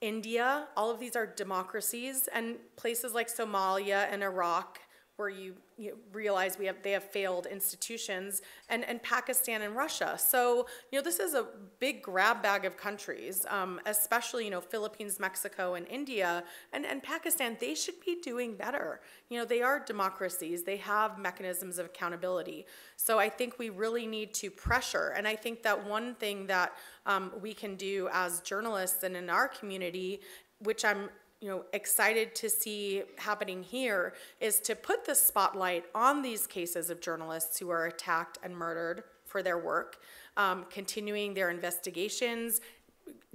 India. All of these are democracies, and places like Somalia and Iraq where you, you realize we have they have failed institutions, and and Pakistan and Russia. So you know this is a big grab bag of countries, um, especially you know Philippines, Mexico, and India, and and Pakistan. They should be doing better. You know they are democracies. They have mechanisms of accountability. So I think we really need to pressure, and I think that one thing that um, we can do as journalists and in our community which I'm you know excited to see happening here is to put the spotlight on these cases of journalists who are attacked and murdered for their work, um, continuing their investigations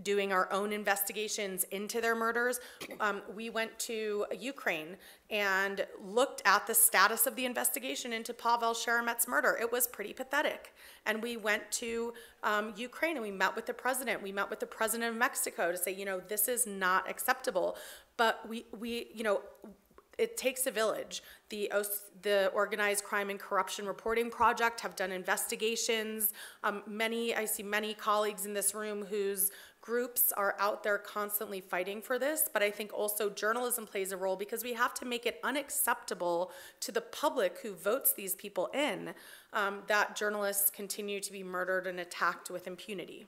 doing our own investigations into their murders. Um, we went to Ukraine and looked at the status of the investigation into Pavel Sheremet's murder. It was pretty pathetic. And we went to um, Ukraine and we met with the president. We met with the president of Mexico to say, you know, this is not acceptable. But we, we you know, it takes a village. The, the Organized Crime and Corruption Reporting Project have done investigations. Um, many, I see many colleagues in this room whose groups are out there constantly fighting for this, but I think also journalism plays a role because we have to make it unacceptable to the public who votes these people in um, that journalists continue to be murdered and attacked with impunity.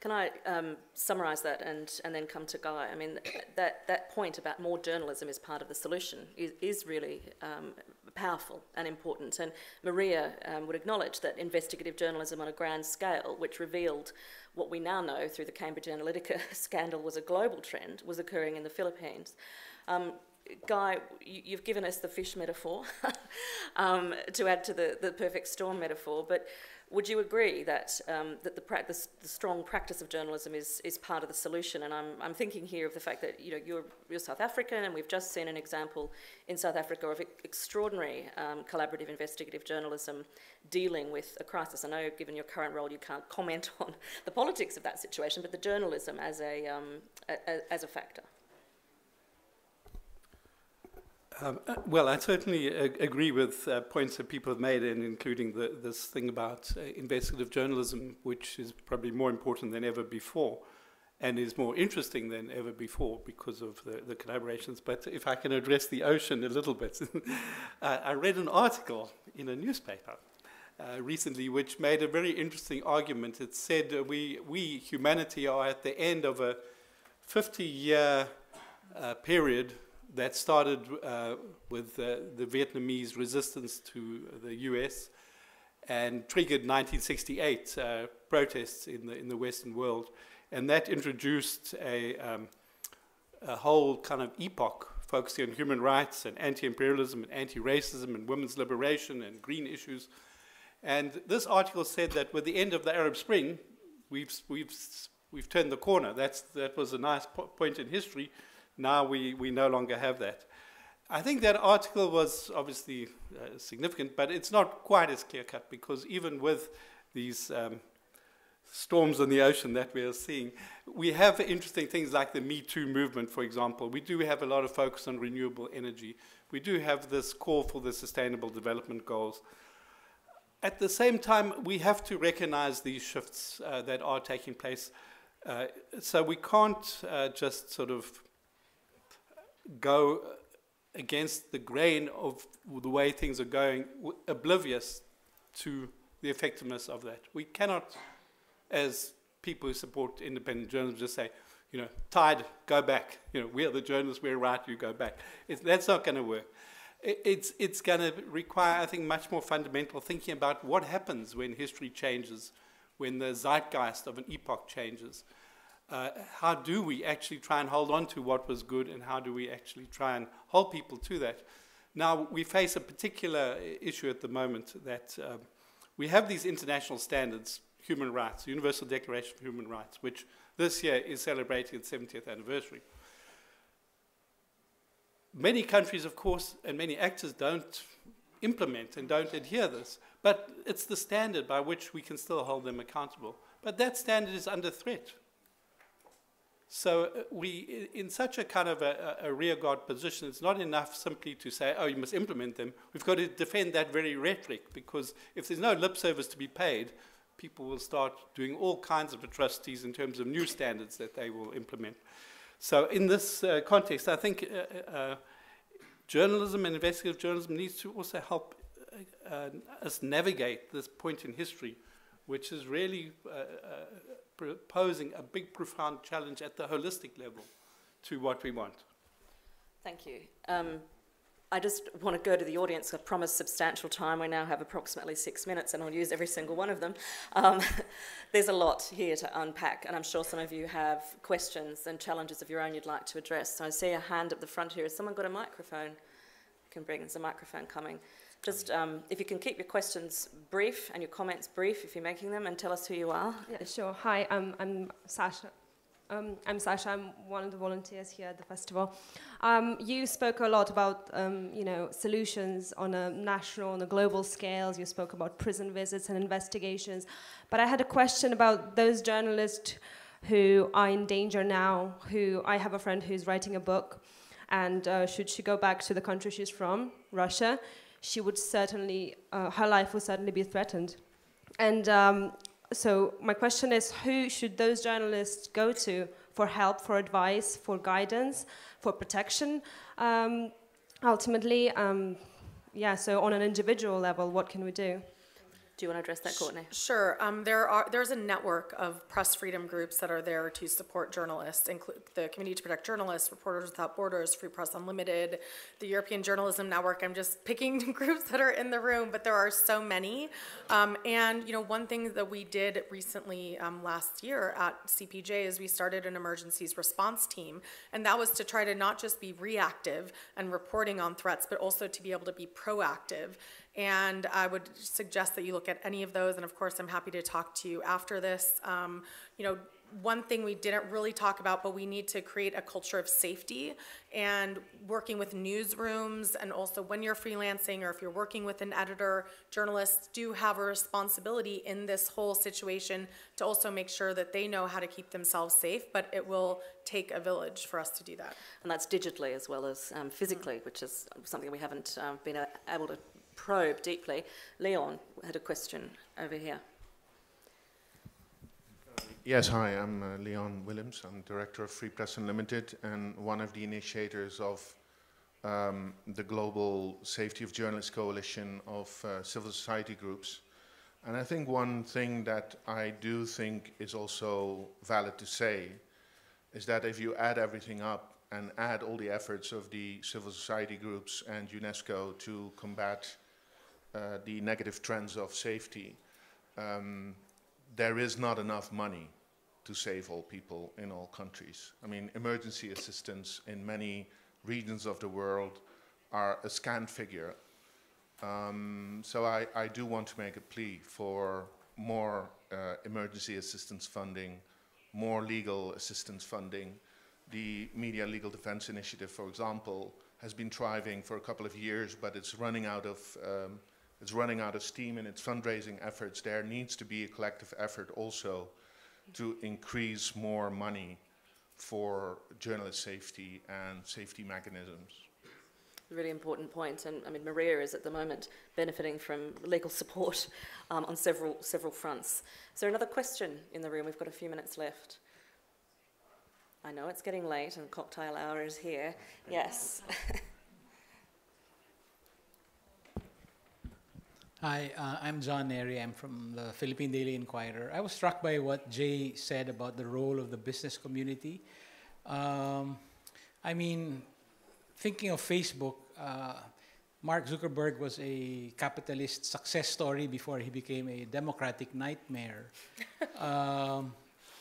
Can I um, summarise that and, and then come to Guy? I mean, that, that point about more journalism is part of the solution is, is really um, powerful and important. And Maria um, would acknowledge that investigative journalism on a grand scale, which revealed what we now know through the Cambridge Analytica *laughs* scandal was a global trend, was occurring in the Philippines. Um, Guy, you've given us the fish metaphor *laughs* um, to add to the, the perfect storm metaphor, but would you agree that, um, that the, the, strong practice of journalism is, is part of the solution? And I'm, I'm thinking here of the fact that you know, you're, you're South African, and we've just seen an example in South Africa of extraordinary um, collaborative investigative journalism dealing with a crisis. I know, given your current role, you can't comment *laughs* on the politics of that situation, but the journalism as a, um, a, a as a factor. Um, uh, well, I certainly ag uh, agree with uh, points that people have made, and including the, this thing about uh, investigative journalism, which is probably more important than ever before, and is more interesting than ever before because of the, the collaborations. But if I can address the ocean a little bit, uh, *laughs* I read an article in a newspaper. Uh, recently, which made a very interesting argument. It said we, we, humanity, are at the end of a 50 year period that started uh, with uh, the Vietnamese resistance to the US and triggered 1968 uh, protests in the, in the Western world. And that introduced a, um, a whole kind of epoch focusing on human rights and anti imperialism and anti racism and women's liberation and green issues. And this article said that with the end of the Arab Spring, we've, we've, we've turned the corner. That's, that was a nice po point in history now we, we no longer have that. I think that article was obviously uh, significant, but it's not quite as clear cut because even with these um, storms in the ocean that we are seeing, we have interesting things like the Me Too movement, for example. We do have a lot of focus on renewable energy. We do have this call for the Sustainable Development Goals. At the same time, we have to recognize these shifts uh, that are taking place. Uh, so we can't uh, just sort of go uh, against the grain of the way things are going, oblivious to the effectiveness of that. We cannot, as people who support independent journalism, just say, you know, Tide, go back. You know, we are the journalists, we're right, you go back. It's, that's not going to work. It, it's it's going to require, I think, much more fundamental thinking about what happens when history changes, when the zeitgeist of an epoch changes uh, how do we actually try and hold on to what was good and how do we actually try and hold people to that? Now, we face a particular issue at the moment that um, we have these international standards, human rights, Universal Declaration of Human Rights, which this year is celebrating its 70th anniversary. Many countries, of course, and many actors don't implement and don't adhere this, but it's the standard by which we can still hold them accountable. But that standard is under threat so uh, we, in such a kind of a, a rearguard position, it's not enough simply to say, oh, you must implement them. We've got to defend that very rhetoric because if there's no lip service to be paid, people will start doing all kinds of atrocities in terms of new standards that they will implement. So in this uh, context, I think uh, uh, uh journalism and investigative journalism needs to also help uh, us navigate this point in history, which is really posing a big, profound challenge at the holistic level to what we want. Thank you. Um, I just want to go to the audience. I promised substantial time. We now have approximately six minutes, and I'll use every single one of them. Um, *laughs* there's a lot here to unpack, and I'm sure some of you have questions and challenges of your own you'd like to address. So I see a hand at the front here. Has someone got a microphone? I can bring. There's a microphone coming just um, if you can keep your questions brief and your comments brief if you're making them, and tell us who you are. Yeah, sure. Hi, um, I'm Sasha. Um, I'm Sasha. I'm one of the volunteers here at the festival. Um, you spoke a lot about um, you know solutions on a national, on a global scale. You spoke about prison visits and investigations, but I had a question about those journalists who are in danger now. Who I have a friend who's writing a book, and uh, should she go back to the country she's from, Russia, she would certainly, uh, her life would certainly be threatened. And um, so my question is, who should those journalists go to for help, for advice, for guidance, for protection? Um, ultimately, um, yeah, so on an individual level, what can we do? Do you want to address that, Courtney? Sure. Um, there are there's a network of press freedom groups that are there to support journalists, include the Committee to Protect Journalists, Reporters Without Borders, Free Press Unlimited, the European Journalism Network. I'm just picking *laughs* groups that are in the room, but there are so many. Um, and you know, one thing that we did recently um, last year at CPJ is we started an emergencies response team, and that was to try to not just be reactive and reporting on threats, but also to be able to be proactive and I would suggest that you look at any of those. And of course, I'm happy to talk to you after this. Um, you know, one thing we didn't really talk about, but we need to create a culture of safety and working with newsrooms and also when you're freelancing or if you're working with an editor, journalists do have a responsibility in this whole situation to also make sure that they know how to keep themselves safe, but it will take a village for us to do that. And that's digitally as well as um, physically, mm -hmm. which is something we haven't uh, been uh, able to probe deeply. Leon had a question over here. Yes, hi, I'm uh, Leon Williams. I'm director of Free Press Unlimited and one of the initiators of um, the Global Safety of Journalists Coalition of uh, civil society groups. And I think one thing that I do think is also valid to say is that if you add everything up and add all the efforts of the civil society groups and UNESCO to combat uh, the negative trends of safety, um, there is not enough money to save all people in all countries. I mean, emergency assistance in many regions of the world are a scant figure. Um, so I, I, do want to make a plea for more uh, emergency assistance funding, more legal assistance funding. The Media Legal Defense Initiative, for example, has been thriving for a couple of years, but it's running out of um, is running out of steam in its fundraising efforts, there needs to be a collective effort also to increase more money for journalist safety and safety mechanisms. Really important point, and I mean Maria is at the moment benefiting from legal support um, on several several fronts. Is there another question in the room? We've got a few minutes left. I know it's getting late, and cocktail hour is here. Yes. *laughs* Hi, uh, I'm John Neri. I'm from the Philippine Daily Inquirer. I was struck by what Jay said about the role of the business community. Um, I mean, thinking of Facebook, uh, Mark Zuckerberg was a capitalist success story before he became a democratic nightmare. *laughs* um,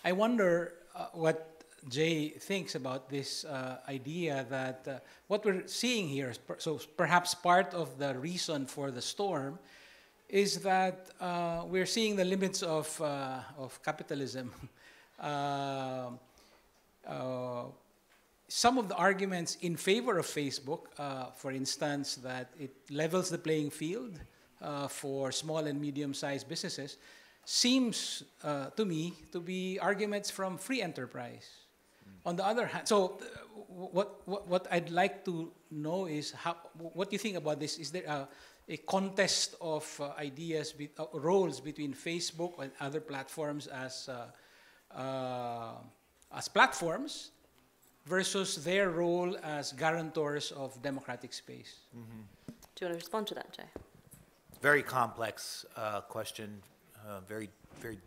I wonder uh, what Jay thinks about this uh, idea that uh, what we're seeing here is per so perhaps part of the reason for the storm is that uh, we're seeing the limits of, uh, of capitalism. *laughs* Uh, uh, some of the arguments in favor of Facebook, uh, for instance, that it levels the playing field uh, for small and medium-sized businesses, seems to me to be arguments from free enterprise. Mm. On the other hand, so what, what, what I'd like to know is how, what do you think about this? Is there a a contest of uh, ideas, be uh, roles between Facebook and other platforms as, uh, uh, as platforms versus their role as guarantors of democratic space. Mm -hmm. Do you want to respond to that, Jay? Very complex uh, question, very, very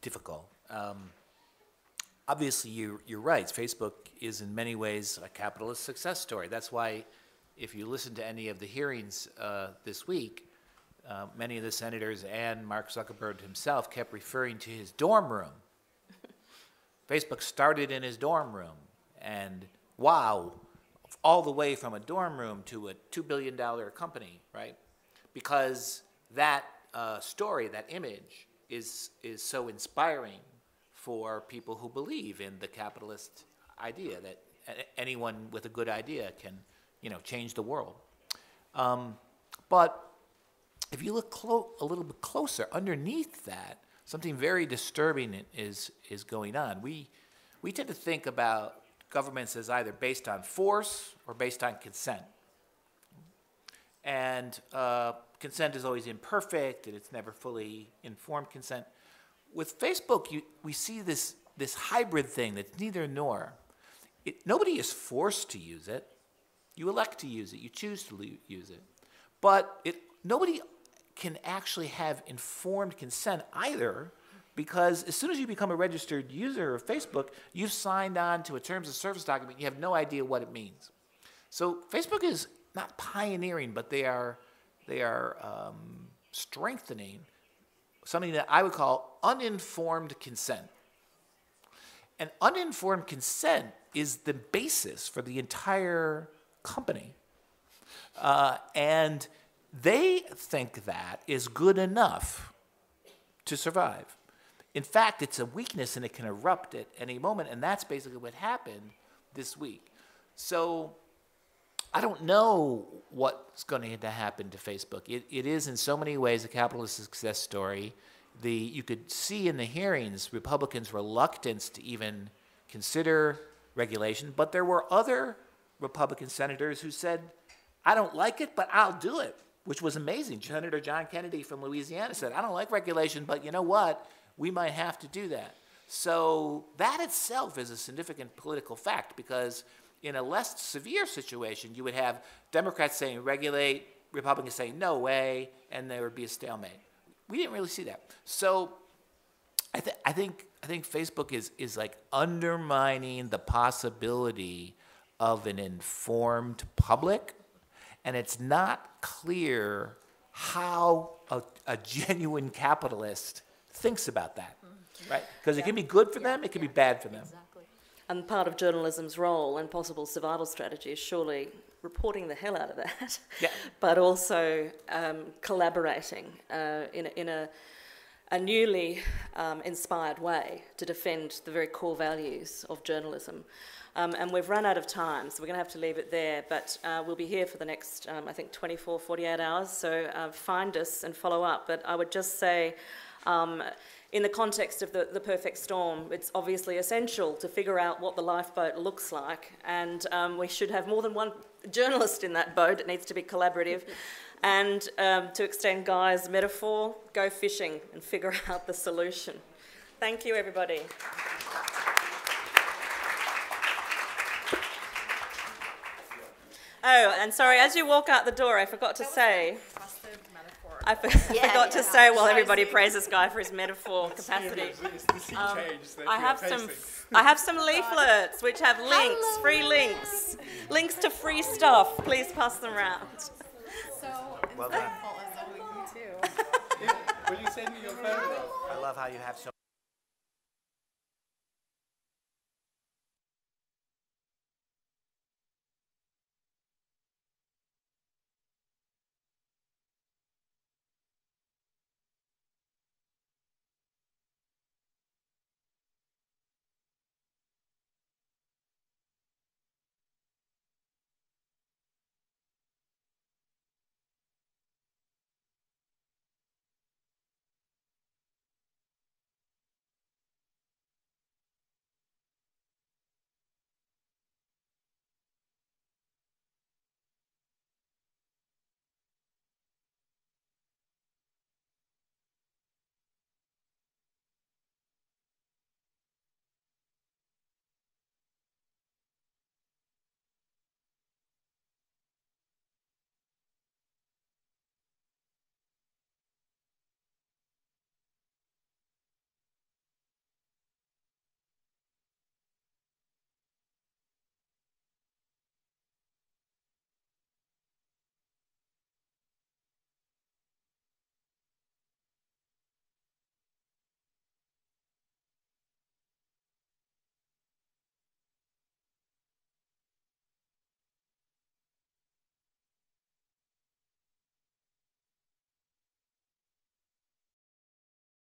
difficult. Um, obviously, you, you're right. Facebook is in many ways a capitalist success story. That's why if you listen to any of the hearings uh, this week, uh, many of the senators and Mark Zuckerberg himself kept referring to his dorm room. *laughs* Facebook started in his dorm room, and wow, all the way from a dorm room to a $2 billion company, right? Because that uh, story, that image, is, is so inspiring for people who believe in the capitalist idea that anyone with a good idea can you know, change the world. Um, but if you look a little bit closer, underneath that, something very disturbing is, is going on. We, we tend to think about governments as either based on force or based on consent. And uh, consent is always imperfect and it's never fully informed consent. With Facebook, you, we see this, this hybrid thing that's neither nor. It, nobody is forced to use it. You elect to use it, you choose to use it. But it, nobody can actually have informed consent either because as soon as you become a registered user of Facebook, you've signed on to a terms of service document. You have no idea what it means. So Facebook is not pioneering, but they are they are um, strengthening something that I would call uninformed consent. And uninformed consent is the basis for the entire company. Uh, and they think that is good enough to survive. In fact, it's a weakness and it can erupt at any moment. And that's basically what happened this week. So I don't know what's going to happen to Facebook. It, it is in so many ways a capitalist success story. The, you could see in the hearings Republicans' reluctance to even consider regulation, but there were other Republican senators who said, I don't like it, but I'll do it, which was amazing. Senator John Kennedy from Louisiana said, I don't like regulation, but you know what? We might have to do that. So that itself is a significant political fact because in a less severe situation, you would have Democrats saying regulate, Republicans saying no way, and there would be a stalemate. We didn't really see that. So I, th I think I think Facebook is is like undermining the possibility of an informed public, and it's not clear how a, a genuine capitalist thinks about that, right? Because yeah. it can be good for yeah. them, it can yeah. be bad for them. Exactly. And part of journalism's role and possible survival strategy is surely reporting the hell out of that, yeah. *laughs* but also um, collaborating uh, in, a, in a, a newly um, inspired way to defend the very core values of journalism. Um, and we've run out of time, so we're going to have to leave it there. But uh, we'll be here for the next, um, I think, 24, 48 hours. So uh, find us and follow up. But I would just say, um, in the context of the, the, perfect storm, it's obviously essential to figure out what the lifeboat looks like. And um, we should have more than one journalist in that boat. It needs to be collaborative. *laughs* and um, to extend Guy's metaphor, go fishing and figure *laughs* out the solution. Thank you, everybody. Oh, and sorry, as you walk out the door, I forgot to say. I, for, *laughs* yeah, I forgot yeah. to say while well, everybody praises Guy for his metaphor capacity. Um, I have some. I have some leaflets which have links, Hello. free links, links to free stuff. Please pass them around. So well done. will you send me your phone? I love how you have so.